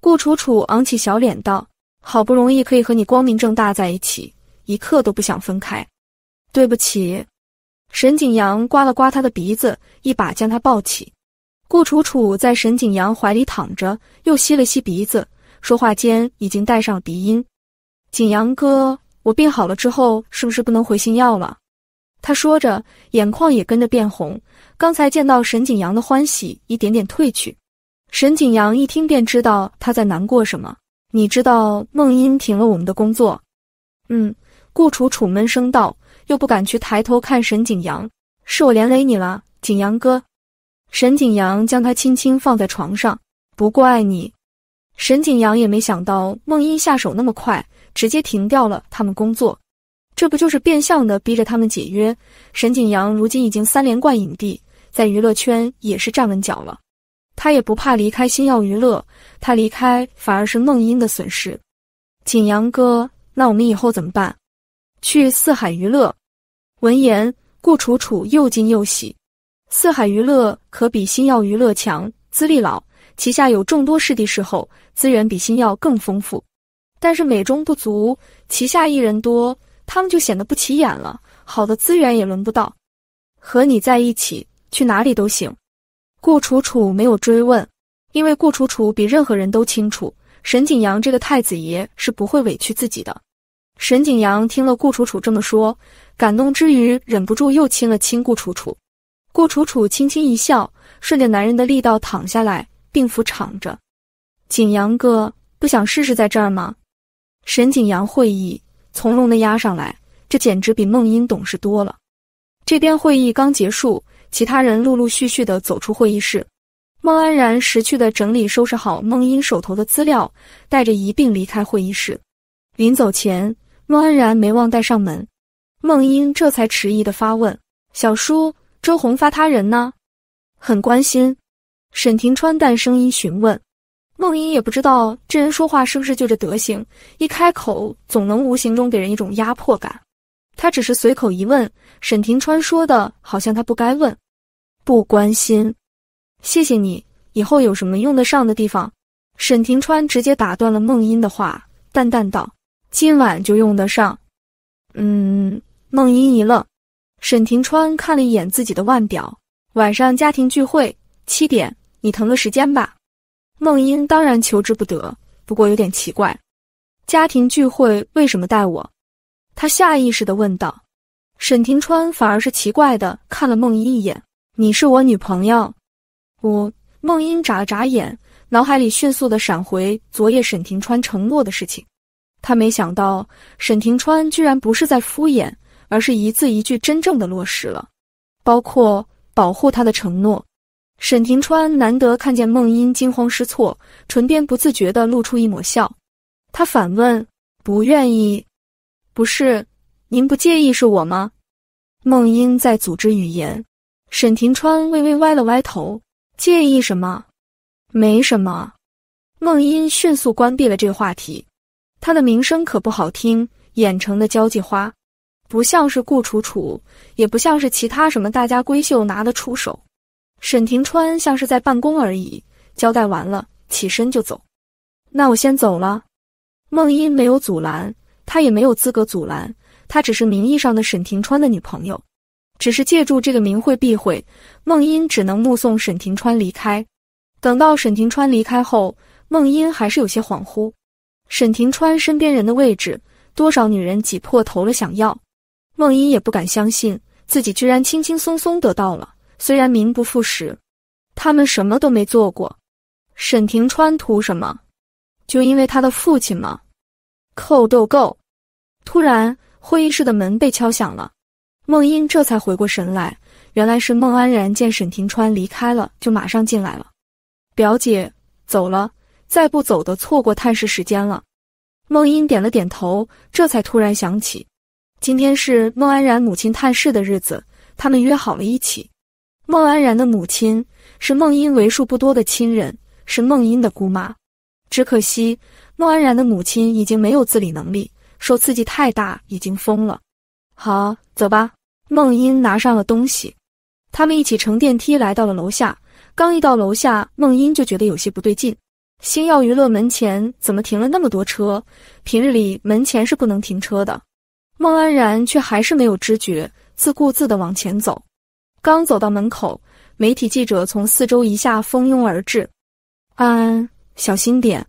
顾楚楚昂起小脸道：“好不容易可以和你光明正大在一起，一刻都不想分开。”对不起。沈景阳刮了刮他的鼻子，一把将他抱起。顾楚楚在沈景阳怀里躺着，又吸了吸鼻子，说话间已经带上鼻音：“景阳哥，我病好了之后，是不是不能回星耀了？”他说着，眼眶也跟着变红。刚才见到沈景阳的欢喜一点点褪去，沈景阳一听便知道他在难过什么。你知道梦音停了我们的工作？嗯，顾楚楚闷声道，又不敢去抬头看沈景阳。是我连累你了，景阳哥。沈景阳将他轻轻放在床上，不怪你。沈景阳也没想到梦音下手那么快，直接停掉了他们工作，这不就是变相的逼着他们解约？沈景阳如今已经三连冠影帝。在娱乐圈也是站稳脚了，他也不怕离开星耀娱乐，他离开反而是梦音的损失。景阳哥，那我们以后怎么办？去四海娱乐。闻言，顾楚楚又惊又喜。四海娱乐可比星耀娱乐强，资历老，旗下有众多师弟侍后，资源比星耀更丰富。但是美中不足，旗下艺人多，他们就显得不起眼了，好的资源也轮不到。和你在一起。去哪里都行，顾楚楚没有追问，因为顾楚楚比任何人都清楚，沈景阳这个太子爷是不会委屈自己的。沈景阳听了顾楚楚这么说，感动之余，忍不住又亲了亲顾楚楚。顾楚楚轻轻一笑，顺着男人的力道躺下来，并伏躺着。景阳哥不想试试在这儿吗？沈景阳会意，从容的压上来，这简直比孟英懂事多了。这边会议刚结束。其他人陆陆续续的走出会议室，孟安然识趣的整理收拾好孟英手头的资料，带着一并离开会议室。临走前，孟安然没忘带上门。孟英这才迟疑的发问：“小叔，周红发他人呢？”很关心。沈庭川淡声音询问。孟英也不知道这人说话是不是就这德行，一开口总能无形中给人一种压迫感。他只是随口一问，沈庭川说的，好像他不该问，不关心。谢谢你，以后有什么用得上的地方，沈庭川直接打断了梦音的话，淡淡道：“今晚就用得上。”嗯，梦音一愣，沈庭川看了一眼自己的腕表，晚上家庭聚会七点，你腾个时间吧。梦音当然求之不得，不过有点奇怪，家庭聚会为什么带我？他下意识的问道，沈庭川反而是奇怪的看了孟英一眼：“你是我女朋友。”我孟英眨了眨眼，脑海里迅速的闪回昨夜沈庭川承诺的事情。他没想到沈庭川居然不是在敷衍，而是一字一句真正的落实了，包括保护他的承诺。沈庭川难得看见孟英惊慌失措，唇边不自觉的露出一抹笑。他反问：“不愿意？”不是，您不介意是我吗？梦音在组织语言。沈庭川微微歪了歪头，介意什么？没什么。梦音迅速关闭了这个话题。她的名声可不好听，演城的交际花，不像是顾楚楚，也不像是其他什么大家闺秀拿得出手。沈庭川像是在办公而已，交代完了，起身就走。那我先走了。梦音没有阻拦。他也没有资格阻拦，他只是名义上的沈庭川的女朋友，只是借助这个名讳避讳。孟英只能目送沈庭川离开。等到沈庭川离开后，孟英还是有些恍惚。沈庭川身边人的位置，多少女人挤破头了想要。孟英也不敢相信自己居然轻轻松松得到了，虽然名不副实，他们什么都没做过。沈庭川图什么？就因为他的父亲吗？扣豆够。突然，会议室的门被敲响了。孟英这才回过神来，原来是孟安然见沈庭川离开了，就马上进来了。表姐走了，再不走的错过探视时间了。孟英点了点头，这才突然想起，今天是孟安然母亲探视的日子，他们约好了一起。孟安然的母亲是孟英为数不多的亲人，是孟英的姑妈。只可惜，孟安然的母亲已经没有自理能力。受刺激太大，已经疯了。好，走吧。梦音拿上了东西，他们一起乘电梯来到了楼下。刚一到楼下，梦音就觉得有些不对劲。星耀娱乐门前怎么停了那么多车？平日里门前是不能停车的。孟安然却还是没有知觉，自顾自的往前走。刚走到门口，媒体记者从四周一下蜂拥而至。安，小心点！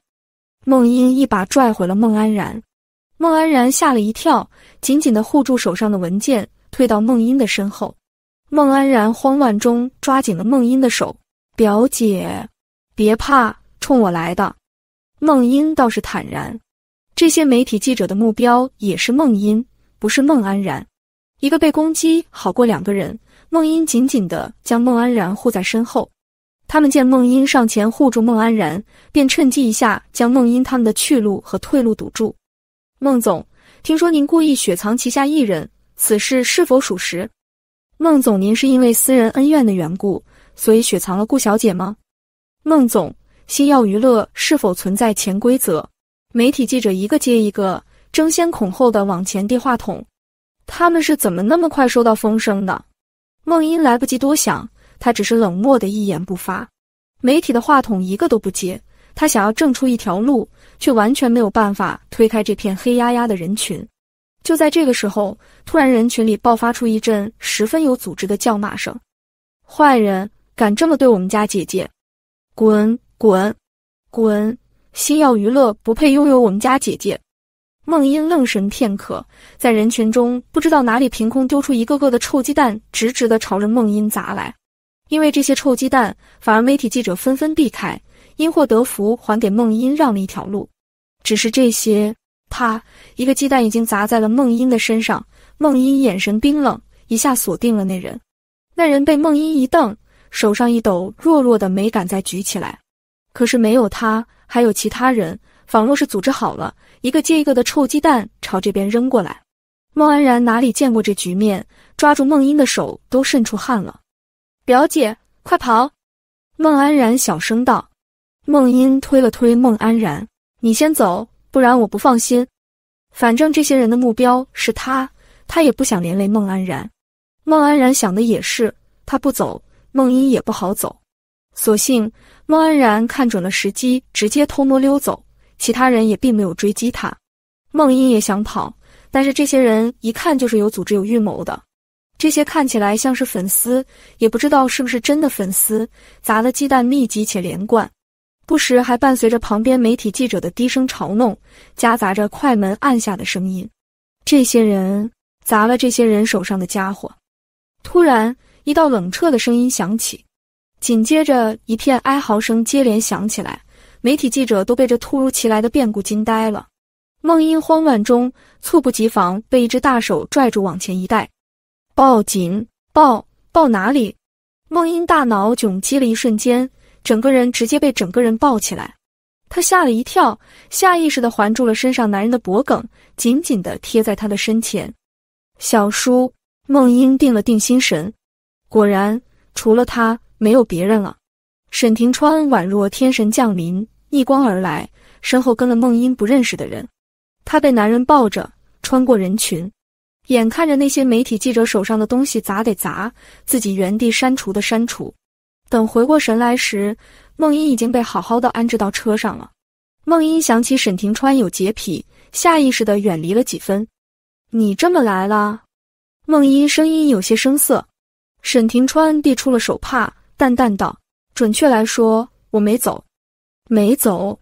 梦音一把拽回了孟安然。孟安然吓了一跳，紧紧的护住手上的文件，退到孟英的身后。孟安然慌乱中抓紧了孟英的手：“表姐，别怕，冲我来的。”孟英倒是坦然，这些媒体记者的目标也是孟英，不是孟安然。一个被攻击好过两个人。孟英紧紧的将孟安然护在身后。他们见孟英上前护住孟安然，便趁机一下将孟英他们的去路和退路堵住。孟总，听说您故意雪藏旗下艺人，此事是否属实？孟总，您是因为私人恩怨的缘故，所以雪藏了顾小姐吗？孟总，星耀娱乐是否存在潜规则？媒体记者一个接一个，争先恐后的往前递话筒，他们是怎么那么快收到风声的？孟音来不及多想，他只是冷漠的一言不发，媒体的话筒一个都不接，他想要挣出一条路。却完全没有办法推开这片黑压压的人群。就在这个时候，突然人群里爆发出一阵十分有组织的叫骂声：“坏人，敢这么对我们家姐姐，滚滚滚！星耀娱乐不配拥有我们家姐姐！”梦音愣神片刻，在人群中不知道哪里凭空丢出一个个的臭鸡蛋，直直的朝着梦音砸来。因为这些臭鸡蛋，反而媒体记者纷纷避开。因祸得福，还给孟英让了一条路。只是这些，啪！一个鸡蛋已经砸在了孟英的身上。孟英眼神冰冷，一下锁定了那人。那人被孟英一瞪，手上一抖，弱弱的没敢再举起来。可是没有他，还有其他人，仿若是组织好了，一个接一个的臭鸡蛋朝这边扔过来。孟安然哪里见过这局面，抓住孟英的手都渗出汗了。表姐，快跑！孟安然小声道。孟英推了推孟安然：“你先走，不然我不放心。反正这些人的目标是他，他也不想连累孟安然。”孟安然想的也是，他不走，孟英也不好走。所幸孟安然看准了时机，直接偷摸溜走。其他人也并没有追击他。孟英也想跑，但是这些人一看就是有组织、有预谋的。这些看起来像是粉丝，也不知道是不是真的粉丝。砸的鸡蛋密集且连贯。不时还伴随着旁边媒体记者的低声嘲弄，夹杂着快门按下的声音。这些人砸了这些人手上的家伙。突然，一道冷彻的声音响起，紧接着一片哀嚎声接连响起来。媒体记者都被这突如其来的变故惊呆了。梦音慌乱中，猝不及防被一只大手拽住，往前一带，抱紧，抱抱哪里？梦音大脑窘急了一瞬间。整个人直接被整个人抱起来，他吓了一跳，下意识的环住了身上男人的脖梗，紧紧的贴在他的身前。小叔，孟英定了定心神，果然除了他没有别人了。沈庭川宛若天神降临，逆光而来，身后跟了孟英不认识的人。他被男人抱着穿过人群，眼看着那些媒体记者手上的东西砸得砸，自己原地删除的删除。等回过神来时，梦英已经被好好的安置到车上了。梦英想起沈庭川有洁癖，下意识的远离了几分。你这么来了？梦英声音有些生涩。沈庭川递出了手帕，淡淡道：“准确来说，我没走，没走。”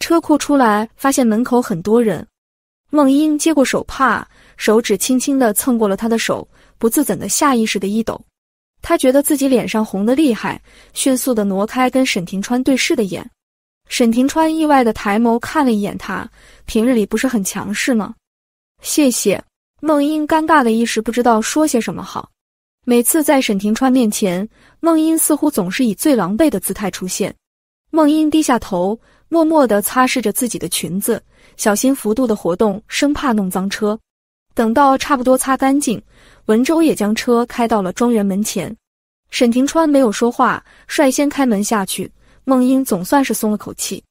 车库出来，发现门口很多人。梦英接过手帕，手指轻轻的蹭过了他的手，不自怎的下意识的一抖。他觉得自己脸上红的厉害，迅速的挪开跟沈廷川对视的眼。沈廷川意外的抬眸看了一眼他，平日里不是很强势吗？谢谢。孟英尴尬的一时不知道说些什么好。每次在沈廷川面前，孟英似乎总是以最狼狈的姿态出现。孟英低下头，默默地擦拭着自己的裙子，小心幅度的活动，生怕弄脏车。等到差不多擦干净。文州也将车开到了庄园门前，沈廷川没有说话，率先开门下去。孟英总算是松了口气，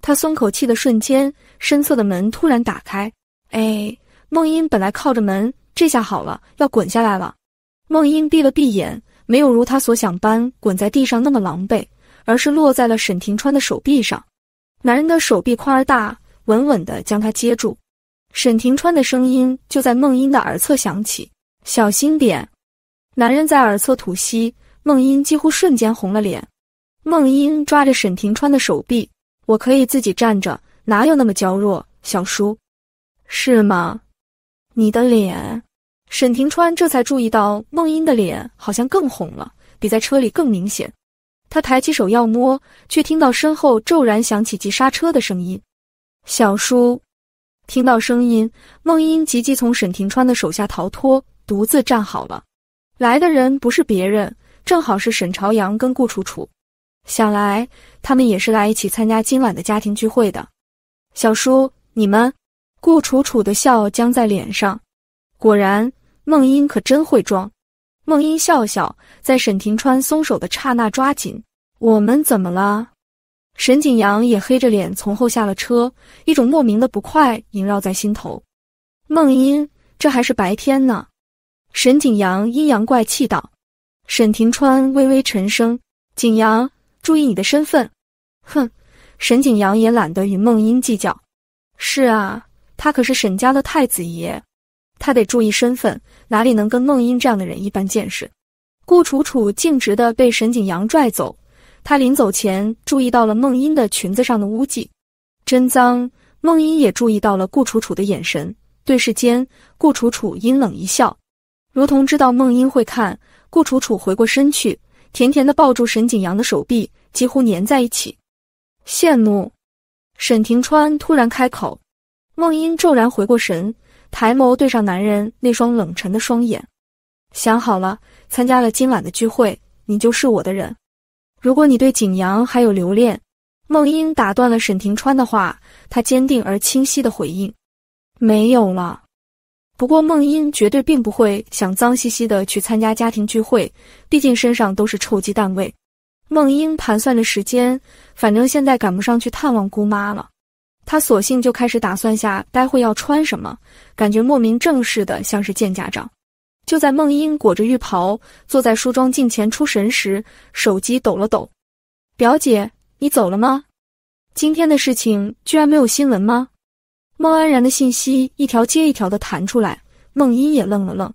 他松口气的瞬间，身侧的门突然打开。哎，孟英本来靠着门，这下好了，要滚下来了。孟英闭了闭眼，没有如他所想般滚在地上那么狼狈，而是落在了沈廷川的手臂上。男人的手臂宽而大，稳稳地将他接住。沈廷川的声音就在孟英的耳侧响起。小心点，男人在耳侧吐息，孟英几乎瞬间红了脸。孟英抓着沈庭川的手臂，我可以自己站着，哪有那么娇弱，小叔是吗？你的脸，沈庭川这才注意到孟英的脸好像更红了，比在车里更明显。他抬起手要摸，却听到身后骤然响起急刹车的声音。小叔听到声音，孟英急急从沈庭川的手下逃脱。独自站好了，来的人不是别人，正好是沈朝阳跟顾楚楚。想来他们也是来一起参加今晚的家庭聚会的。小叔，你们？顾楚楚的笑僵在脸上，果然，梦英可真会装。梦英笑笑，在沈廷川松手的刹那抓紧。我们怎么了？沈景阳也黑着脸从后下了车，一种莫名的不快萦绕在心头。梦英，这还是白天呢。沈景阳阴阳怪气道：“沈庭川微微沉声，景阳，注意你的身份。”哼，沈景阳也懒得与孟英计较。是啊，他可是沈家的太子爷，他得注意身份，哪里能跟孟英这样的人一般见识？顾楚楚径直的被沈景阳拽走，他临走前注意到了孟英的裙子上的污迹，真脏。孟英也注意到了顾楚楚的眼神，对视间，顾楚楚阴冷一笑。如同知道梦英会看顾楚楚，回过身去，甜甜的抱住沈景阳的手臂，几乎粘在一起。羡慕，沈庭川突然开口。梦英骤然回过神，抬眸对上男人那双冷沉的双眼。想好了，参加了今晚的聚会，你就是我的人。如果你对景阳还有留恋，梦英打断了沈庭川的话，他坚定而清晰的回应：没有了。不过，孟英绝对并不会想脏兮兮的去参加家庭聚会，毕竟身上都是臭鸡蛋味。孟英盘算着时间，反正现在赶不上去探望姑妈了，她索性就开始打算下待会要穿什么，感觉莫名正式的像是见家长。就在孟英裹着浴袍坐在梳妆镜前出神时，手机抖了抖：“表姐，你走了吗？今天的事情居然没有新闻吗？”孟安然的信息一条接一条的弹出来，孟英也愣了愣，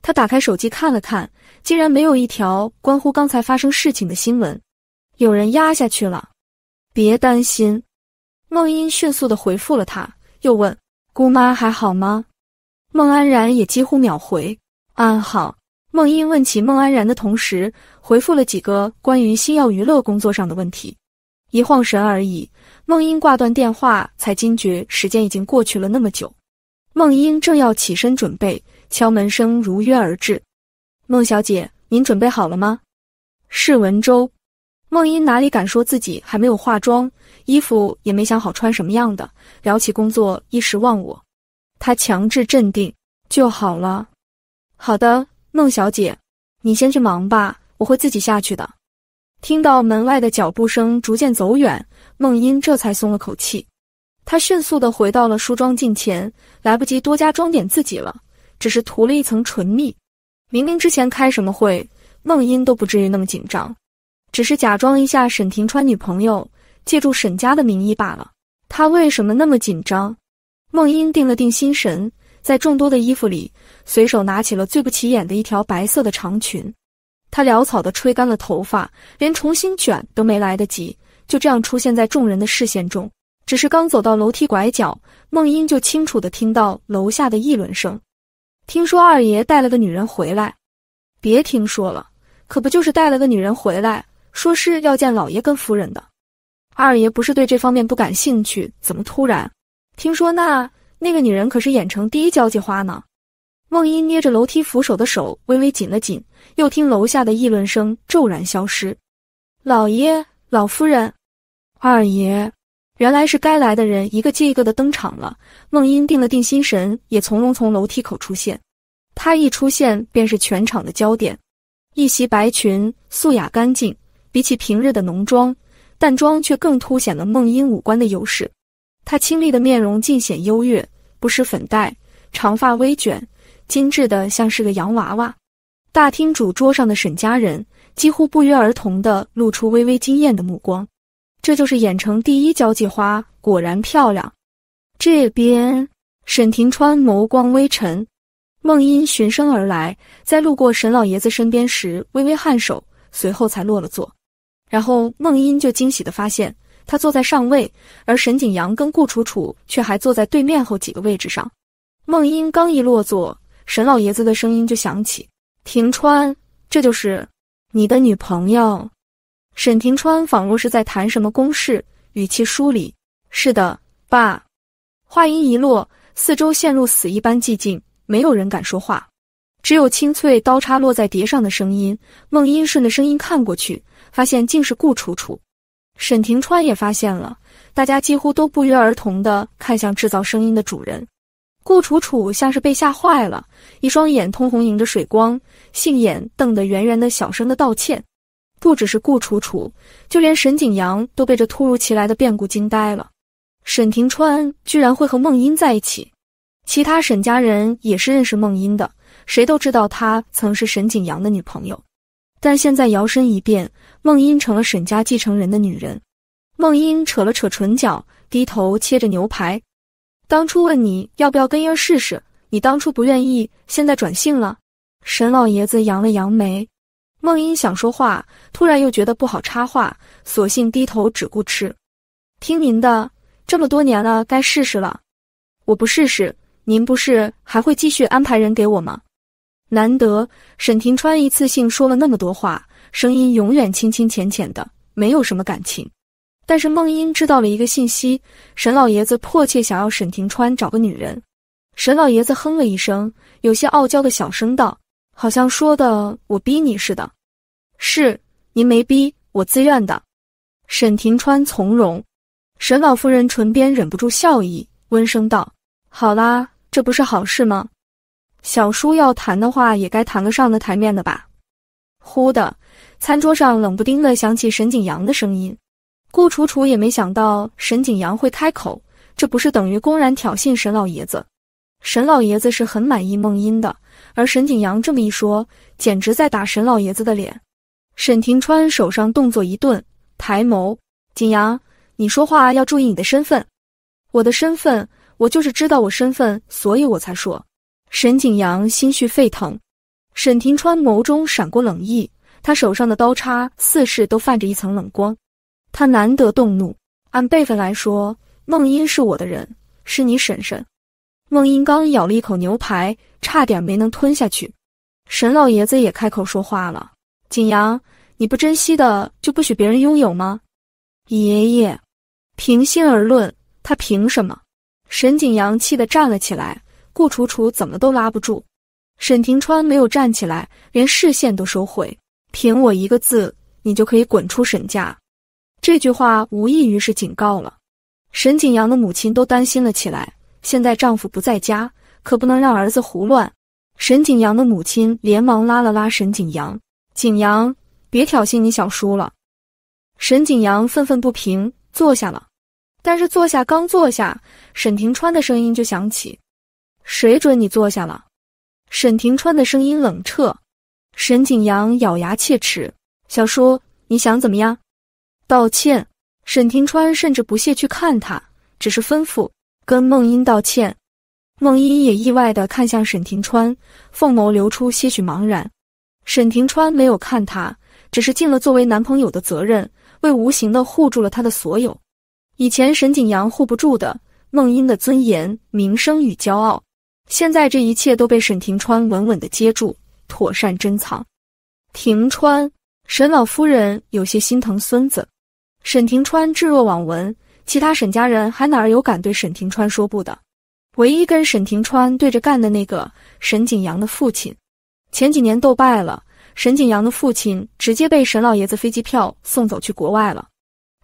他打开手机看了看，竟然没有一条关乎刚才发生事情的新闻，有人压下去了。别担心，孟英迅速的回复了他，又问姑妈还好吗？孟安然也几乎秒回安好。孟英问起孟安然的同时，回复了几个关于星耀娱乐工作上的问题，一晃神而已。孟英挂断电话，才惊觉时间已经过去了那么久。孟英正要起身准备，敲门声如约而至。孟小姐，您准备好了吗？是文州。孟英哪里敢说自己还没有化妆，衣服也没想好穿什么样的。聊起工作，一时忘我。她强制镇定就好了。好的，孟小姐，你先去忙吧，我会自己下去的。听到门外的脚步声逐渐走远。孟英这才松了口气，她迅速地回到了梳妆镜前，来不及多加装点自己了，只是涂了一层唇蜜。明明之前开什么会，孟音都不至于那么紧张，只是假装一下沈庭川女朋友，借助沈家的名义罢了。她为什么那么紧张？孟音定了定心神，在众多的衣服里随手拿起了最不起眼的一条白色的长裙。她潦草地吹干了头发，连重新卷都没来得及。就这样出现在众人的视线中。只是刚走到楼梯拐角，梦音就清楚的听到楼下的议论声。听说二爷带了个女人回来，别听说了，可不就是带了个女人回来？说是要见老爷跟夫人的。二爷不是对这方面不感兴趣，怎么突然？听说那那个女人可是演城第一交际花呢。梦音捏着楼梯扶手的手微微紧了紧，又听楼下的议论声骤然消失。老爷。老夫人，二爷，原来是该来的人，一个接一个的登场了。孟英定了定心神，也从容从楼梯口出现。他一出现，便是全场的焦点。一袭白裙，素雅干净，比起平日的浓妆淡妆，却更凸显了孟英五官的优势。她清丽的面容尽显优越，不施粉黛，长发微卷，精致的像是个洋娃娃。大厅主桌上的沈家人。几乎不约而同的露出微微惊艳的目光，这就是演城第一交际花，果然漂亮。这边，沈庭川眸光微沉，孟音循声而来，在路过沈老爷子身边时微微颔首，随后才落了座。然后，孟音就惊喜的发现，他坐在上位，而沈景阳跟顾楚楚却还坐在对面后几个位置上。孟音刚一落座，沈老爷子的声音就响起：“庭川，这就是。”你的女朋友，沈廷川仿若是在谈什么公事，语气疏离。是的，爸。话音一落，四周陷入死一般寂静，没有人敢说话，只有清脆刀叉落在碟上的声音。孟音顺着声音看过去，发现竟是顾楚楚。沈廷川也发现了，大家几乎都不约而同的看向制造声音的主人。顾楚楚像是被吓坏了，一双眼通红，迎着水光，杏眼瞪得圆圆的，小声的道歉。不只是顾楚楚，就连沈景阳都被这突如其来的变故惊呆了。沈庭川居然会和孟英在一起，其他沈家人也是认识孟英的，谁都知道她曾是沈景阳的女朋友，但现在摇身一变，孟英成了沈家继承人的女人。孟英扯了扯唇角，低头切着牛排。当初问你要不要跟英儿试试，你当初不愿意，现在转性了。沈老爷子扬了扬眉，孟英想说话，突然又觉得不好插话，索性低头只顾吃。听您的，这么多年了，该试试了。我不试试，您不是还会继续安排人给我吗？难得沈廷川一次性说了那么多话，声音永远清清浅浅的，没有什么感情。但是孟英知道了一个信息，沈老爷子迫切想要沈庭川找个女人。沈老爷子哼了一声，有些傲娇的小声道：“好像说的我逼你似的。”“是您没逼，我自愿的。”沈庭川从容。沈老夫人唇边忍不住笑意，温声道：“好啦，这不是好事吗？小叔要谈的话，也该谈个上的台面的吧？”忽的，餐桌上冷不丁的响起沈景阳的声音。顾楚楚也没想到沈景阳会开口，这不是等于公然挑衅沈老爷子？沈老爷子是很满意孟音的，而沈景阳这么一说，简直在打沈老爷子的脸。沈庭川手上动作一顿，抬眸：“景阳，你说话要注意你的身份。”“我的身份？我就是知道我身份，所以我才说。”沈景阳心绪沸腾，沈庭川眸中闪过冷意，他手上的刀叉似是都泛着一层冷光。他难得动怒，按辈分来说，孟英是我的人，是你婶婶。孟英刚咬了一口牛排，差点没能吞下去。沈老爷子也开口说话了：“景阳，你不珍惜的就不许别人拥有吗？”爷爷，平心而论，他凭什么？沈景阳气得站了起来，顾楚楚怎么都拉不住。沈庭川没有站起来，连视线都收回。凭我一个字，你就可以滚出沈家。这句话无异于是警告了。沈景阳的母亲都担心了起来。现在丈夫不在家，可不能让儿子胡乱。沈景阳的母亲连忙拉了拉沈景阳：“景阳，别挑衅你小叔了。”沈景阳愤愤不平，坐下了。但是坐下刚坐下，沈庭川的声音就响起：“谁准你坐下了？”沈庭川的声音冷彻。沈景阳咬牙切齿：“小叔，你想怎么样？”道歉，沈庭川甚至不屑去看他，只是吩咐跟孟英道歉。孟英也意外的看向沈庭川，凤眸流出些许茫然。沈庭川没有看他，只是尽了作为男朋友的责任，为无形的护住了他的所有。以前沈景阳护不住的孟英的尊严、名声与骄傲，现在这一切都被沈庭川稳稳的接住，妥善珍藏。庭川，沈老夫人有些心疼孙子。沈廷川置若罔闻，其他沈家人还哪儿有敢对沈廷川说不的？唯一跟沈廷川对着干的那个沈景阳的父亲，前几年斗败了，沈景阳的父亲直接被沈老爷子飞机票送走去国外了。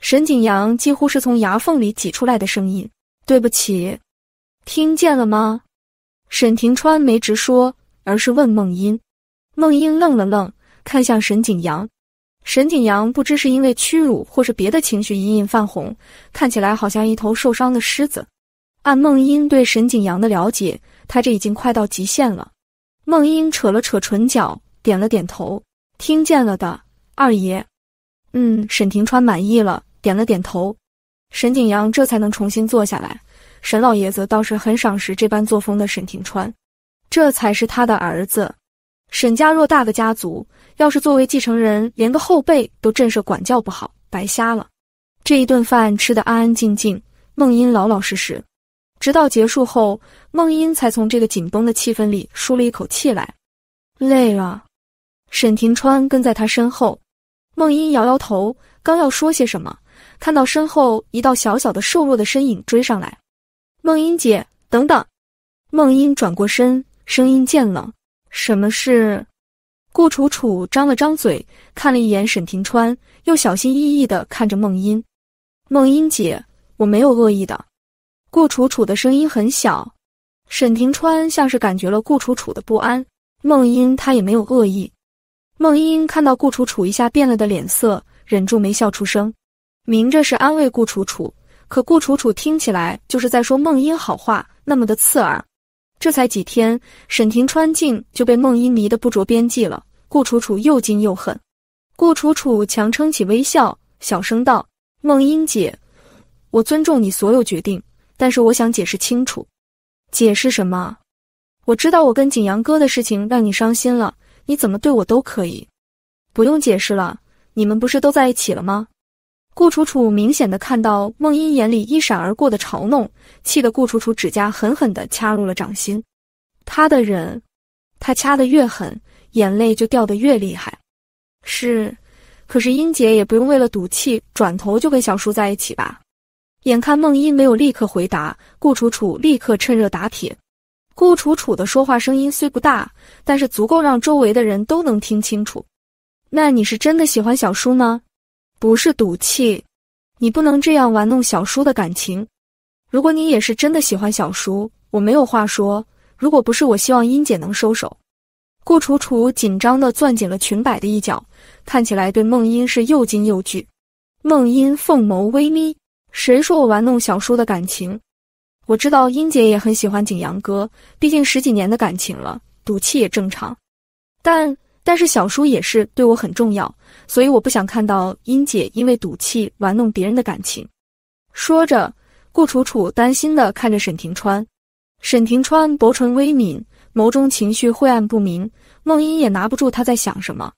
沈景阳几乎是从牙缝里挤出来的声音：“对不起，听见了吗？”沈廷川没直说，而是问孟英。孟英愣了愣，看向沈景阳。沈景阳不知是因为屈辱或是别的情绪，隐隐泛红，看起来好像一头受伤的狮子。按梦英对沈景阳的了解，他这已经快到极限了。梦英扯了扯唇角，点了点头，听见了的二爷。嗯，沈廷川满意了，点了点头。沈景阳这才能重新坐下来。沈老爷子倒是很赏识这般作风的沈廷川，这才是他的儿子。沈家偌大的家族，要是作为继承人，连个后辈都震慑管教不好，白瞎了。这一顿饭吃得安安静静，梦音老老实实，直到结束后，梦音才从这个紧绷的气氛里舒了一口气来。累了，沈廷川跟在他身后，梦音摇摇头，刚要说些什么，看到身后一道小小的瘦弱的身影追上来，梦音姐，等等。梦音转过身，声音渐冷。什么事？顾楚楚张了张嘴，看了一眼沈庭川，又小心翼翼的看着孟英。孟英姐，我没有恶意的。顾楚楚的声音很小。沈庭川像是感觉了顾楚楚的不安。孟英，她也没有恶意。孟英看到顾楚楚一下变了的脸色，忍住没笑出声。明着是安慰顾楚楚，可顾楚楚听起来就是在说孟英好话，那么的刺耳。这才几天，沈庭川竟就被孟英迷得不着边际了。顾楚楚又惊又恨，顾楚楚强撑起微笑，小声道：“孟英姐，我尊重你所有决定，但是我想解释清楚。解释什么？我知道我跟景阳哥的事情让你伤心了，你怎么对我都可以，不用解释了。你们不是都在一起了吗？”顾楚楚明显的看到梦英眼里一闪而过的嘲弄，气得顾楚楚指甲狠狠的掐入了掌心。他的人，他掐的越狠，眼泪就掉的越厉害。是，可是英姐也不用为了赌气，转头就跟小叔在一起吧。眼看梦英没有立刻回答，顾楚楚立刻趁热打铁。顾楚楚的说话声音虽不大，但是足够让周围的人都能听清楚。那你是真的喜欢小叔吗？不是赌气，你不能这样玩弄小叔的感情。如果你也是真的喜欢小叔，我没有话说。如果不是，我希望英姐能收手。顾楚楚紧张的攥紧了裙摆的一角，看起来对孟英是又惊又惧。孟英凤眸微眯，谁说我玩弄小叔的感情？我知道英姐也很喜欢景阳哥，毕竟十几年的感情了，赌气也正常。但。但是小叔也是对我很重要，所以我不想看到英姐因为赌气玩弄别人的感情。说着，顾楚楚担心的看着沈庭川，沈庭川薄唇微抿，眸中情绪晦暗不明，孟英也拿不住他在想什么。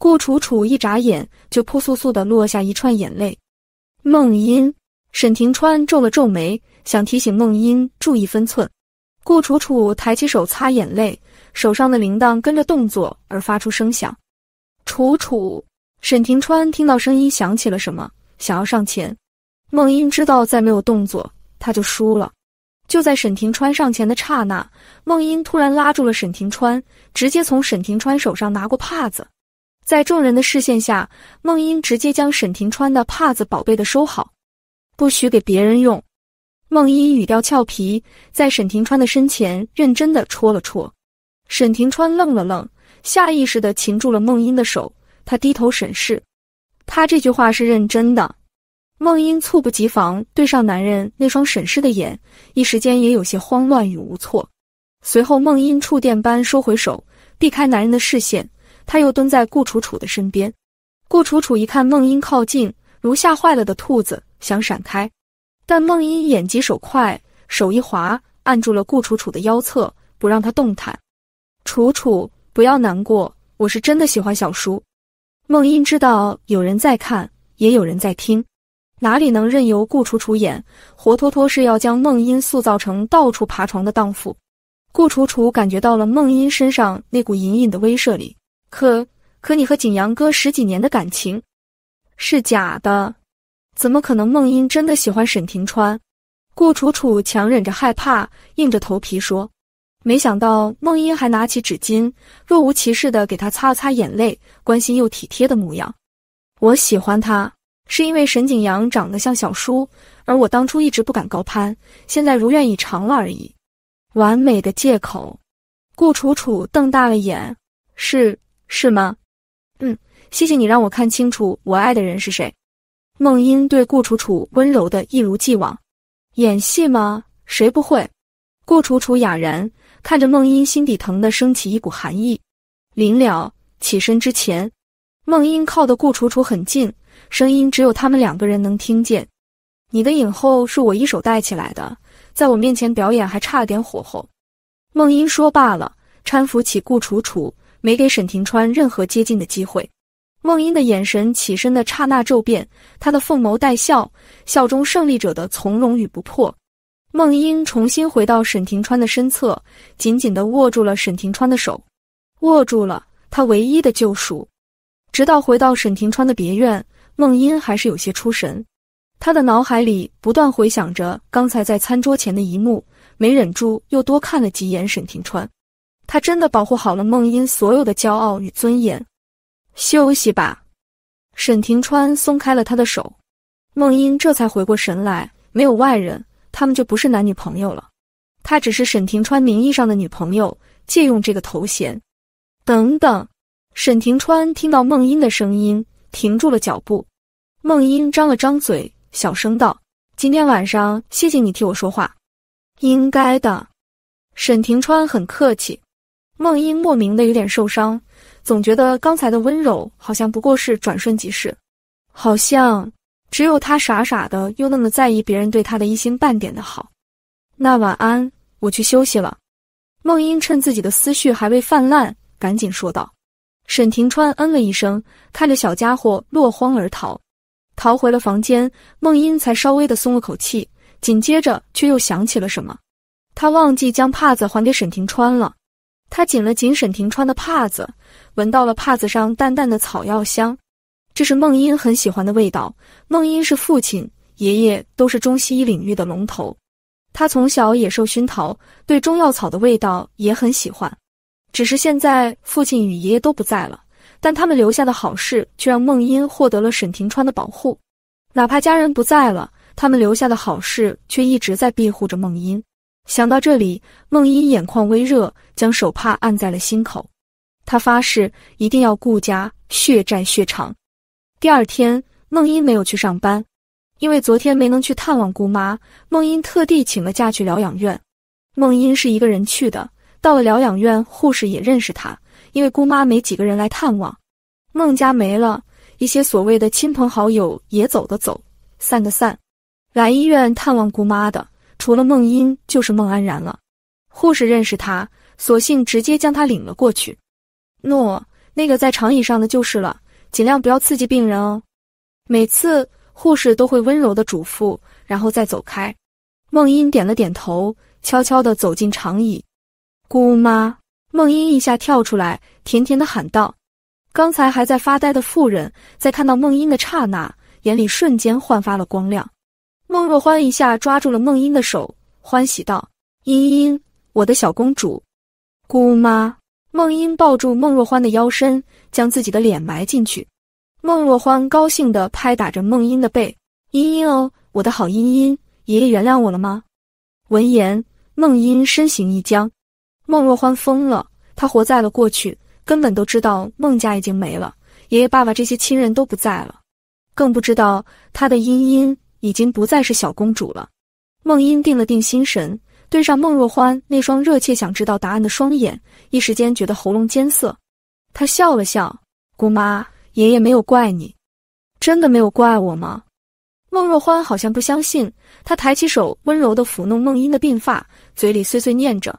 顾楚楚一眨眼就扑簌簌的落下一串眼泪。孟英，沈庭川皱了皱眉，想提醒孟英注意分寸。顾楚楚抬起手擦眼泪。手上的铃铛跟着动作而发出声响。楚楚，沈庭川听到声音想起了什么，想要上前。孟英知道再没有动作他就输了。就在沈庭川上前的刹那，孟英突然拉住了沈庭川，直接从沈庭川手上拿过帕子，在众人的视线下，孟英直接将沈庭川的帕子宝贝的收好，不许给别人用。孟英语调俏皮，在沈庭川的身前认真的戳了戳。沈廷川愣了愣，下意识的擒住了孟英的手。他低头审视，他这句话是认真的。孟英猝不及防，对上男人那双审视的眼，一时间也有些慌乱与无措。随后，孟英触电般收回手，避开男人的视线。他又蹲在顾楚楚的身边。顾楚楚一看孟英靠近，如吓坏了的兔子，想闪开，但孟英眼疾手快，手一滑按住了顾楚楚的腰侧，不让他动弹。楚楚，不要难过，我是真的喜欢小叔。梦音知道有人在看，也有人在听，哪里能任由顾楚楚演，活脱脱是要将梦音塑造成到处爬床的荡妇。顾楚楚感觉到了梦音身上那股隐隐的威慑力，可可你和景阳哥十几年的感情是假的，怎么可能梦音真的喜欢沈庭川？顾楚楚强忍着害怕，硬着头皮说。没想到梦音还拿起纸巾，若无其事的给他擦了擦眼泪，关心又体贴的模样。我喜欢他，是因为沈景阳长得像小叔，而我当初一直不敢高攀，现在如愿以偿了而已。完美的借口。顾楚楚瞪大了眼，是是吗？嗯，谢谢你让我看清楚我爱的人是谁。梦音对顾楚楚温柔的一如既往。演戏吗？谁不会？顾楚楚哑然。看着梦英，心底疼的升起一股寒意。临了起身之前，梦英靠的顾楚楚很近，声音只有他们两个人能听见。你的影后是我一手带起来的，在我面前表演还差了点火候。梦英说罢了，搀扶起顾楚楚，没给沈廷川任何接近的机会。梦英的眼神，起身的刹那骤变，她的凤眸带笑，笑中胜利者的从容与不破。孟英重新回到沈庭川的身侧，紧紧地握住了沈庭川的手，握住了他唯一的救赎。直到回到沈庭川的别院，孟英还是有些出神，他的脑海里不断回想着刚才在餐桌前的一幕，没忍住又多看了几眼沈庭川。他真的保护好了孟英所有的骄傲与尊严。休息吧，沈庭川松开了他的手，孟英这才回过神来，没有外人。他们就不是男女朋友了，他只是沈廷川名义上的女朋友，借用这个头衔。等等，沈廷川听到孟音的声音，停住了脚步。孟音张了张嘴，小声道：“今天晚上谢谢你替我说话，应该的。”沈廷川很客气。孟音莫名的有点受伤，总觉得刚才的温柔好像不过是转瞬即逝，好像。只有他傻傻的，又那么在意别人对他的一星半点的好。那晚安，我去休息了。孟英趁自己的思绪还未泛滥，赶紧说道。沈庭川嗯了一声，看着小家伙落荒而逃，逃回了房间。孟英才稍微的松了口气，紧接着却又想起了什么，他忘记将帕子还给沈庭川了。他紧了紧沈庭川的帕子，闻到了帕子上淡淡的草药香。这是孟英很喜欢的味道。孟英是父亲、爷爷都是中西医领域的龙头，他从小也受熏陶，对中药草的味道也很喜欢。只是现在父亲与爷爷都不在了，但他们留下的好事却让孟英获得了沈庭川的保护。哪怕家人不在了，他们留下的好事却一直在庇护着孟英。想到这里，孟英眼眶微热，将手帕按在了心口。他发誓一定要顾家血债血偿。第二天，孟英没有去上班，因为昨天没能去探望姑妈，孟英特地请了假去疗养院。孟英是一个人去的，到了疗养院，护士也认识她，因为姑妈没几个人来探望。孟家没了，一些所谓的亲朋好友也走的走，散的散。来医院探望姑妈的，除了孟英，就是孟安然了。护士认识他，索性直接将他领了过去。诺，那个在长椅上的就是了。尽量不要刺激病人哦，每次护士都会温柔的嘱咐，然后再走开。梦英点了点头，悄悄的走进长椅。姑妈，梦英一下跳出来，甜甜的喊道：“刚才还在发呆的妇人，在看到梦英的刹那，眼里瞬间焕发了光亮。”孟若欢一下抓住了梦英的手，欢喜道：“茵茵，我的小公主，姑妈。”孟英抱住孟若欢的腰身，将自己的脸埋进去。孟若欢高兴的拍打着孟英的背，茵茵哦，我的好茵茵，爷爷原谅我了吗？闻言，孟英身形一僵。孟若欢疯了，他活在了过去，根本都知道孟家已经没了，爷爷、爸爸这些亲人都不在了，更不知道他的茵茵已经不再是小公主了。孟英定了定心神。对上孟若欢那双热切想知道答案的双眼，一时间觉得喉咙艰涩。他笑了笑：“姑妈，爷爷没有怪你，真的没有怪我吗？”孟若欢好像不相信，他抬起手温柔的抚弄孟音的鬓发，嘴里碎碎念着：“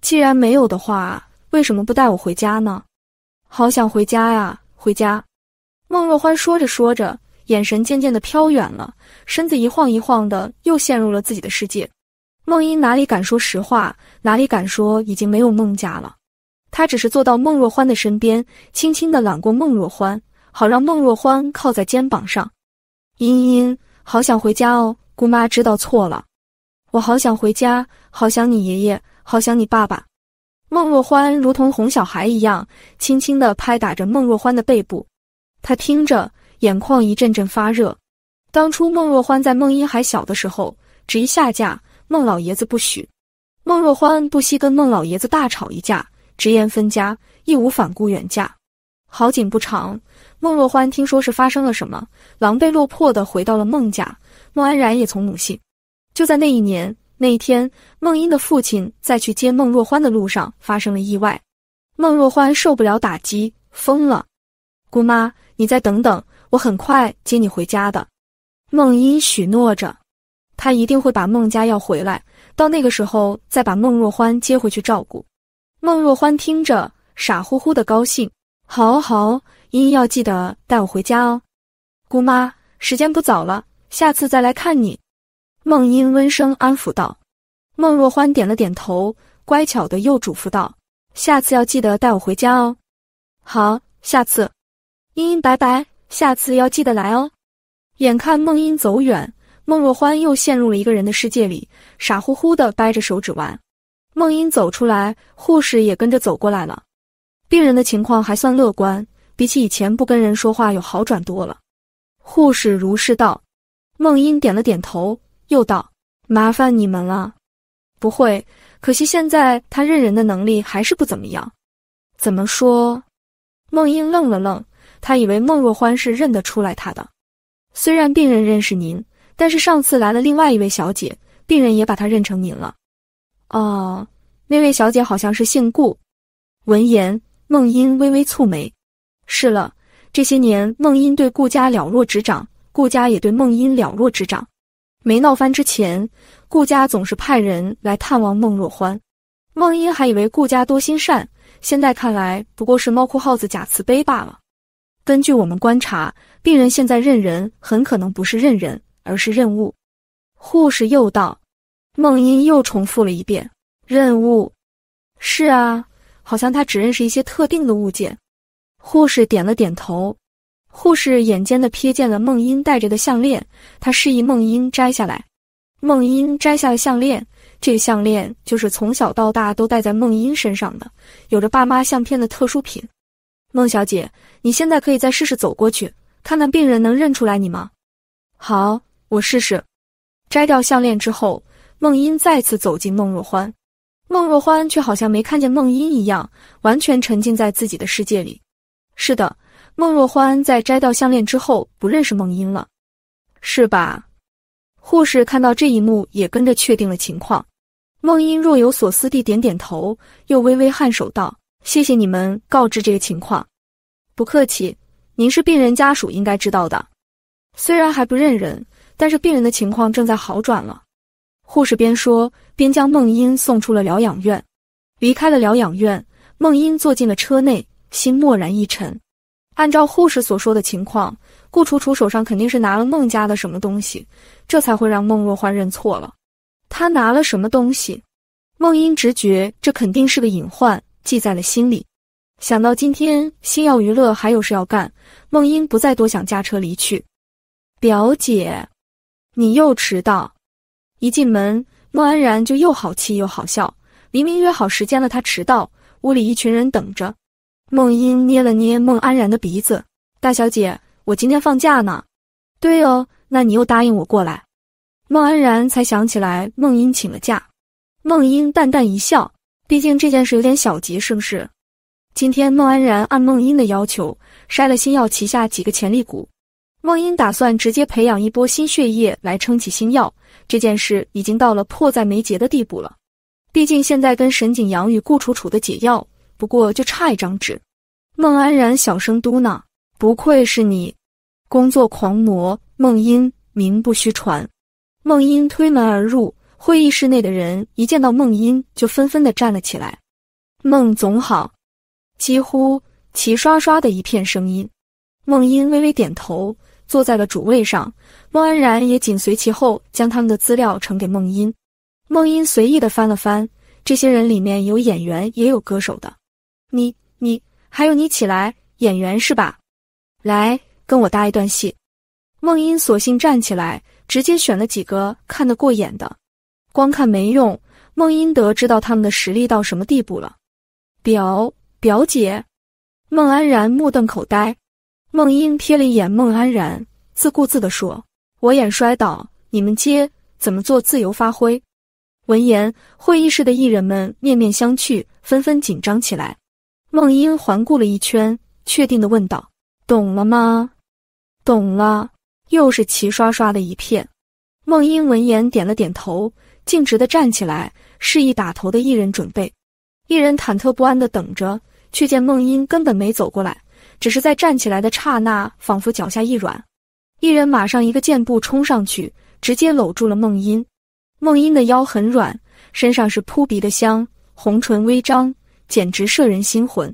既然没有的话，为什么不带我回家呢？好想回家呀，回家。”孟若欢说着说着，眼神渐渐的飘远了，身子一晃一晃的，又陷入了自己的世界。孟英哪里敢说实话？哪里敢说已经没有孟家了？她只是坐到孟若欢的身边，轻轻地揽过孟若欢，好让孟若欢靠在肩膀上。茵茵，好想回家哦！姑妈知道错了，我好想回家，好想你爷爷，好想你爸爸。孟若欢如同哄小孩一样，轻轻地拍打着孟若欢的背部，他听着，眼眶一阵阵发热。当初孟若欢在孟英还小的时候，只一下嫁。孟老爷子不许，孟若欢不惜跟孟老爷子大吵一架，直言分家，义无反顾远嫁。好景不长，孟若欢听说是发生了什么，狼狈落魄的回到了孟家。孟安然也从母姓。就在那一年那一天，孟英的父亲在去接孟若欢的路上发生了意外，孟若欢受不了打击，疯了。姑妈，你再等等，我很快接你回家的。孟英许诺着。他一定会把孟家要回来，到那个时候再把孟若欢接回去照顾。孟若欢听着，傻乎乎的高兴：“好好，茵茵要记得带我回家哦。”姑妈，时间不早了，下次再来看你。”孟音温声安抚道。孟若欢点了点头，乖巧的又嘱咐道：“下次要记得带我回家哦。”好，下次。茵茵，拜拜，下次要记得来哦。眼看孟音走远。孟若欢又陷入了一个人的世界里，傻乎乎的掰着手指玩。孟英走出来，护士也跟着走过来了。病人的情况还算乐观，比起以前不跟人说话有好转多了。护士如是道。孟英点了点头，又道：“麻烦你们了。”“不会，可惜现在他认人的能力还是不怎么样。”“怎么说？”孟英愣了愣，他以为孟若欢是认得出来他的。虽然病人认识您。但是上次来了另外一位小姐，病人也把她认成您了。哦，那位小姐好像是姓顾。闻言，孟音微微蹙眉。是了，这些年孟音对顾家了若指掌，顾家也对孟音了若指掌。没闹翻之前，顾家总是派人来探望孟若欢。孟音还以为顾家多心善，现在看来不过是猫哭耗子假慈悲罢了。根据我们观察，病人现在认人很可能不是认人。而是任务，护士又道，孟英又重复了一遍任务。是啊，好像他只认识一些特定的物件。护士点了点头。护士眼尖的瞥见了孟英戴着的项链，他示意孟英摘下来。孟英摘下了项链，这个项链就是从小到大都戴在孟英身上的，有着爸妈相片的特殊品。孟小姐，你现在可以再试试走过去，看看病人能认出来你吗？好。我试试，摘掉项链之后，孟音再次走进孟若欢，孟若欢却好像没看见孟音一样，完全沉浸在自己的世界里。是的，孟若欢在摘掉项链之后不认识孟音了，是吧？护士看到这一幕，也跟着确定了情况。孟音若有所思地点点头，又微微颔首道：“谢谢你们告知这个情况。”不客气，您是病人家属，应该知道的。虽然还不认人。但是病人的情况正在好转了，护士边说边将孟英送出了疗养院。离开了疗养院，孟英坐进了车内，心蓦然一沉。按照护士所说的情况，顾楚楚手上肯定是拿了孟家的什么东西，这才会让孟若欢认错了。他拿了什么东西？孟英直觉这肯定是个隐患，记在了心里。想到今天星耀娱乐还有事要干，孟英不再多想，驾车离去。表姐。你又迟到！一进门，孟安然就又好气又好笑。明明约好时间了，他迟到，屋里一群人等着。孟英捏了捏孟安然的鼻子：“大小姐，我今天放假呢。”“对哦，那你又答应我过来。”孟安然才想起来孟英请了假。孟英淡淡一笑：“毕竟这件事有点小急，是不是？”今天，孟安然按孟英的要求筛了星耀旗下几个潜力股。孟英打算直接培养一波新血液来撑起新药，这件事已经到了迫在眉睫的地步了。毕竟现在跟沈景阳与顾楚楚的解药，不过就差一张纸。孟安然小声嘟囔：“不愧是你，工作狂魔，孟英名不虚传。”孟英推门而入，会议室内的人一见到孟英就纷纷的站了起来。“孟总好！”几乎齐刷刷的一片声音。孟英微微点头。坐在了主位上，孟安然也紧随其后，将他们的资料呈给孟音。孟音随意的翻了翻，这些人里面有演员，也有歌手的。你、你，还有你起来，演员是吧？来，跟我搭一段戏。孟音索性站起来，直接选了几个看得过眼的。光看没用，孟音德知道他们的实力到什么地步了。表表姐，孟安然目瞪口呆。孟英瞥了一眼孟安然，自顾自的说：“我演摔倒，你们接，怎么做自由发挥。”闻言，会议室的艺人们面面相觑，纷纷紧张起来。孟英环顾了一圈，确定的问道：“懂了吗？”“懂了。”又是齐刷刷的一片。孟英闻言点了点头，径直的站起来，示意打头的艺人准备。艺人忐忑不安的等着，却见孟英根本没走过来。只是在站起来的刹那，仿佛脚下一软，一人马上一个箭步冲上去，直接搂住了孟音。孟音的腰很软，身上是扑鼻的香，红唇微张，简直摄人心魂。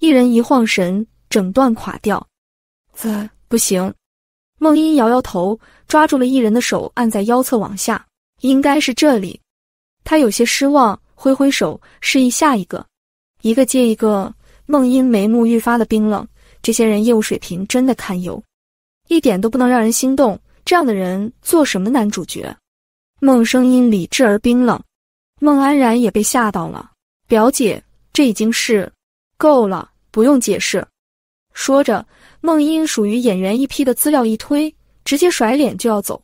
一人一晃神，整段垮掉。啊，不行！梦音摇摇头，抓住了一人的手，按在腰侧往下，应该是这里。他有些失望，挥挥手示意下一个，一个接一个。梦音眉目愈发的冰冷。这些人业务水平真的堪忧，一点都不能让人心动。这样的人做什么男主角？孟声音理智而冰冷，孟安然也被吓到了。表姐，这已经是够了，不用解释。说着，孟音属于演员一批的资料一推，直接甩脸就要走。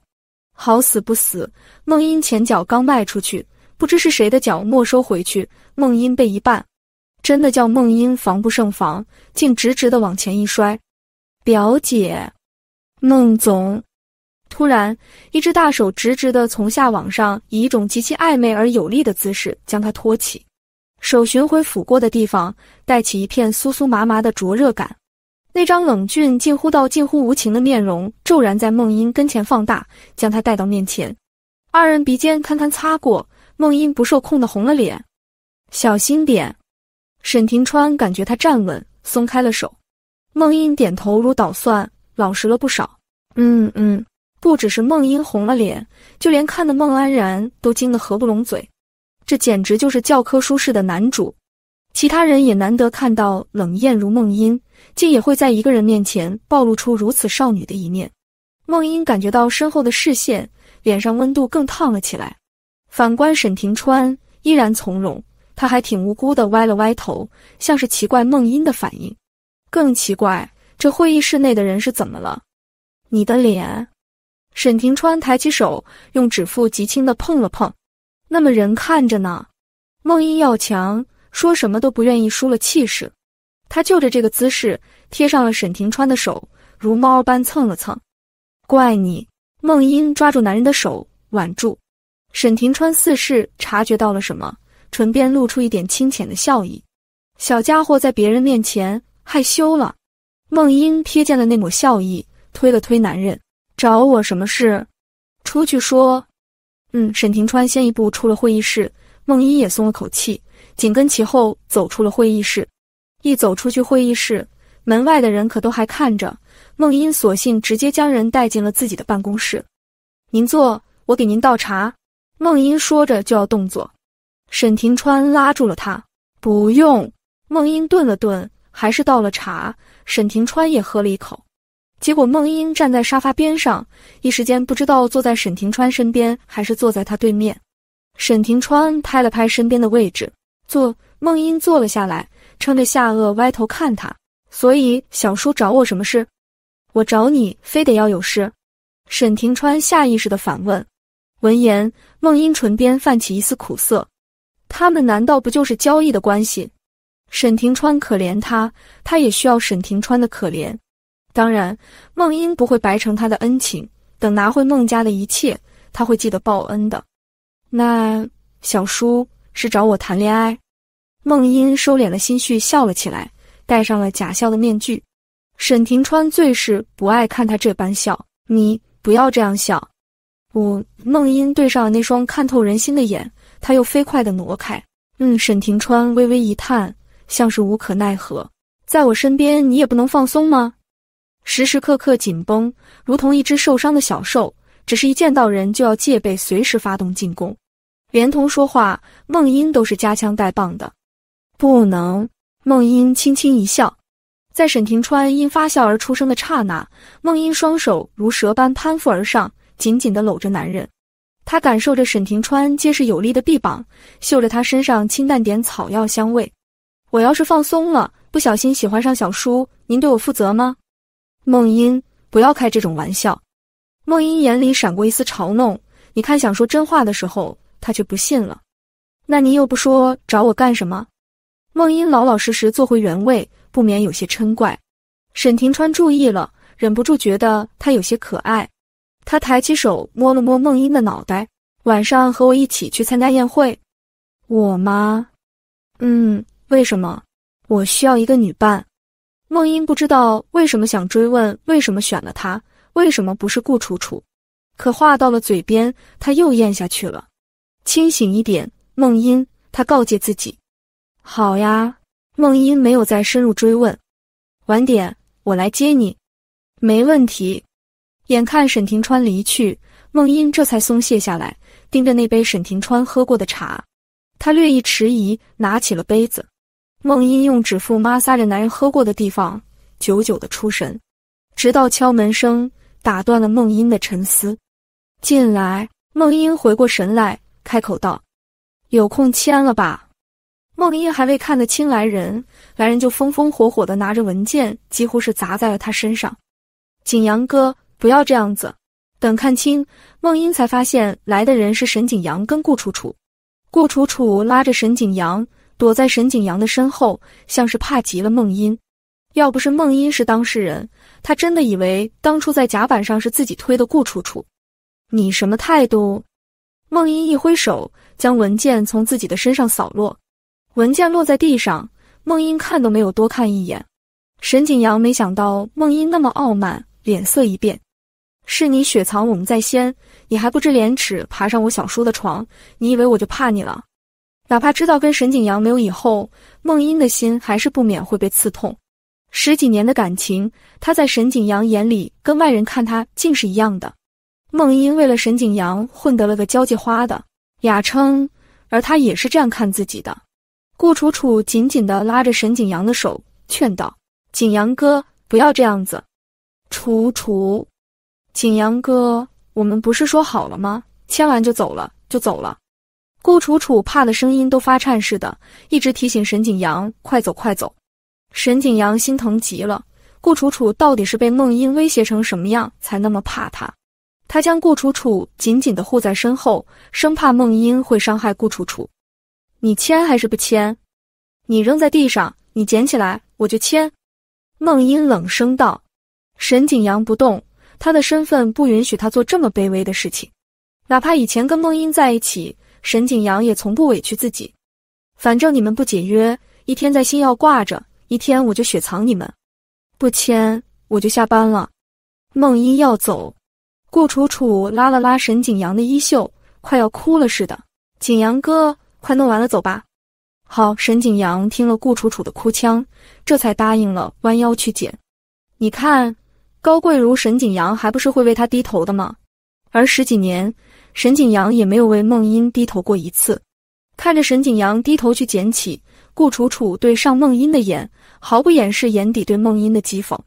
好死不死，孟音前脚刚迈出去，不知是谁的脚没收回去，孟音被一绊。真的叫孟英防不胜防，竟直直的往前一摔。表姐，孟总，突然，一只大手直直的从下往上，以一种极其暧昧而有力的姿势将她托起，手巡回抚过的地方，带起一片酥酥麻麻的灼热感。那张冷峻近乎到近乎无情的面容骤然在孟英跟前放大，将她带到面前，二人鼻尖堪堪擦过，孟英不受控的红了脸。小心点。沈廷川感觉他站稳，松开了手。孟英点头如捣蒜，老实了不少。嗯嗯，不只是孟英红了脸，就连看的孟安然都惊得合不拢嘴。这简直就是教科书式的男主。其他人也难得看到冷艳如孟英，竟也会在一个人面前暴露出如此少女的一面。孟英感觉到身后的视线，脸上温度更烫了起来。反观沈廷川，依然从容。他还挺无辜的，歪了歪头，像是奇怪梦音的反应。更奇怪，这会议室内的人是怎么了？你的脸，沈庭川抬起手，用指腹极轻的碰了碰。那么人看着呢？梦音要强，说什么都不愿意输了气势。他就着这个姿势贴上了沈庭川的手，如猫般蹭了蹭。怪你，梦音抓住男人的手，挽住。沈庭川似是察觉到了什么。唇边露出一点清浅的笑意，小家伙在别人面前害羞了。孟英瞥见了那抹笑意，推了推男人，找我什么事？出去说。嗯，沈庭川先一步出了会议室，孟英也松了口气，紧跟其后走出了会议室。一走出去会议室，门外的人可都还看着。孟英索性直接将人带进了自己的办公室。您坐，我给您倒茶。孟英说着就要动作。沈廷川拉住了他，不用。孟英顿了顿，还是倒了茶。沈廷川也喝了一口，结果孟英站在沙发边上，一时间不知道坐在沈廷川身边还是坐在他对面。沈廷川拍了拍身边的位置，坐。孟英坐了下来，撑着下颚，歪头看他。所以小叔找我什么事？我找你非得要有事？沈廷川下意识的反问。闻言，孟英唇边泛起一丝苦涩。他们难道不就是交易的关系？沈廷川可怜他，他也需要沈廷川的可怜。当然，孟英不会白承他的恩情，等拿回孟家的一切，他会记得报恩的。那小叔是找我谈恋爱？孟英收敛了心绪，笑了起来，戴上了假笑的面具。沈廷川最是不爱看他这般笑，你不要这样笑。我，孟英对上了那双看透人心的眼。他又飞快地挪开。嗯，沈庭川微微一叹，像是无可奈何。在我身边，你也不能放松吗？时时刻刻紧绷，如同一只受伤的小兽，只是一见到人就要戒备，随时发动进攻。连同说话，孟英都是夹枪带棒的。不能。孟英轻轻一笑，在沈庭川因发笑而出生的刹那，孟英双手如蛇般攀附而上，紧紧地搂着男人。他感受着沈廷川结实有力的臂膀，嗅着他身上清淡点草药香味。我要是放松了，不小心喜欢上小叔，您对我负责吗？梦音，不要开这种玩笑。梦音眼里闪过一丝嘲弄，你看想说真话的时候，他却不信了。那您又不说，找我干什么？梦音老老实实坐回原位，不免有些嗔怪。沈廷川注意了，忍不住觉得他有些可爱。他抬起手摸了摸梦英的脑袋，晚上和我一起去参加宴会。我吗？嗯，为什么？我需要一个女伴。梦英不知道为什么想追问，为什么选了他，为什么不是顾楚楚？可话到了嘴边，他又咽下去了。清醒一点，梦英，他告诫自己。好呀，梦英没有再深入追问。晚点我来接你，没问题。眼看沈庭川离去，孟英这才松懈下来，盯着那杯沈庭川喝过的茶。他略一迟疑，拿起了杯子。孟英用指腹抹挲着男人喝过的地方，久久的出神，直到敲门声打断了孟英的沉思。进来，孟英回过神来，开口道：“有空签了吧？”孟英还未看得清来人，来人就风风火火的拿着文件，几乎是砸在了他身上。景阳哥。不要这样子！等看清，孟英才发现来的人是沈景阳跟顾楚楚。顾楚楚拉着沈景阳躲在沈景阳的身后，像是怕极了孟英。要不是孟英是当事人，他真的以为当初在甲板上是自己推的顾楚楚。你什么态度？孟英一挥手，将文件从自己的身上扫落。文件落在地上，孟英看都没有多看一眼。沈景阳没想到孟英那么傲慢，脸色一变。是你雪藏我们在先，你还不知廉耻爬上我小叔的床，你以为我就怕你了？哪怕知道跟沈景阳没有以后，孟英的心还是不免会被刺痛。十几年的感情，他在沈景阳眼里跟外人看他竟是一样的。孟英为了沈景阳混得了个交际花的雅称，而他也是这样看自己的。顾楚楚紧紧地拉着沈景阳的手，劝道：“景阳哥，不要这样子，楚楚。”景阳哥，我们不是说好了吗？签完就走了，就走了。顾楚楚怕的声音都发颤似的，一直提醒沈景阳快走快走。沈景阳心疼极了，顾楚楚到底是被孟英威胁成什么样才那么怕他？他将顾楚楚紧紧的护在身后，生怕孟英会伤害顾楚楚。你签还是不签？你扔在地上，你捡起来，我就签。孟英冷声道。沈景阳不动。他的身份不允许他做这么卑微的事情，哪怕以前跟梦英在一起，沈景阳也从不委屈自己。反正你们不解约，一天在星耀挂着，一天我就雪藏你们；不签我就下班了。梦英要走，顾楚楚拉了拉沈景阳的衣袖，快要哭了似的：“景阳哥，快弄完了，走吧。”好，沈景阳听了顾楚楚的哭腔，这才答应了，弯腰去捡。你看。高贵如沈景阳，还不是会为他低头的吗？而十几年，沈景阳也没有为梦音低头过一次。看着沈景阳低头去捡起，顾楚楚对上梦音的眼，毫不掩饰眼底对梦音的讥讽。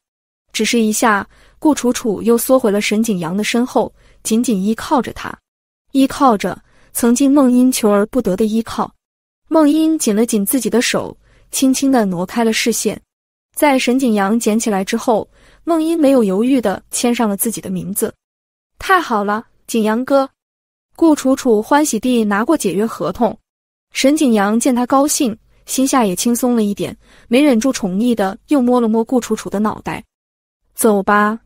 只是一下，顾楚楚又缩回了沈景阳的身后，紧紧依靠着他，依靠着曾经梦音求而不得的依靠。梦音紧了紧自己的手，轻轻地挪开了视线，在沈景阳捡起来之后。孟英没有犹豫的签上了自己的名字，太好了，景阳哥！顾楚楚欢喜地拿过解约合同。沈景阳见他高兴，心下也轻松了一点，没忍住宠溺的又摸了摸顾楚楚的脑袋。走吧，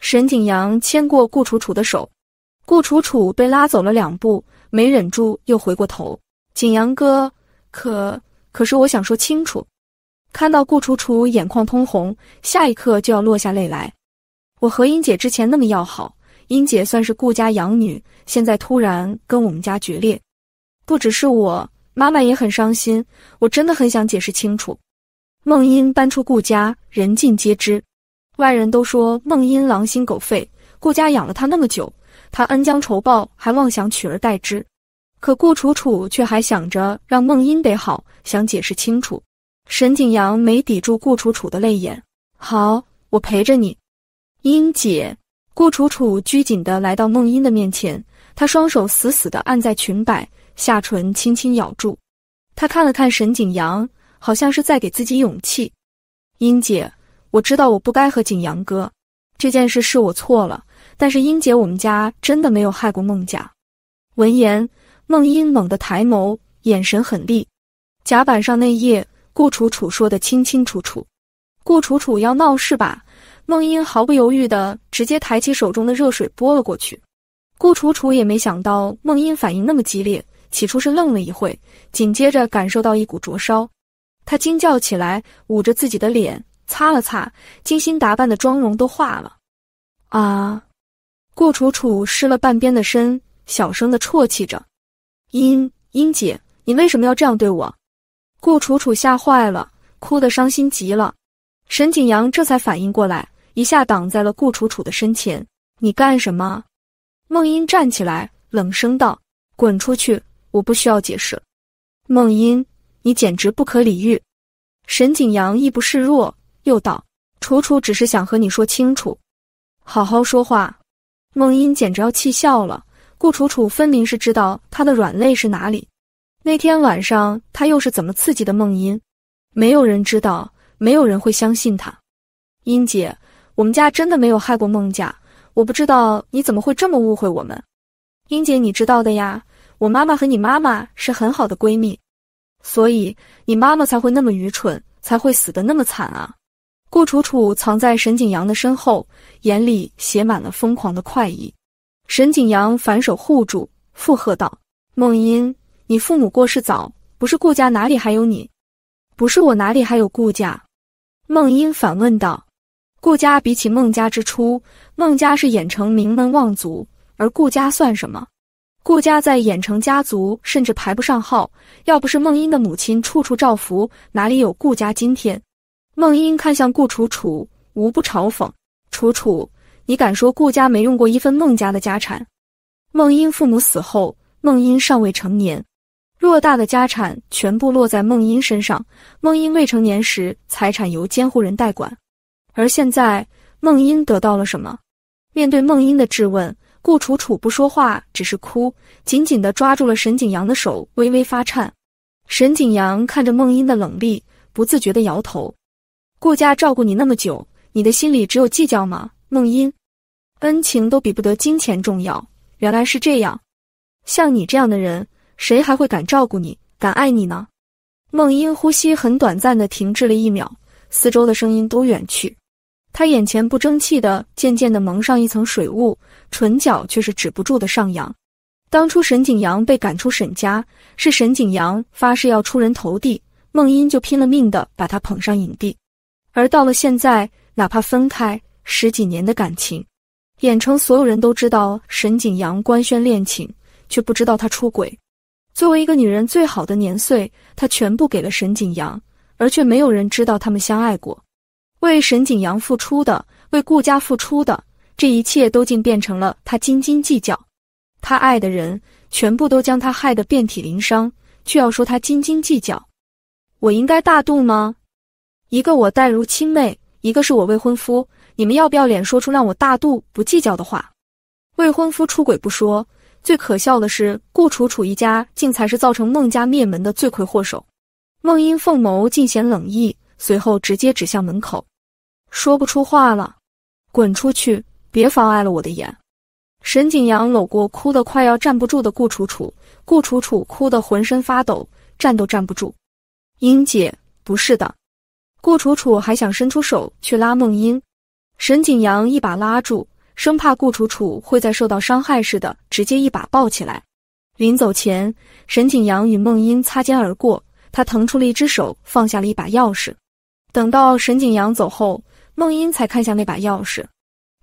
沈景阳牵过顾楚楚的手。顾楚楚被拉走了两步，没忍住又回过头。景阳哥，可可是我想说清楚。看到顾楚楚眼眶通红，下一刻就要落下泪来。我和英姐之前那么要好，英姐算是顾家养女，现在突然跟我们家决裂，不只是我妈妈也很伤心。我真的很想解释清楚。梦英搬出顾家，人尽皆知，外人都说梦英狼心狗肺。顾家养了她那么久，她恩将仇报，还妄想取而代之。可顾楚楚却还想着让梦英得好，想解释清楚。沈景阳没抵住顾楚楚的泪眼，好，我陪着你，英姐。顾楚楚拘谨地来到孟英的面前，她双手死死地按在裙摆，下唇轻轻咬住。她看了看沈景阳，好像是在给自己勇气。英姐，我知道我不该和景阳哥这件事是我错了，但是英姐，我们家真的没有害过孟家。闻言，孟英猛地抬眸，眼神狠厉。甲板上那页顾楚楚说的清清楚楚，顾楚楚要闹事吧？孟英毫不犹豫的直接抬起手中的热水拨了过去。顾楚楚也没想到孟英反应那么激烈，起初是愣了一会，紧接着感受到一股灼烧，她惊叫起来，捂着自己的脸擦了擦，精心打扮的妆容都化了。啊！顾楚楚湿了半边的身，小声的啜泣着：“英英姐，你为什么要这样对我？”顾楚楚吓坏了，哭得伤心极了。沈景阳这才反应过来，一下挡在了顾楚楚的身前。你干什么？梦音站起来，冷声道：“滚出去！我不需要解释。”梦音，你简直不可理喻！沈景阳亦不示弱，又道：“楚楚只是想和你说清楚，好好说话。”梦音简直要气笑了。顾楚楚分明是知道他的软肋是哪里。那天晚上，他又是怎么刺激的孟英？没有人知道，没有人会相信他。英姐，我们家真的没有害过孟家，我不知道你怎么会这么误会我们。英姐，你知道的呀，我妈妈和你妈妈是很好的闺蜜，所以你妈妈才会那么愚蠢，才会死的那么惨啊！顾楚楚藏在沈景阳的身后，眼里写满了疯狂的快意。沈景阳反手护住，附和道：“孟英。”你父母过世早，不是顾家哪里还有你？不是我哪里还有顾家？孟英反问道。顾家比起孟家之初，孟家是兖城名门望族，而顾家算什么？顾家在兖城家族甚至排不上号。要不是孟英的母亲处处照拂，哪里有顾家今天？孟英看向顾楚楚，无不嘲讽：“楚楚，你敢说顾家没用过一分孟家的家产？”孟英父母死后，孟英尚未成年。偌大的家产全部落在孟英身上。孟英未成年时，财产由监护人代管。而现在，孟英得到了什么？面对孟英的质问，顾楚楚不说话，只是哭，紧紧地抓住了沈景阳的手，微微发颤。沈景阳看着孟英的冷厉，不自觉地摇头。顾家照顾你那么久，你的心里只有计较吗？孟英，恩情都比不得金钱重要。原来是这样，像你这样的人。谁还会敢照顾你，敢爱你呢？梦英呼吸很短暂的停滞了一秒，四周的声音都远去，他眼前不争气的渐渐的蒙上一层水雾，唇角却是止不住的上扬。当初沈景阳被赶出沈家，是沈景阳发誓要出人头地，梦英就拼了命的把他捧上影帝。而到了现在，哪怕分开十几年的感情，眼城所有人都知道沈景阳官宣恋情，却不知道他出轨。作为一个女人最好的年岁，她全部给了沈景阳，而却没有人知道他们相爱过。为沈景阳付出的，为顾家付出的，这一切都竟变成了她斤斤计较。她爱的人全部都将她害得遍体鳞伤，却要说她斤斤计较？我应该大度吗？一个我待如亲妹，一个是我未婚夫，你们要不要脸说出让我大度不计较的话？未婚夫出轨不说。最可笑的是，顾楚楚一家竟才是造成孟家灭门的罪魁祸首。孟英凤眸尽显冷意，随后直接指向门口，说不出话了。滚出去，别妨碍了我的眼。沈景阳搂过哭得快要站不住的顾楚楚，顾楚楚哭得浑身发抖，站都站不住。英姐，不是的。顾楚楚还想伸出手去拉孟英，沈景阳一把拉住。生怕顾楚楚会再受到伤害似的，直接一把抱起来。临走前，沈景阳与孟英擦肩而过，他腾出了一只手，放下了一把钥匙。等到沈景阳走后，孟英才看向那把钥匙。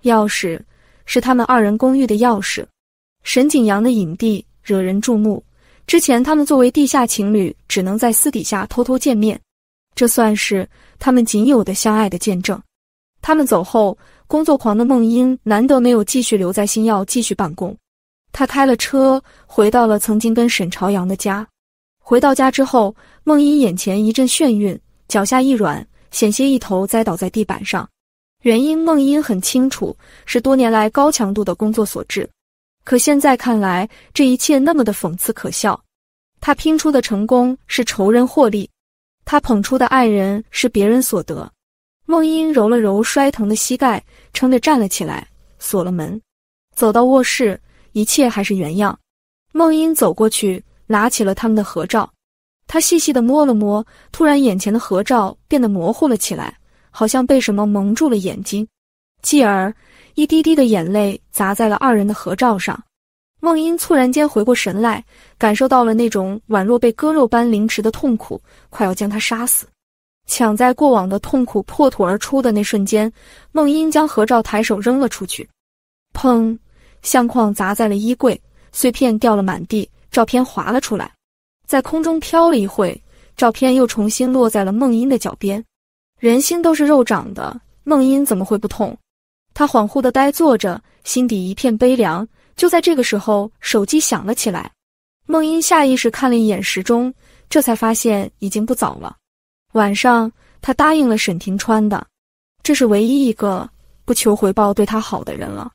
钥匙是他们二人公寓的钥匙。沈景阳的影帝，惹人注目。之前他们作为地下情侣，只能在私底下偷偷见面，这算是他们仅有的相爱的见证。他们走后。工作狂的孟英难得没有继续留在星耀继续办公，他开了车回到了曾经跟沈朝阳的家。回到家之后，孟英眼前一阵眩晕，脚下一软，险些一头栽倒在地板上。原因孟英很清楚，是多年来高强度的工作所致。可现在看来，这一切那么的讽刺可笑。他拼出的成功是仇人获利，他捧出的爱人是别人所得。孟英揉了揉摔疼的膝盖，撑着站了起来，锁了门，走到卧室，一切还是原样。孟英走过去，拿起了他们的合照，他细细的摸了摸，突然眼前的合照变得模糊了起来，好像被什么蒙住了眼睛，继而一滴滴的眼泪砸在了二人的合照上。孟英猝然间回过神来，感受到了那种宛若被割肉般凌迟的痛苦，快要将他杀死。抢在过往的痛苦破土而出的那瞬间，梦英将合照抬手扔了出去，砰，相框砸在了衣柜，碎片掉了满地，照片滑了出来，在空中飘了一会，照片又重新落在了梦英的脚边。人心都是肉长的，梦英怎么会不痛？他恍惚的呆坐着，心底一片悲凉。就在这个时候，手机响了起来，梦英下意识看了一眼时钟，这才发现已经不早了。晚上，他答应了沈廷川的，这是唯一一个不求回报对他好的人了。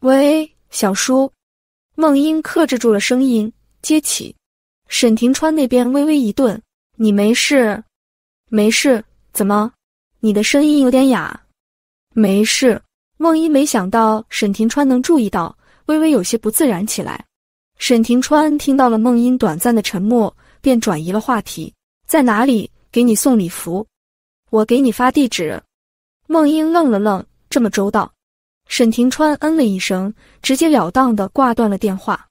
喂，小叔，孟英克制住了声音接起，沈廷川那边微微一顿，你没事？没事？怎么？你的声音有点哑？没事。孟英没想到沈廷川能注意到，微微有些不自然起来。沈廷川听到了孟英短暂的沉默，便转移了话题，在哪里？给你送礼服，我给你发地址。梦英愣了愣，这么周到。沈廷川嗯了一声，直截了当的挂断了电话。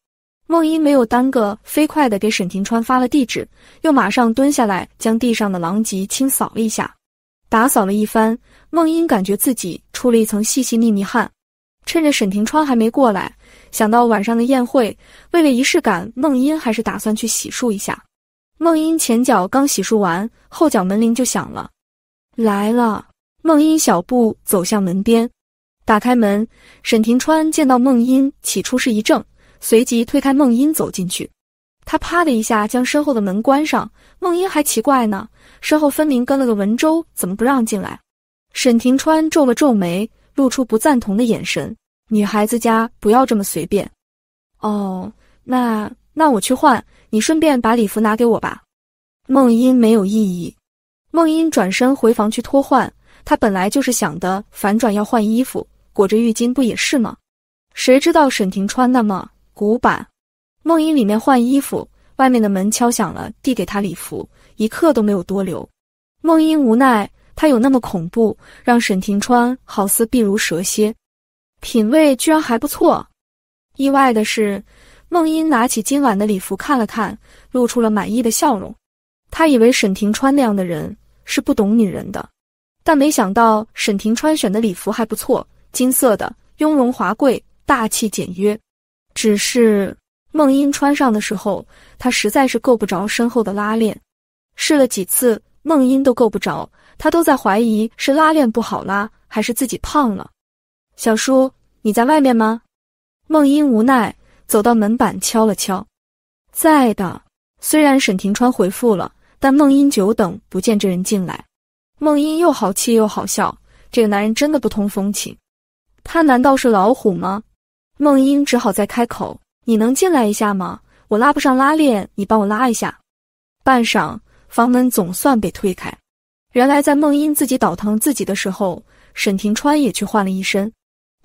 梦英没有耽搁，飞快的给沈廷川发了地址，又马上蹲下来将地上的狼藉清扫了一下。打扫了一番，梦英感觉自己出了一层细细密密汗。趁着沈廷川还没过来，想到晚上的宴会，为了仪式感，梦英还是打算去洗漱一下。梦音前脚刚洗漱完，后脚门铃就响了。来了，梦音小步走向门边，打开门。沈廷川见到梦音，起初是一怔，随即推开梦音走进去。他啪的一下将身后的门关上。梦音还奇怪呢，身后分明跟了个文州，怎么不让进来？沈廷川皱了皱眉，露出不赞同的眼神。女孩子家不要这么随便。哦，那那我去换。你顺便把礼服拿给我吧。梦音没有异议。梦音转身回房去脱换，她本来就是想的反转要换衣服，裹着浴巾不也是吗？谁知道沈婷川那么古板。梦音里面换衣服，外面的门敲响了，递给她礼服，一刻都没有多留。梦音无奈，她有那么恐怖，让沈婷川好似避如蛇蝎，品味居然还不错。意外的是。孟英拿起今晚的礼服看了看，露出了满意的笑容。他以为沈廷川那样的人是不懂女人的，但没想到沈廷川选的礼服还不错，金色的，雍容华贵，大气简约。只是孟英穿上的时候，她实在是够不着身后的拉链，试了几次，孟英都够不着，她都在怀疑是拉链不好拉，还是自己胖了。小叔，你在外面吗？孟英无奈。走到门板敲了敲，在的。虽然沈廷川回复了，但孟英久等不见这人进来，孟英又好气又好笑。这个男人真的不通风情，他难道是老虎吗？孟英只好再开口：“你能进来一下吗？我拉不上拉链，你帮我拉一下。”半晌，房门总算被推开。原来在孟英自己倒腾自己的时候，沈廷川也去换了一身。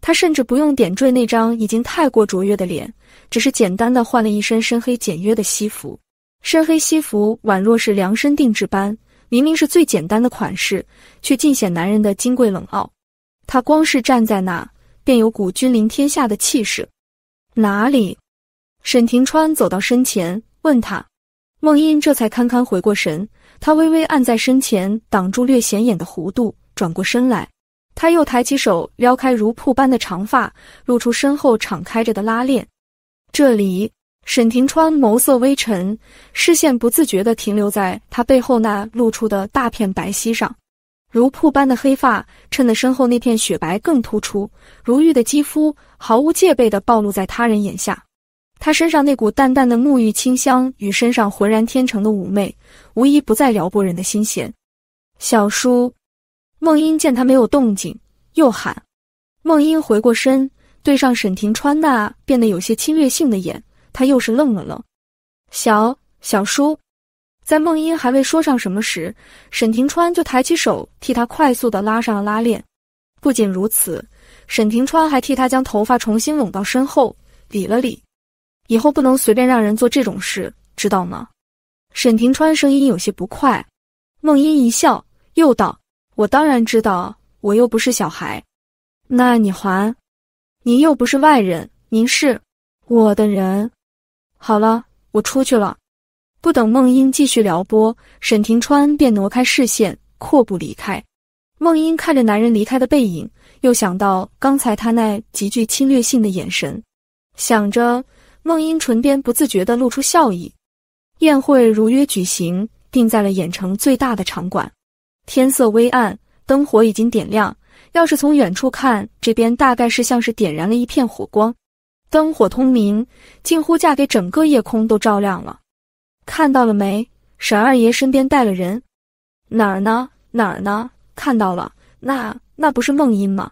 他甚至不用点缀那张已经太过卓越的脸，只是简单的换了一身深黑简约的西服。深黑西服宛若是量身定制般，明明是最简单的款式，却尽显男人的金贵冷傲。他光是站在那，便有股君临天下的气势。哪里？沈廷川走到身前，问他。孟音这才堪堪回过神，他微微按在身前挡住略显眼的弧度，转过身来。他又抬起手撩开如瀑般的长发，露出身后敞开着的拉链。这里，沈庭川眸色微沉，视线不自觉地停留在他背后那露出的大片白皙上。如瀑般的黑发衬得身后那片雪白更突出，如玉的肌肤毫无戒备地暴露在他人眼下。他身上那股淡淡的沐浴清香与身上浑然天成的妩媚，无一不再撩拨人的心弦。小叔。孟英见他没有动静，又喊。孟英回过身，对上沈廷川那变得有些侵略性的眼，他又是愣了愣。小小叔，在孟英还未说上什么时，沈廷川就抬起手替他快速的拉上了拉链。不仅如此，沈廷川还替他将头发重新拢到身后，理了理。以后不能随便让人做这种事，知道吗？沈廷川声音有些不快。孟英一笑，又道。我当然知道，我又不是小孩。那你还，您又不是外人，您是我的人。好了，我出去了。不等梦英继续撩拨，沈庭川便挪开视线，阔步离开。梦英看着男人离开的背影，又想到刚才他那极具侵略性的眼神，想着，梦英唇边不自觉的露出笑意。宴会如约举行，定在了演城最大的场馆。天色微暗，灯火已经点亮。要是从远处看，这边大概是像是点燃了一片火光，灯火通明，近乎嫁给整个夜空都照亮了。看到了没？沈二爷身边带了人，哪儿呢？哪儿呢？看到了，那那不是梦音吗？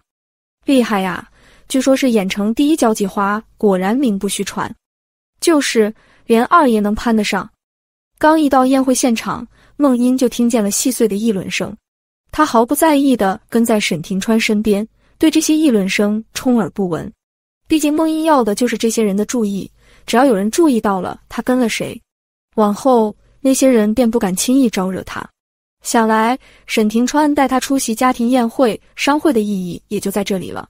厉害呀！据说是演成第一交际花，果然名不虚传。就是连二爷能攀得上。刚一到宴会现场。孟英就听见了细碎的议论声，他毫不在意的跟在沈廷川身边，对这些议论声充耳不闻。毕竟孟英要的就是这些人的注意，只要有人注意到了他跟了谁，往后那些人便不敢轻易招惹他。想来沈廷川带他出席家庭宴会、商会的意义也就在这里了。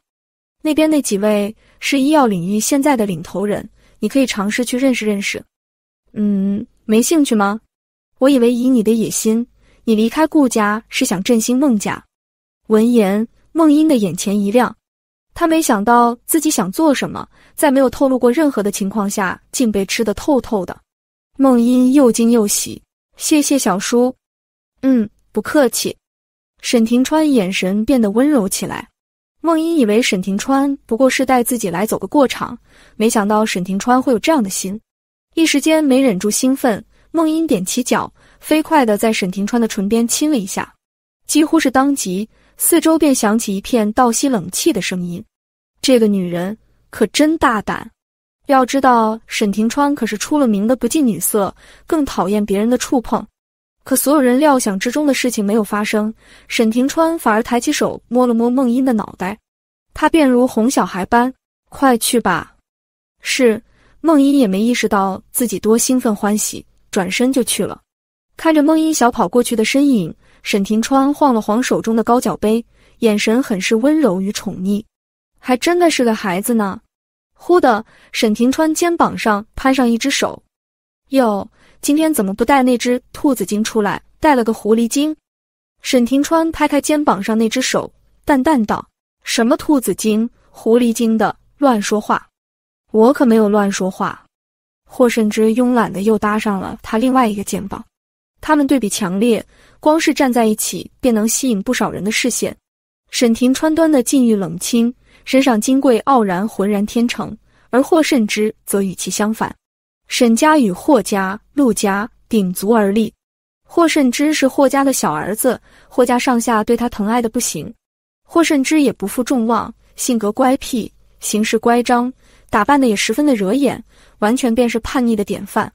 那边那几位是医药领域现在的领头人，你可以尝试去认识认识。嗯，没兴趣吗？我以为以你的野心，你离开顾家是想振兴孟家。闻言，孟英的眼前一亮，他没想到自己想做什么，在没有透露过任何的情况下，竟被吃得透透的。孟英又惊又喜，谢谢小叔。嗯，不客气。沈庭川眼神变得温柔起来。孟英以为沈庭川不过是带自己来走个过场，没想到沈庭川会有这样的心，一时间没忍住兴奋。孟音踮起脚，飞快的在沈廷川的唇边亲了一下，几乎是当即，四周便响起一片倒吸冷气的声音。这个女人可真大胆！要知道，沈廷川可是出了名的不近女色，更讨厌别人的触碰。可所有人料想之中的事情没有发生，沈廷川反而抬起手摸了摸梦音的脑袋，她便如哄小孩般：“快去吧。”是梦音也没意识到自己多兴奋欢喜。转身就去了，看着孟音小跑过去的身影，沈廷川晃了晃手中的高脚杯，眼神很是温柔与宠溺，还真的是个孩子呢。忽的，沈廷川肩膀上攀上一只手，哟，今天怎么不带那只兔子精出来，带了个狐狸精？沈廷川拍开肩膀上那只手，淡淡道：“什么兔子精、狐狸精的，乱说话，我可没有乱说话。”霍慎之慵懒的又搭上了他另外一个肩膀，他们对比强烈，光是站在一起便能吸引不少人的视线。沈庭川端的禁欲冷清，身上金贵傲然，浑然天成；而霍慎之则与其相反。沈家与霍家、陆家鼎足而立，霍慎之是霍家的小儿子，霍家上下对他疼爱的不行。霍慎之也不负众望，性格乖僻，行事乖张，打扮的也十分的惹眼。完全便是叛逆的典范。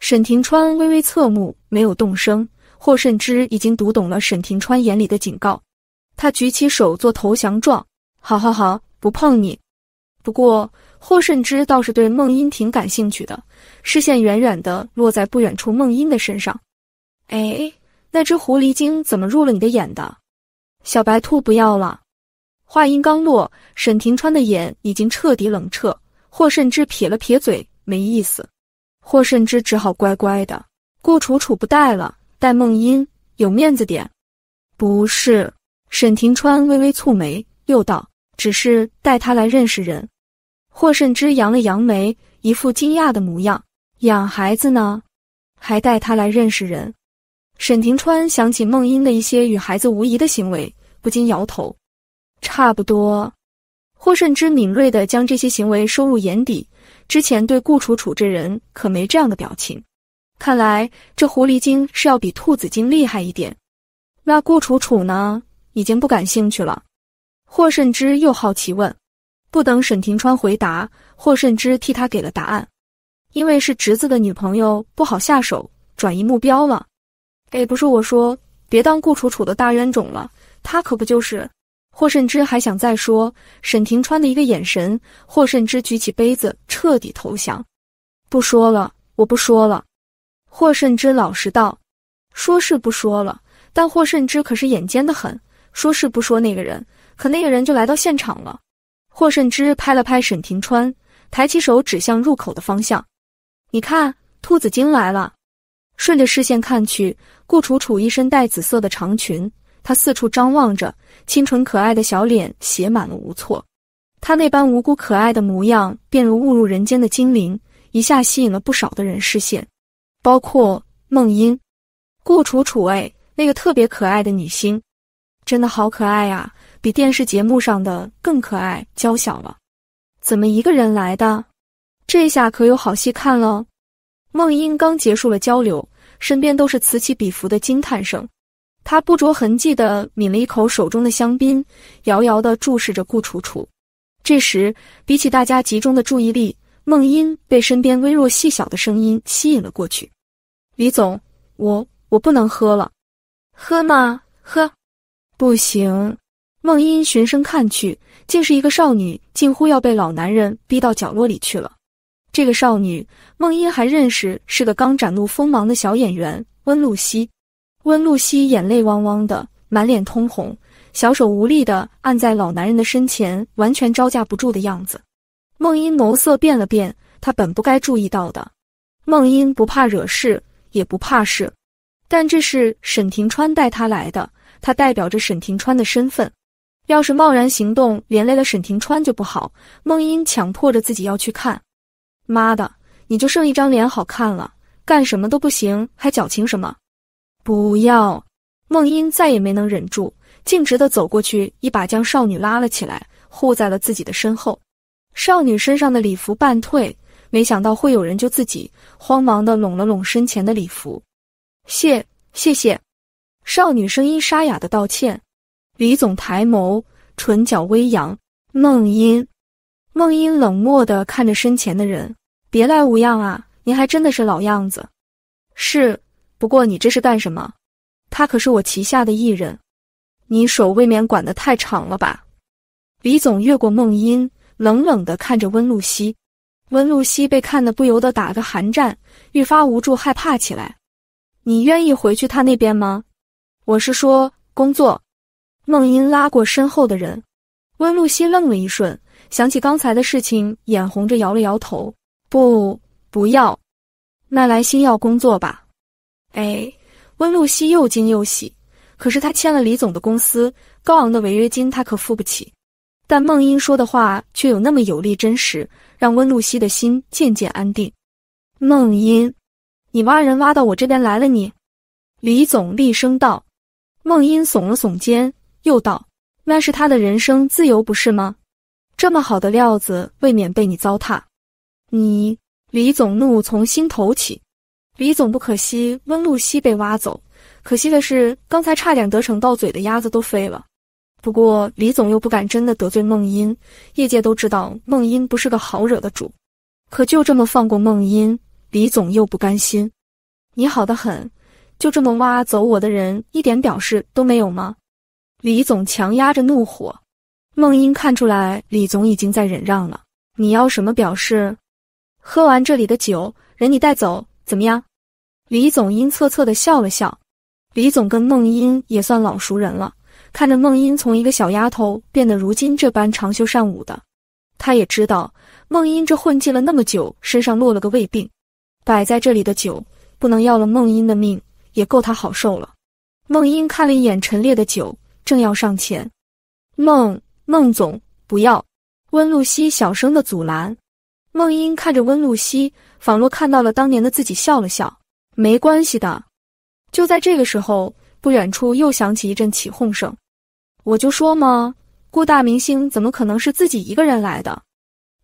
沈庭川微微侧目，没有动声。霍慎之已经读懂了沈庭川眼里的警告，他举起手做投降状：“好好好，不碰你。”不过霍慎之倒是对孟音挺感兴趣的，视线远远的落在不远处孟音的身上。哎，那只狐狸精怎么入了你的眼的？小白兔不要了。话音刚落，沈庭川的眼已经彻底冷彻。霍慎之撇了撇嘴。没意思，霍慎之只好乖乖的。顾楚楚不带了，带梦音有面子点。不是，沈廷川微微蹙眉，又道：“只是带他来认识人。”霍慎之扬了扬眉，一副惊讶的模样：“养孩子呢，还带他来认识人？”沈廷川想起梦音的一些与孩子无疑的行为，不禁摇头：“差不多。”霍慎之敏锐的将这些行为收入眼底。之前对顾楚楚这人可没这样的表情，看来这狐狸精是要比兔子精厉害一点。那顾楚楚呢，已经不感兴趣了。霍慎之又好奇问，不等沈廷川回答，霍慎之替他给了答案，因为是侄子的女朋友，不好下手，转移目标了。哎，不是我说，别当顾楚楚的大冤种了，他可不就是。霍慎之还想再说，沈廷川的一个眼神，霍慎之举起杯子，彻底投降。不说了，我不说了。霍慎之老实道：“说是不说了，但霍慎之可是眼尖的很，说是不说那个人，可那个人就来到现场了。”霍慎之拍了拍沈廷川，抬起手指向入口的方向：“你看，兔子精来了。”顺着视线看去，顾楚楚一身带紫色的长裙。他四处张望着，清纯可爱的小脸写满了无措。他那般无辜可爱的模样，便如误入人间的精灵，一下吸引了不少的人视线，包括梦音、顾楚楚，哎，那个特别可爱的女星，真的好可爱呀，比电视节目上的更可爱，娇小了。怎么一个人来的？这下可有好戏看了。梦音刚结束了交流，身边都是此起彼伏的惊叹声。他不着痕迹的抿了一口手中的香槟，遥遥的注视着顾楚楚。这时，比起大家集中的注意力，孟音被身边微弱细小的声音吸引了过去。李总，我我不能喝了，喝吗？喝，不行。孟音循声看去，竟是一个少女，近乎要被老男人逼到角落里去了。这个少女，孟音还认识，是个刚展露锋芒的小演员温露西。温露西眼泪汪汪的，满脸通红，小手无力的按在老男人的身前，完全招架不住的样子。孟英眸色变了变，他本不该注意到的。孟英不怕惹事，也不怕事，但这是沈廷川带他来的，他代表着沈廷川的身份，要是贸然行动，连累了沈廷川就不好。孟英强迫着自己要去看，妈的，你就剩一张脸好看了，干什么都不行，还矫情什么？不要！梦音再也没能忍住，径直的走过去，一把将少女拉了起来，护在了自己的身后。少女身上的礼服半退，没想到会有人救自己，慌忙的拢了拢身前的礼服。谢谢谢。少女声音沙哑的道歉。李总抬眸，唇角微扬。梦音，梦音冷漠的看着身前的人，别来无恙啊，您还真的是老样子。是。不过你这是干什么？他可是我旗下的艺人，你手未免管得太长了吧？李总越过孟音，冷冷地看着温露西。温露西被看的不由得打个寒战，愈发无助害怕起来。你愿意回去他那边吗？我是说工作。孟音拉过身后的人，温露西愣了一瞬，想起刚才的事情，眼红着摇了摇头：不，不要。那来新药工作吧。哎，温露西又惊又喜，可是他签了李总的公司，高昂的违约金他可付不起。但孟英说的话却有那么有力、真实，让温露西的心渐渐安定。孟英，你挖人挖到我这边来了！你，李总厉声道。孟英耸了耸肩，又道：“那是他的人生自由，不是吗？这么好的料子，未免被你糟蹋。”你，李总怒从心头起。李总不可惜，温露西被挖走，可惜的是刚才差点得逞到嘴的鸭子都飞了。不过李总又不敢真的得罪梦音，业界都知道梦音不是个好惹的主。可就这么放过梦音，李总又不甘心。你好的很，就这么挖走我的人一点表示都没有吗？李总强压着怒火，梦音看出来李总已经在忍让了。你要什么表示？喝完这里的酒，人你带走。怎么样？李总阴恻恻的笑了笑。李总跟孟英也算老熟人了，看着孟英从一个小丫头变得如今这般长袖善舞的，他也知道孟英这混迹了那么久，身上落了个胃病。摆在这里的酒，不能要了孟英的命，也够他好受了。孟英看了一眼陈列的酒，正要上前，孟孟总不要。温露西小声的阻拦。孟英看着温露西。仿若看到了当年的自己，笑了笑。没关系的。就在这个时候，不远处又响起一阵起哄声。我就说嘛，顾大明星怎么可能是自己一个人来的？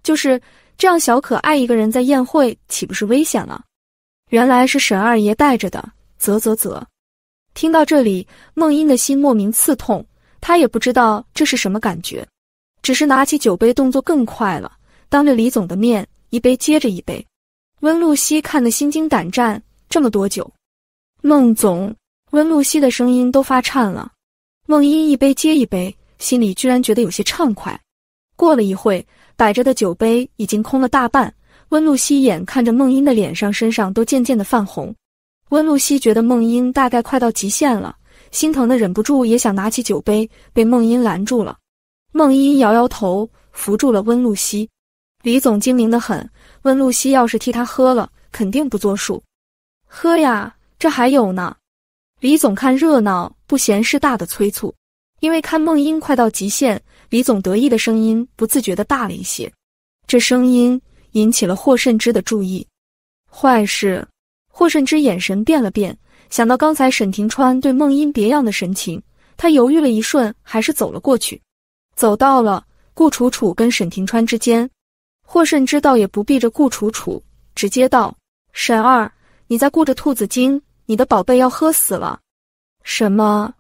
就是这样，小可爱一个人在宴会岂不是危险了？原来是沈二爷带着的。啧啧啧。听到这里，梦音的心莫名刺痛，她也不知道这是什么感觉，只是拿起酒杯，动作更快了。当着李总的面，一杯接着一杯。温露西看得心惊胆战，这么多酒，孟总，温露西的声音都发颤了。孟英一杯接一杯，心里居然觉得有些畅快。过了一会，摆着的酒杯已经空了大半。温露西眼看着孟英的脸上、身上都渐渐的泛红，温露西觉得孟英大概快到极限了，心疼的忍不住也想拿起酒杯，被孟英拦住了。孟英摇摇头，扶住了温露西。李总精明的很。温露西要是替他喝了，肯定不作数。喝呀，这还有呢！李总看热闹不嫌事大的催促，因为看梦音快到极限，李总得意的声音不自觉的大了一些。这声音引起了霍慎之的注意。坏事！霍慎之眼神变了变，想到刚才沈廷川对梦音别样的神情，他犹豫了一瞬，还是走了过去，走到了顾楚楚跟沈廷川之间。霍慎之倒也不避着顾楚楚，直接道：“沈二，你在顾着兔子精，你的宝贝要喝死了。”什么？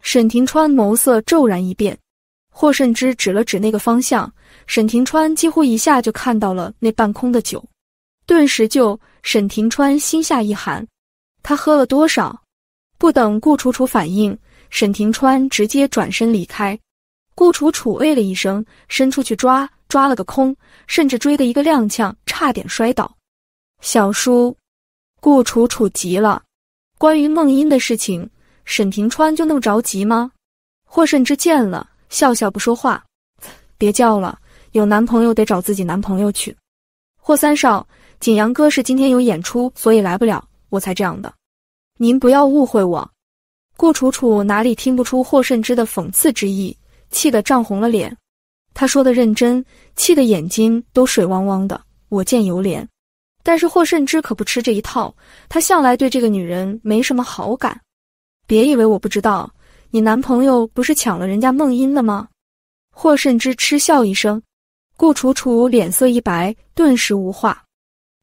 沈廷川眸色骤然一变。霍慎之指了指那个方向，沈廷川几乎一下就看到了那半空的酒，顿时就，沈廷川心下一寒。他喝了多少？不等顾楚楚反应，沈庭川直接转身离开。顾楚楚喂了一声，伸出去抓。抓了个空，甚至追的一个踉跄，差点摔倒。小叔，顾楚楚急了。关于梦音的事情，沈平川就那么着急吗？霍慎之见了，笑笑不说话。别叫了，有男朋友得找自己男朋友去。霍三少，景阳哥是今天有演出，所以来不了，我才这样的。您不要误会我。顾楚楚哪里听不出霍慎之的讽刺之意，气得涨红了脸。他说的认真，气得眼睛都水汪汪的，我见犹怜。但是霍慎之可不吃这一套，他向来对这个女人没什么好感。别以为我不知道，你男朋友不是抢了人家梦音的吗？霍慎之嗤笑一声，顾楚楚脸色一白，顿时无话。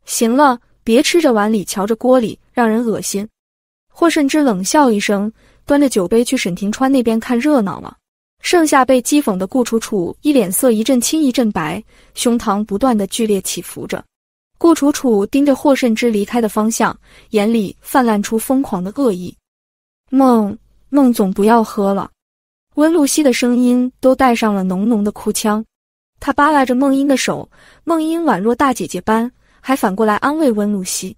行了，别吃着碗里瞧着锅里，让人恶心。霍慎之冷笑一声，端着酒杯去沈廷川那边看热闹了。剩下被讥讽的顾楚楚，一脸色一阵青一阵白，胸膛不断的剧烈起伏着。顾楚楚盯着霍慎之离开的方向，眼里泛滥出疯狂的恶意。梦梦总不要喝了。温露西的声音都带上了浓浓的哭腔，她扒拉着梦音的手，梦音宛若大姐姐般，还反过来安慰温露西。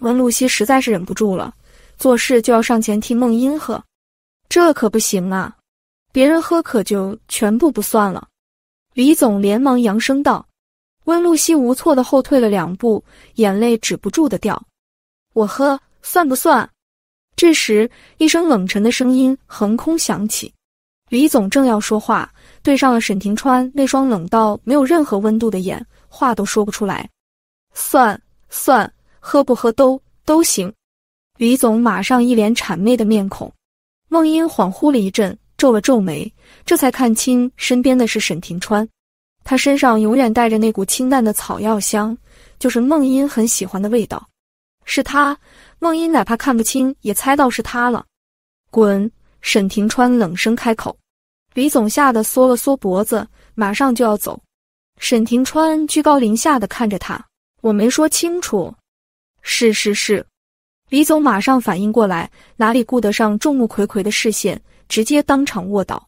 温露西实在是忍不住了，做事就要上前替梦音喝，这可不行啊！别人喝可就全部不算了。李总连忙扬声道：“温露西，无措的后退了两步，眼泪止不住的掉。我喝算不算？”这时，一声冷沉的声音横空响起。李总正要说话，对上了沈庭川那双冷到没有任何温度的眼，话都说不出来。算算，喝不喝都都行。李总马上一脸谄媚的面孔。梦音恍惚了一阵。皱了皱眉，这才看清身边的是沈廷川。他身上永远带着那股清淡的草药香，就是梦音很喜欢的味道。是他，梦音哪怕看不清也猜到是他了。滚！沈廷川冷声开口。李总吓得缩了缩脖子，马上就要走。沈廷川居高临下的看着他：“我没说清楚。”“是是是。”李总马上反应过来，哪里顾得上众目睽睽的视线。直接当场卧倒，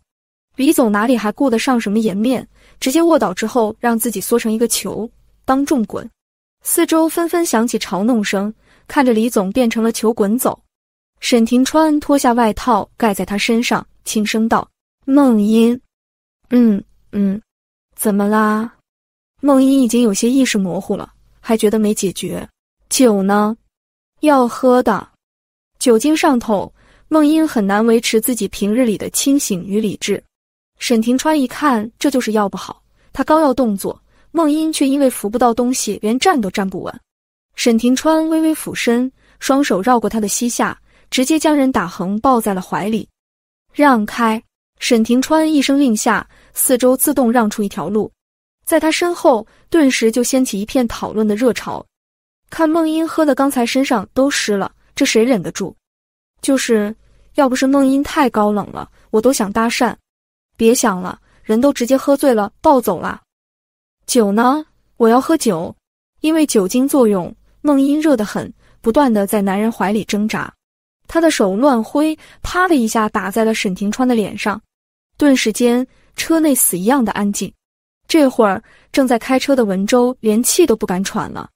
李总哪里还顾得上什么颜面？直接卧倒之后，让自己缩成一个球，当众滚。四周纷纷响起嘲弄声，看着李总变成了球滚走。沈廷川脱下外套盖在他身上，轻声道：“梦音，嗯嗯，怎么啦？”梦音已经有些意识模糊了，还觉得没解决酒呢，要喝的，酒精上头。孟英很难维持自己平日里的清醒与理智。沈廷川一看，这就是药不好。他刚要动作，孟英却因为扶不到东西，连站都站不稳。沈廷川微微俯身，双手绕过他的膝下，直接将人打横抱在了怀里。让开！沈廷川一声令下，四周自动让出一条路。在他身后，顿时就掀起一片讨论的热潮。看孟英喝的，刚才身上都湿了，这谁忍得住？就是要不是梦音太高冷了，我都想搭讪。别想了，人都直接喝醉了，暴走了。酒呢？我要喝酒。因为酒精作用，梦音热得很，不断的在男人怀里挣扎。他的手乱挥，啪的一下打在了沈廷川的脸上。顿时间，车内死一样的安静。这会儿正在开车的文州连气都不敢喘了。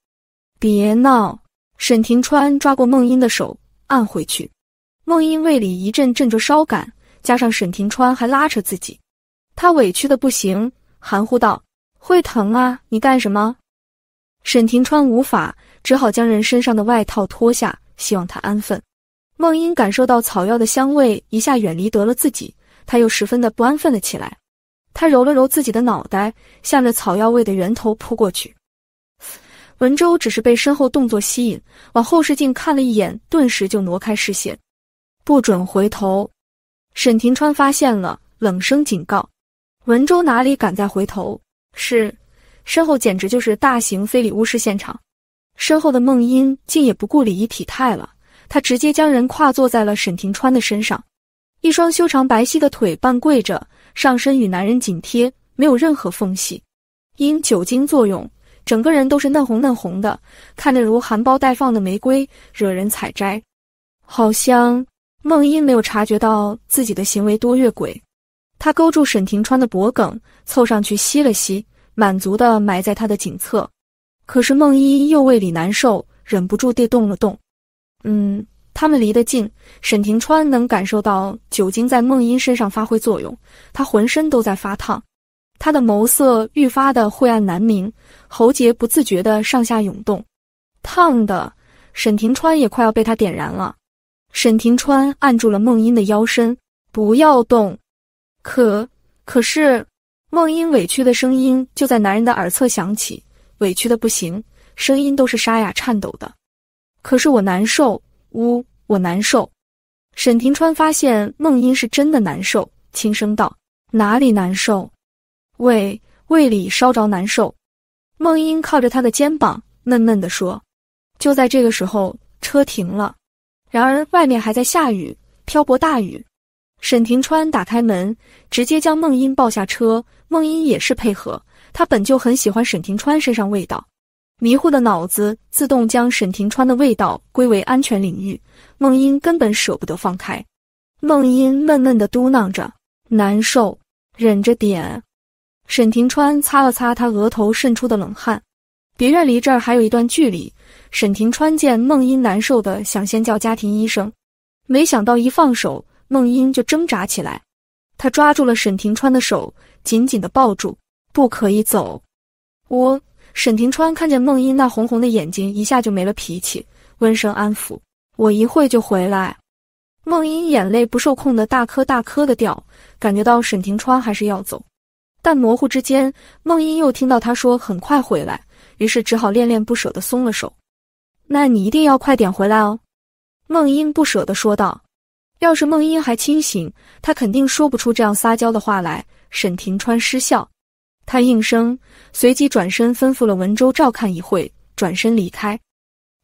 别闹！沈廷川抓过梦音的手按回去。孟英胃里一阵阵着烧感，加上沈廷川还拉扯自己，他委屈的不行，含糊道：“会疼啊，你干什么？”沈廷川无法，只好将人身上的外套脱下，希望他安分。孟英感受到草药的香味，一下远离得了自己，他又十分的不安分了起来。他揉了揉自己的脑袋，向着草药味的源头扑过去。文州只是被身后动作吸引，往后视镜看了一眼，顿时就挪开视线。不准回头！沈廷川发现了，冷声警告。文州哪里敢再回头？是，身后简直就是大型非礼勿视现场。身后的梦音竟也不顾礼仪体态了，她直接将人跨坐在了沈廷川的身上，一双修长白皙的腿半跪着，上身与男人紧贴，没有任何缝隙。因酒精作用，整个人都是嫩红嫩红的，看着如含苞待放的玫瑰，惹人采摘。好香。孟英没有察觉到自己的行为多越轨，他勾住沈廷川的脖颈，凑上去吸了吸，满足的埋在他的颈侧。可是孟英又胃里难受，忍不住地动了动。嗯，他们离得近，沈廷川能感受到酒精在孟英身上发挥作用，他浑身都在发烫，他的眸色愈发的晦暗难明，喉结不自觉的上下涌动，烫的沈廷川也快要被他点燃了。沈庭川按住了孟英的腰身，不要动。可可是，孟英委屈的声音就在男人的耳侧响起，委屈的不行，声音都是沙哑颤抖的。可是我难受，呜，我难受。沈庭川发现孟英是真的难受，轻声道：“哪里难受？胃胃里烧着难受。”孟英靠着他的肩膀，闷闷地说：“就在这个时候，车停了。”然而外面还在下雨，瓢泼大雨。沈廷川打开门，直接将孟英抱下车。孟英也是配合，他本就很喜欢沈廷川身上味道，迷糊的脑子自动将沈廷川的味道归为安全领域。孟英根本舍不得放开。孟英闷闷的嘟囔着，难受，忍着点。沈廷川擦了擦他额头渗出的冷汗。别院离这儿还有一段距离。沈庭川见孟英难受的，想先叫家庭医生，没想到一放手，孟英就挣扎起来。他抓住了沈庭川的手，紧紧的抱住，不可以走。我沈庭川看见孟英那红红的眼睛，一下就没了脾气，温声安抚：“我一会就回来。”孟英眼泪不受控的大颗大颗的掉，感觉到沈庭川还是要走，但模糊之间，孟英又听到他说很快回来，于是只好恋恋不舍的松了手。那你一定要快点回来哦，梦英不舍的说道。要是梦英还清醒，她肯定说不出这样撒娇的话来。沈廷川失笑，他应声，随即转身吩咐了文州照看一会，转身离开。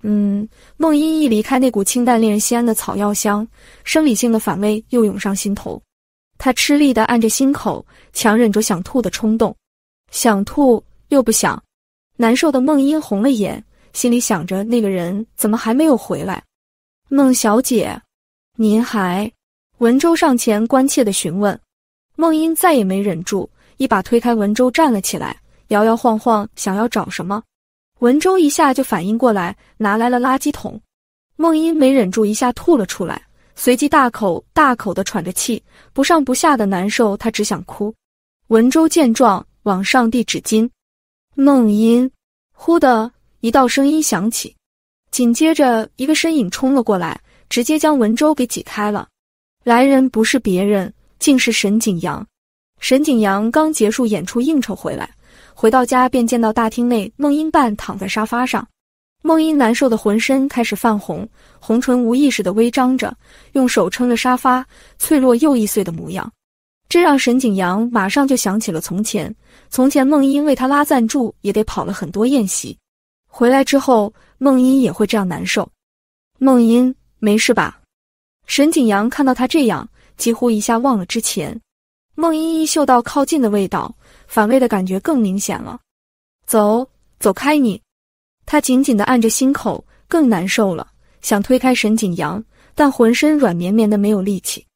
嗯，梦英一离开，那股清淡令人心安的草药香，生理性的反胃又涌上心头。他吃力的按着心口，强忍着想吐的冲动，想吐又不想，难受的梦英红了眼。心里想着那个人怎么还没有回来？孟小姐，您还文州上前关切的询问。孟英再也没忍住，一把推开文州，站了起来，摇摇晃晃想要找什么。文州一下就反应过来，拿来了垃圾桶。孟英没忍住，一下吐了出来，随即大口大口的喘着气，不上不下的难受，她只想哭。文州见状，往上递纸巾。孟英忽的。一道声音响起，紧接着一个身影冲了过来，直接将文州给挤开了。来人不是别人，竟是沈景阳。沈景阳刚结束演出应酬回来，回到家便见到大厅内孟英半躺在沙发上，孟英难受的浑身开始泛红，红唇无意识的微张着，用手撑着沙发，脆弱又易碎的模样，这让沈景阳马上就想起了从前。从前孟英为他拉赞助，也得跑了很多宴席。回来之后，梦音也会这样难受。梦音，没事吧？沈景阳看到他这样，几乎一下忘了之前。梦音一嗅到靠近的味道，反胃的感觉更明显了。走，走开你！他紧紧的按着心口，更难受了，想推开沈景阳，但浑身软绵绵的没有力气。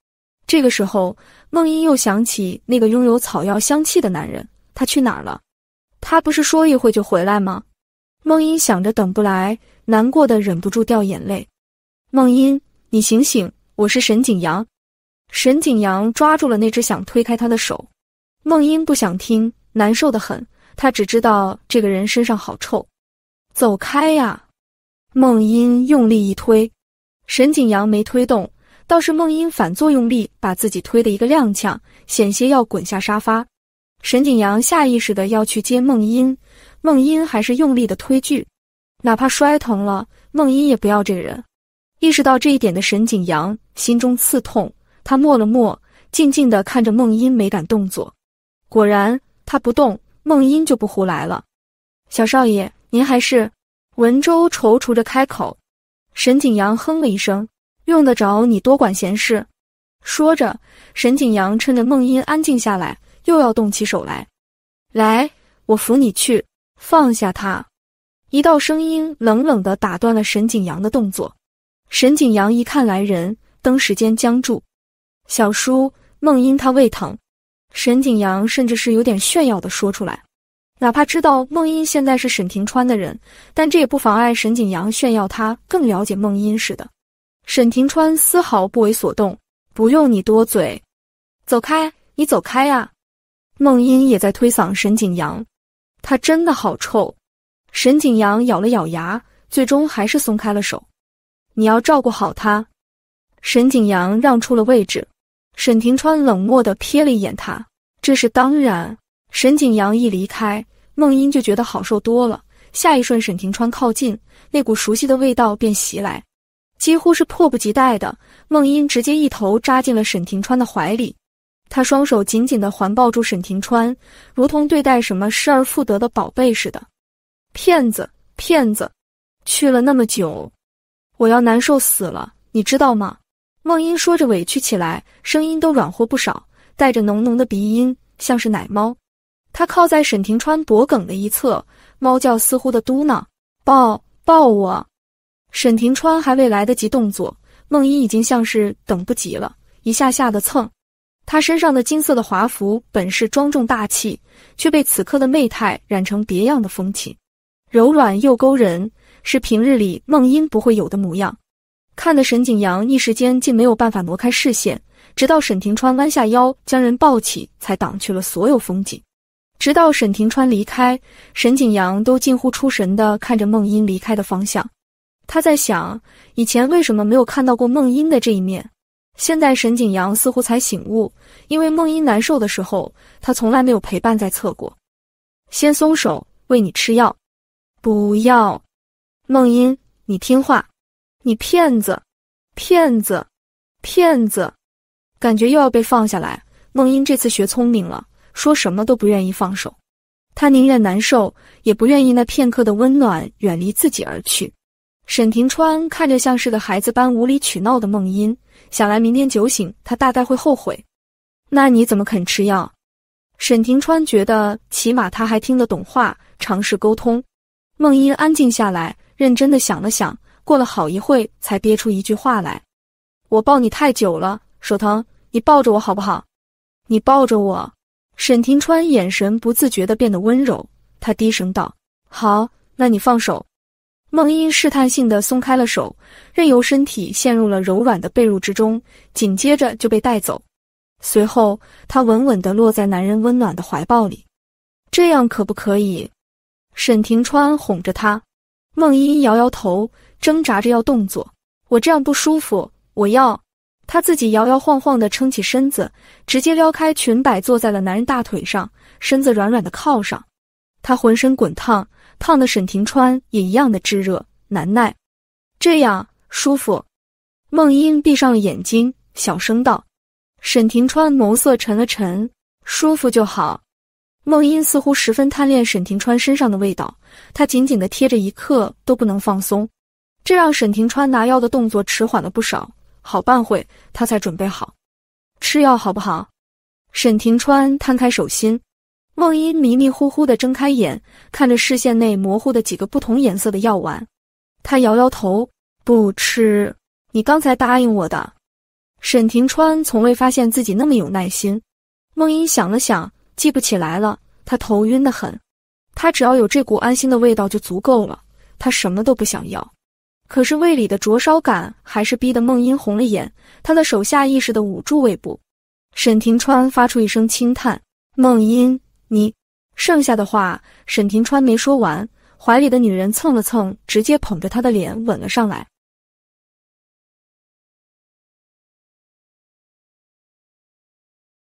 这个时候，梦音又想起那个拥有草药香气的男人，他去哪儿了？他不是说一会就回来吗？梦音想着等不来，难过的忍不住掉眼泪。梦音，你醒醒，我是沈景阳。沈景阳抓住了那只想推开他的手。梦音不想听，难受的很，他只知道这个人身上好臭。走开呀！梦音用力一推，沈景阳没推动，倒是梦音反作用力把自己推的一个踉跄，险些要滚下沙发。沈景阳下意识的要去接梦音。孟音还是用力的推拒，哪怕摔疼了，孟音也不要这个人。意识到这一点的沈景阳心中刺痛，他默了默，静静的看着孟音，没敢动作。果然，他不动，孟音就不胡来了。小少爷，您还是文州踌躇着开口。沈景阳哼了一声，用得着你多管闲事？说着，沈景阳趁着孟音安静下来，又要动起手来。来，我扶你去。放下他！一道声音冷冷的打断了沈景阳的动作。沈景阳一看来人，登时间僵住。小叔，梦英他胃疼。沈景阳甚至是有点炫耀的说出来，哪怕知道梦英现在是沈庭川的人，但这也不妨碍沈景阳炫耀他更了解梦英似的。沈庭川丝毫不为所动，不用你多嘴，走开，你走开呀！梦英也在推搡沈景阳。他真的好臭，沈景阳咬了咬牙，最终还是松开了手。你要照顾好他。沈景阳让出了位置，沈庭川冷漠的瞥了一眼他。这是当然。沈景阳一离开，孟英就觉得好受多了。下一瞬，沈庭川靠近，那股熟悉的味道便袭来，几乎是迫不及待的，孟英直接一头扎进了沈庭川的怀里。他双手紧紧地环抱住沈庭川，如同对待什么失而复得的宝贝似的。骗子，骗子，去了那么久，我要难受死了，你知道吗？梦英说着委屈起来，声音都软和不少，带着浓浓的鼻音，像是奶猫。他靠在沈庭川脖梗的一侧，猫叫似乎的嘟囔：“抱抱我。”沈庭川还未来得及动作，梦英已经像是等不及了，一下下的蹭。他身上的金色的华服本是庄重大气，却被此刻的媚态染成别样的风情，柔软又勾人，是平日里梦音不会有的模样。看的沈景阳一时间竟没有办法挪开视线，直到沈庭川弯下腰将人抱起，才挡去了所有风景。直到沈庭川离开，沈景阳都近乎出神的看着梦音离开的方向。他在想，以前为什么没有看到过梦音的这一面？现在沈景阳似乎才醒悟，因为梦音难受的时候，他从来没有陪伴在侧过。先松手，喂你吃药。不要，梦音，你听话。你骗子，骗子，骗子！感觉又要被放下来。梦音这次学聪明了，说什么都不愿意放手。他宁愿难受，也不愿意那片刻的温暖远离自己而去。沈庭川看着像是个孩子般无理取闹的梦音。想来明天酒醒，他大概会后悔。那你怎么肯吃药？沈庭川觉得起码他还听得懂话，尝试沟通。梦音安静下来，认真的想了想，过了好一会才憋出一句话来：“我抱你太久了，手疼，你抱着我好不好？你抱着我。”沈庭川眼神不自觉的变得温柔，他低声道：“好，那你放手。”孟英试探性的松开了手，任由身体陷入了柔软的被褥之中，紧接着就被带走。随后，她稳稳的落在男人温暖的怀抱里。这样可不可以？沈庭川哄着她。孟英摇摇头，挣扎着要动作。我这样不舒服，我要她自己摇摇晃晃的撑起身子，直接撩开裙摆，坐在了男人大腿上，身子软软的靠上。她浑身滚烫。胖的沈廷川也一样的炙热难耐，这样舒服。孟英闭上了眼睛，小声道。沈廷川眸色沉了沉，舒服就好。孟英似乎十分贪恋沈廷川身上的味道，他紧紧的贴着，一刻都不能放松。这让沈廷川拿药的动作迟缓了不少，好半会他才准备好。吃药好不好？沈廷川摊开手心。孟英迷迷糊糊的睁开眼，看着视线内模糊的几个不同颜色的药丸，他摇摇头，不吃。你刚才答应我的。沈庭川从未发现自己那么有耐心。孟英想了想，记不起来了。他头晕的很，他只要有这股安心的味道就足够了。他什么都不想要，可是胃里的灼烧感还是逼得孟英红了眼，他的手下意识的捂住胃部。沈庭川发出一声轻叹，孟英。你剩下的话，沈廷川没说完，怀里的女人蹭了蹭，直接捧着他的脸吻了上来。